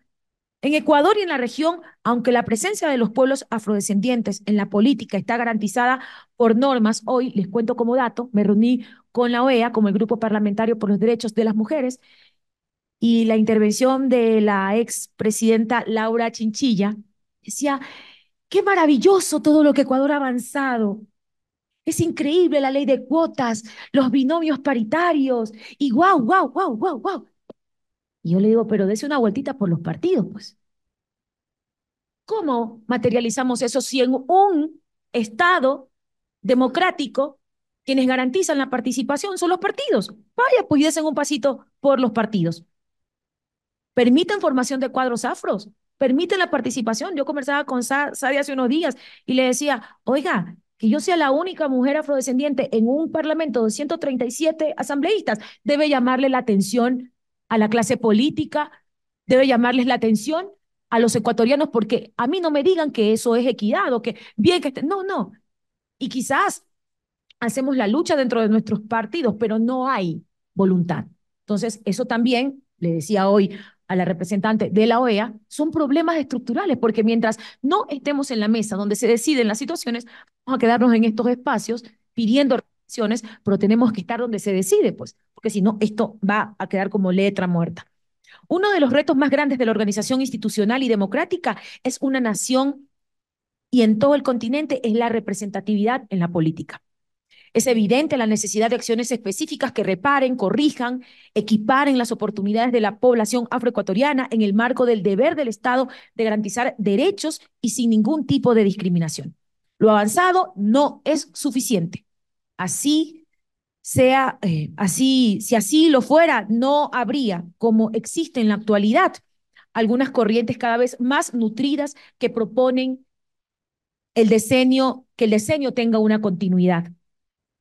en Ecuador y en la región, aunque la presencia de los pueblos afrodescendientes en la política está garantizada por normas, hoy les cuento como dato, me reuní con la OEA, como el Grupo Parlamentario por los Derechos de las Mujeres, y la intervención de la expresidenta Laura Chinchilla, decía, qué maravilloso todo lo que Ecuador ha avanzado. Es increíble la ley de cuotas, los binomios paritarios, y guau, guau, guau, guau, guau. Y yo le digo, pero dése una vueltita por los partidos, pues. ¿Cómo materializamos eso si en un Estado democrático quienes garantizan la participación son los partidos? Vaya, pues dése un pasito por los partidos. Permiten formación de cuadros afros, permiten la participación. Yo conversaba con Sadi hace unos días y le decía, oiga, que yo sea la única mujer afrodescendiente en un parlamento de 137 asambleístas, debe llamarle la atención a la clase política, debe llamarles la atención a los ecuatorianos porque a mí no me digan que eso es equidad o que bien que esté, no, no. Y quizás hacemos la lucha dentro de nuestros partidos, pero no hay voluntad. Entonces, eso también, le decía hoy a la representante de la OEA, son problemas estructurales, porque mientras no estemos en la mesa donde se deciden las situaciones, vamos a quedarnos en estos espacios pidiendo pero tenemos que estar donde se decide, pues, porque si no, esto va a quedar como letra muerta. Uno de los retos más grandes de la organización institucional y democrática es una nación y en todo el continente es la representatividad en la política. Es evidente la necesidad de acciones específicas que reparen, corrijan, equiparen las oportunidades de la población afroecuatoriana en el marco del deber del Estado de garantizar derechos y sin ningún tipo de discriminación. Lo avanzado no es suficiente así sea, eh, así, si así lo fuera, no habría, como existe en la actualidad, algunas corrientes cada vez más nutridas que proponen el diseño que el diseño tenga una continuidad.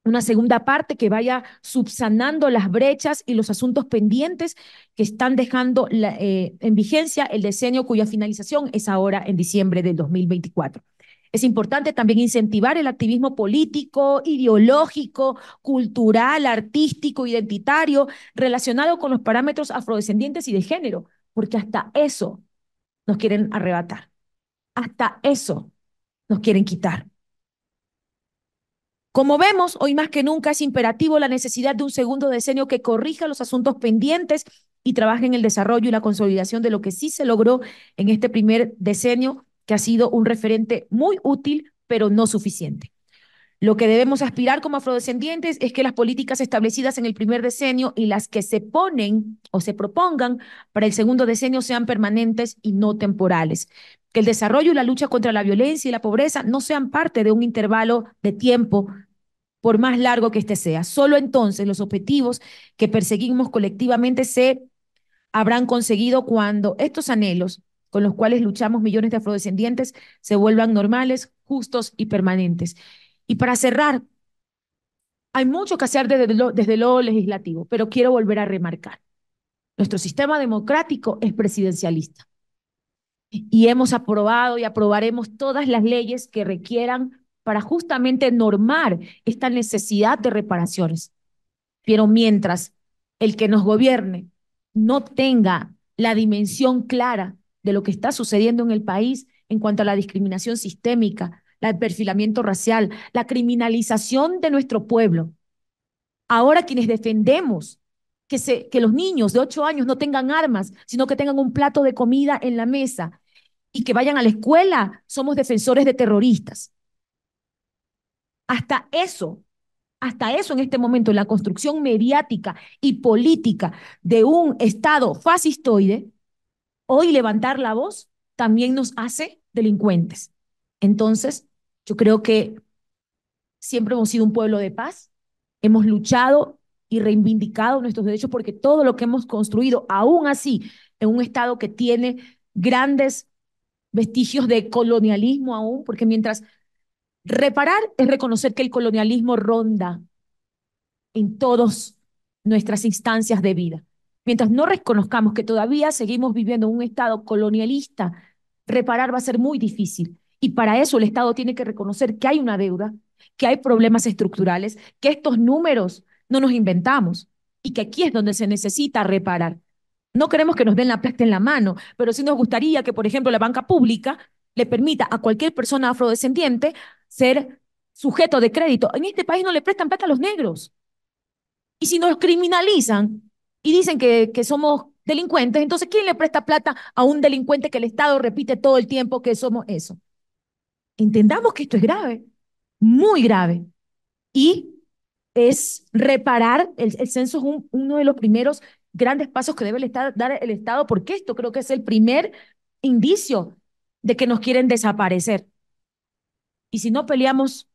Una segunda parte que vaya subsanando las brechas y los asuntos pendientes que están dejando eh, en vigencia el diseño cuya finalización es ahora en diciembre del 2024. Es importante también incentivar el activismo político, ideológico, cultural, artístico, identitario, relacionado con los parámetros afrodescendientes y de género, porque hasta eso nos quieren arrebatar, hasta eso nos quieren quitar. Como vemos, hoy más que nunca es imperativo la necesidad de un segundo decenio que corrija los asuntos pendientes y trabaje en el desarrollo y la consolidación de lo que sí se logró en este primer decenio que ha sido un referente muy útil, pero no suficiente. Lo que debemos aspirar como afrodescendientes es que las políticas establecidas en el primer decenio y las que se ponen o se propongan para el segundo decenio sean permanentes y no temporales. Que el desarrollo y la lucha contra la violencia y la pobreza no sean parte de un intervalo de tiempo, por más largo que este sea. Solo entonces los objetivos que perseguimos colectivamente se habrán conseguido cuando estos anhelos con los cuales luchamos millones de afrodescendientes se vuelvan normales, justos y permanentes. Y para cerrar, hay mucho que hacer desde lo, desde lo legislativo, pero quiero volver a remarcar. Nuestro sistema democrático es presidencialista y hemos aprobado y aprobaremos todas las leyes que requieran para justamente normar esta necesidad de reparaciones. Pero mientras el que nos gobierne no tenga la dimensión clara de lo que está sucediendo en el país en cuanto a la discriminación sistémica, el perfilamiento racial, la criminalización de nuestro pueblo. Ahora quienes defendemos que, se, que los niños de 8 años no tengan armas, sino que tengan un plato de comida en la mesa y que vayan a la escuela, somos defensores de terroristas. Hasta eso, hasta eso en este momento, en la construcción mediática y política de un Estado fascistoide, hoy levantar la voz también nos hace delincuentes. Entonces, yo creo que siempre hemos sido un pueblo de paz, hemos luchado y reivindicado nuestros derechos porque todo lo que hemos construido, aún así, en un Estado que tiene grandes vestigios de colonialismo aún, porque mientras reparar es reconocer que el colonialismo ronda en todas nuestras instancias de vida. Mientras no reconozcamos que todavía seguimos viviendo en un Estado colonialista, reparar va a ser muy difícil. Y para eso el Estado tiene que reconocer que hay una deuda, que hay problemas estructurales, que estos números no nos inventamos y que aquí es donde se necesita reparar. No queremos que nos den la plata en la mano, pero sí nos gustaría que, por ejemplo, la banca pública le permita a cualquier persona afrodescendiente ser sujeto de crédito. En este país no le prestan plata a los negros. Y si nos criminalizan, y dicen que, que somos delincuentes, entonces ¿quién le presta plata a un delincuente que el Estado repite todo el tiempo que somos eso? Entendamos que esto es grave, muy grave. Y es reparar, el, censo es uno de los primeros grandes pasos que debe dar el Estado, porque esto creo que es el primer indicio de que nos quieren desaparecer. Y si no peleamos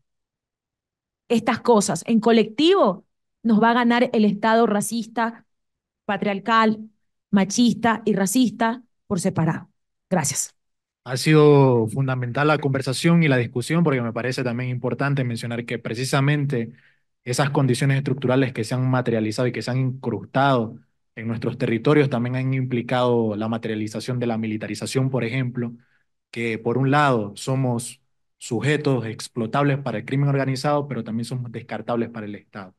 estas cosas en colectivo, nos va a ganar el Estado racista, patriarcal, machista y racista por separado. Gracias. Ha sido fundamental la conversación y la discusión porque me parece también importante mencionar que precisamente esas condiciones estructurales que se han materializado y que se han incrustado en nuestros territorios también han implicado la materialización de la militarización, por ejemplo, que por un lado somos sujetos explotables para el crimen organizado, pero también somos descartables para el Estado.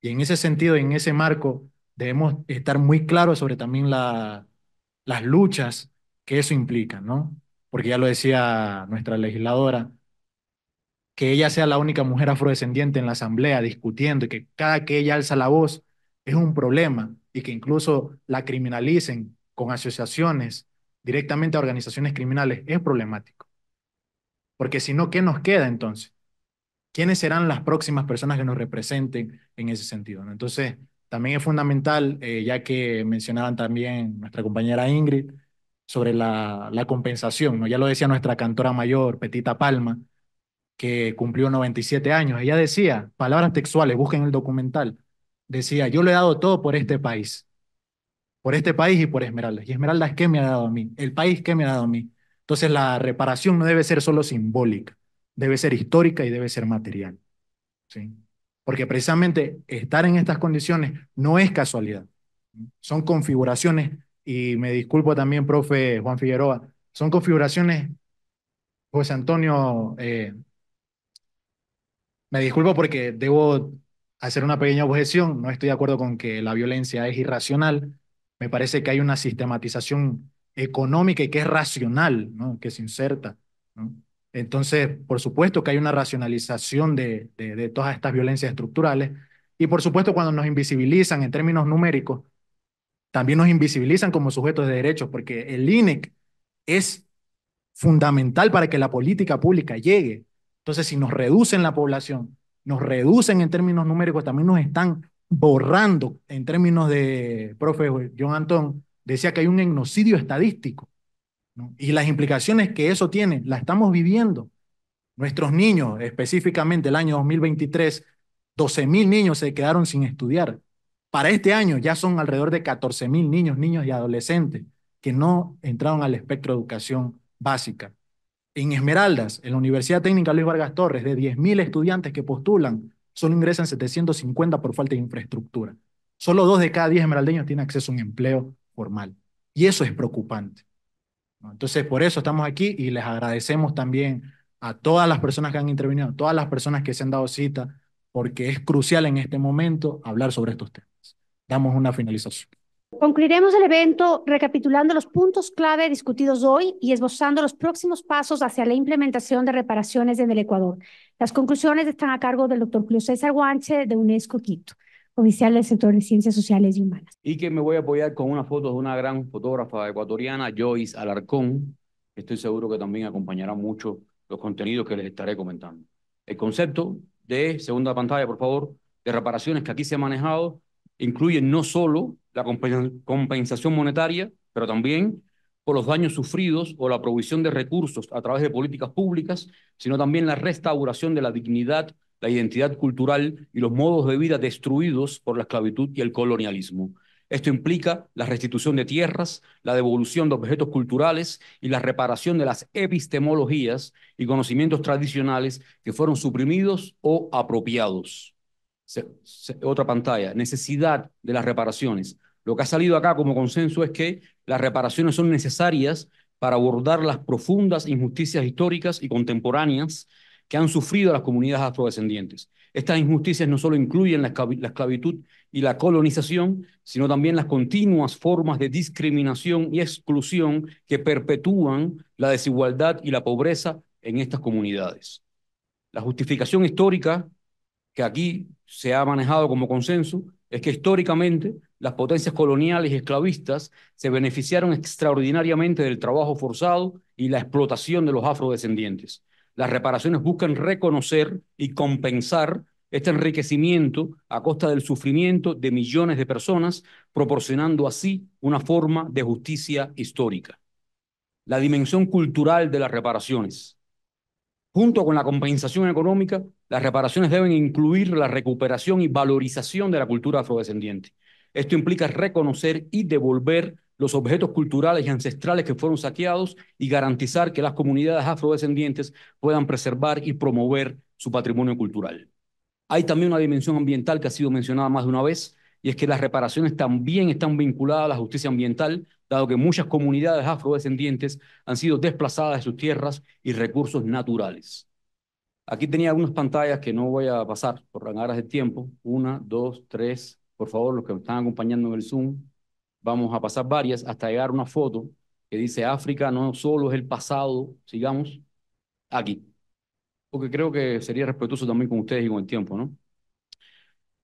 Y en ese sentido, en ese marco, debemos estar muy claros sobre también las luchas que eso implica, ¿no? Porque ya lo decía nuestra legisladora, que ella sea la única mujer afrodescendiente en la asamblea discutiendo y que cada que ella alza la voz es un problema y que incluso la criminalicen con asociaciones directamente a organizaciones criminales es problemático. Porque si no, ¿qué nos queda entonces? ¿Quiénes serán las próximas personas que nos representen en ese sentido? ¿no? Entonces, también es fundamental, eh, ya que mencionaban también nuestra compañera Ingrid, sobre la, compensación. Ya lo decía nuestra cantora mayor, Petita Palma, que cumplió 97 años. Ella decía, palabras textuales, busquen el documental, decía, yo le he dado todo por este país, por este país y por Esmeraldas. ¿Y Esmeraldas qué me ha dado a mí? ¿El país qué me ha dado a mí? Entonces la reparación no debe ser solo simbólica, debe ser histórica y debe ser material. ¿sí? Porque precisamente estar en estas condiciones no es casualidad. Son configuraciones, y me disculpo también, profe Juan Figueroa, son configuraciones, José Antonio, eh, me disculpo porque debo hacer una pequeña objeción, no estoy de acuerdo con que la violencia es irracional, me parece que hay una sistematización económica y que es racional, ¿no? que se inserta. Entonces, por supuesto que hay una racionalización de, todas estas violencias estructurales y por supuesto cuando nos invisibilizan en términos numéricos, también nos invisibilizan como sujetos de derechos porque el INEC es fundamental para que la política pública llegue. Entonces, si nos reducen la población, nos reducen en términos numéricos, también nos están borrando en términos de, profe John Antón, decía que hay un genocidio estadístico. Y las implicaciones que eso tiene, la estamos viviendo. Nuestros niños, específicamente el año 2023, 12 mil niños se quedaron sin estudiar. Para este año ya son alrededor de 14 mil niños, niños y adolescentes que no entraron al espectro de educación básica. En Esmeraldas, en la Universidad Técnica Luis Vargas Torres, de 10.000 estudiantes que postulan, solo ingresan 750 por falta de infraestructura. Solo dos de cada 10 esmeraldeños tienen acceso a un empleo formal. Y eso es preocupante. Entonces, por eso estamos aquí y les agradecemos también a todas las personas que han intervenido, a todas las personas que se han dado cita, porque es crucial en este momento hablar sobre estos temas. Damos una finalización. Concluiremos el evento recapitulando los puntos clave discutidos hoy y esbozando los próximos pasos hacia la implementación de reparaciones en el Ecuador. Las conclusiones están a cargo del doctor Julio César Guanche de UNESCO Quito oficial del sector de ciencias sociales y humanas. Y que me voy a apoyar con una foto de una gran fotógrafa ecuatoriana, Joyce Alarcón. Estoy seguro que también acompañará mucho los contenidos que les estaré comentando. El concepto de segunda pantalla, por favor, de reparaciones que aquí se ha manejado, incluye no solo la compensación monetaria, pero también por los daños sufridos o la provisión de recursos a través de políticas públicas, sino también la restauración de la dignidad la identidad cultural y los modos de vida destruidos por la esclavitud y el colonialismo. Esto implica la restitución de tierras, la devolución de objetos culturales y la reparación de las epistemologías y conocimientos tradicionales que fueron suprimidos o apropiados. otra pantalla, necesidad de las reparaciones. Lo que ha salido acá como consenso es que las reparaciones son necesarias para abordar las profundas injusticias históricas y contemporáneas que han sufrido las comunidades afrodescendientes. Estas injusticias no solo incluyen la esclavitud y la colonización, sino también las continuas formas de discriminación y exclusión que perpetúan la desigualdad y la pobreza en estas comunidades. La justificación histórica que aquí se ha manejado como consenso es que históricamente las potencias coloniales y esclavistas se beneficiaron extraordinariamente del trabajo forzado y la explotación de los afrodescendientes. Las reparaciones buscan reconocer y compensar este enriquecimiento a costa del sufrimiento de millones de personas, proporcionando así una forma de justicia histórica. La dimensión cultural de las reparaciones. Junto con la compensación económica, las reparaciones deben incluir la recuperación y valorización de la cultura afrodescendiente. Esto implica reconocer y devolver los objetos culturales y ancestrales que fueron saqueados y garantizar que las comunidades afrodescendientes puedan preservar y promover su patrimonio cultural. Hay también una dimensión ambiental que ha sido mencionada más de una vez, y es que las reparaciones también están vinculadas a la justicia ambiental, dado que muchas comunidades afrodescendientes han sido desplazadas de sus tierras y recursos naturales. Aquí tenía algunas pantallas que no voy a pasar por rangaras de tiempo. Una, dos, tres. Por favor, los que me están acompañando en el Zoom, vamos a pasar varias hasta llegar a una foto que dice África no solo es el pasado, sigamos aquí. Porque creo que sería respetuoso también con ustedes y con el tiempo, ¿no?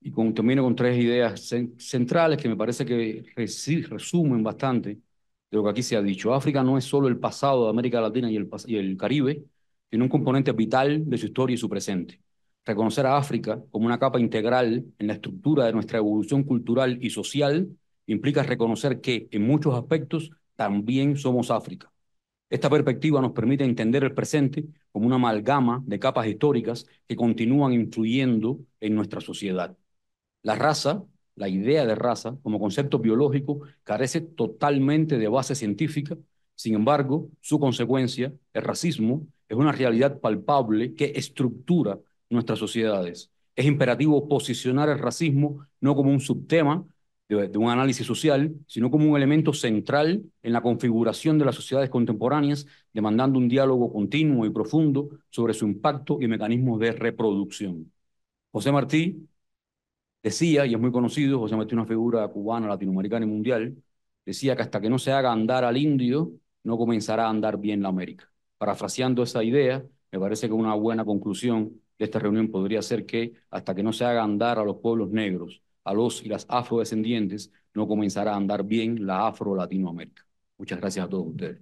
Y con, termino con tres ideas centrales que me parece que resumen bastante de lo que aquí se ha dicho. África no es solo el pasado de América Latina y el, y el Caribe, tiene un componente vital de su historia y su presente. Reconocer a África como una capa integral en la estructura de nuestra evolución cultural y social implica reconocer que en muchos aspectos también somos África. Esta perspectiva nos permite entender el presente como una amalgama de capas históricas que continúan influyendo en nuestra sociedad. La raza, la idea de raza como concepto biológico, carece totalmente de base científica, sin embargo, su consecuencia, el racismo, es una realidad palpable que estructura nuestras sociedades. Es imperativo posicionar el racismo no como un subtema, de, un análisis social, sino como un elemento central en la configuración de las sociedades contemporáneas, demandando un diálogo continuo y profundo sobre su impacto y mecanismos de reproducción. José Martí decía, y es muy conocido, José Martí es una figura cubana, latinoamericana y mundial, decía que hasta que no se haga andar al indio, no comenzará a andar bien la América. Parafraseando esa idea, me parece que una buena conclusión de esta reunión podría ser que hasta que no se haga andar a los pueblos negros a los y las afrodescendientes, no comenzará a andar bien la afro-latinoamérica. Muchas gracias a todos ustedes.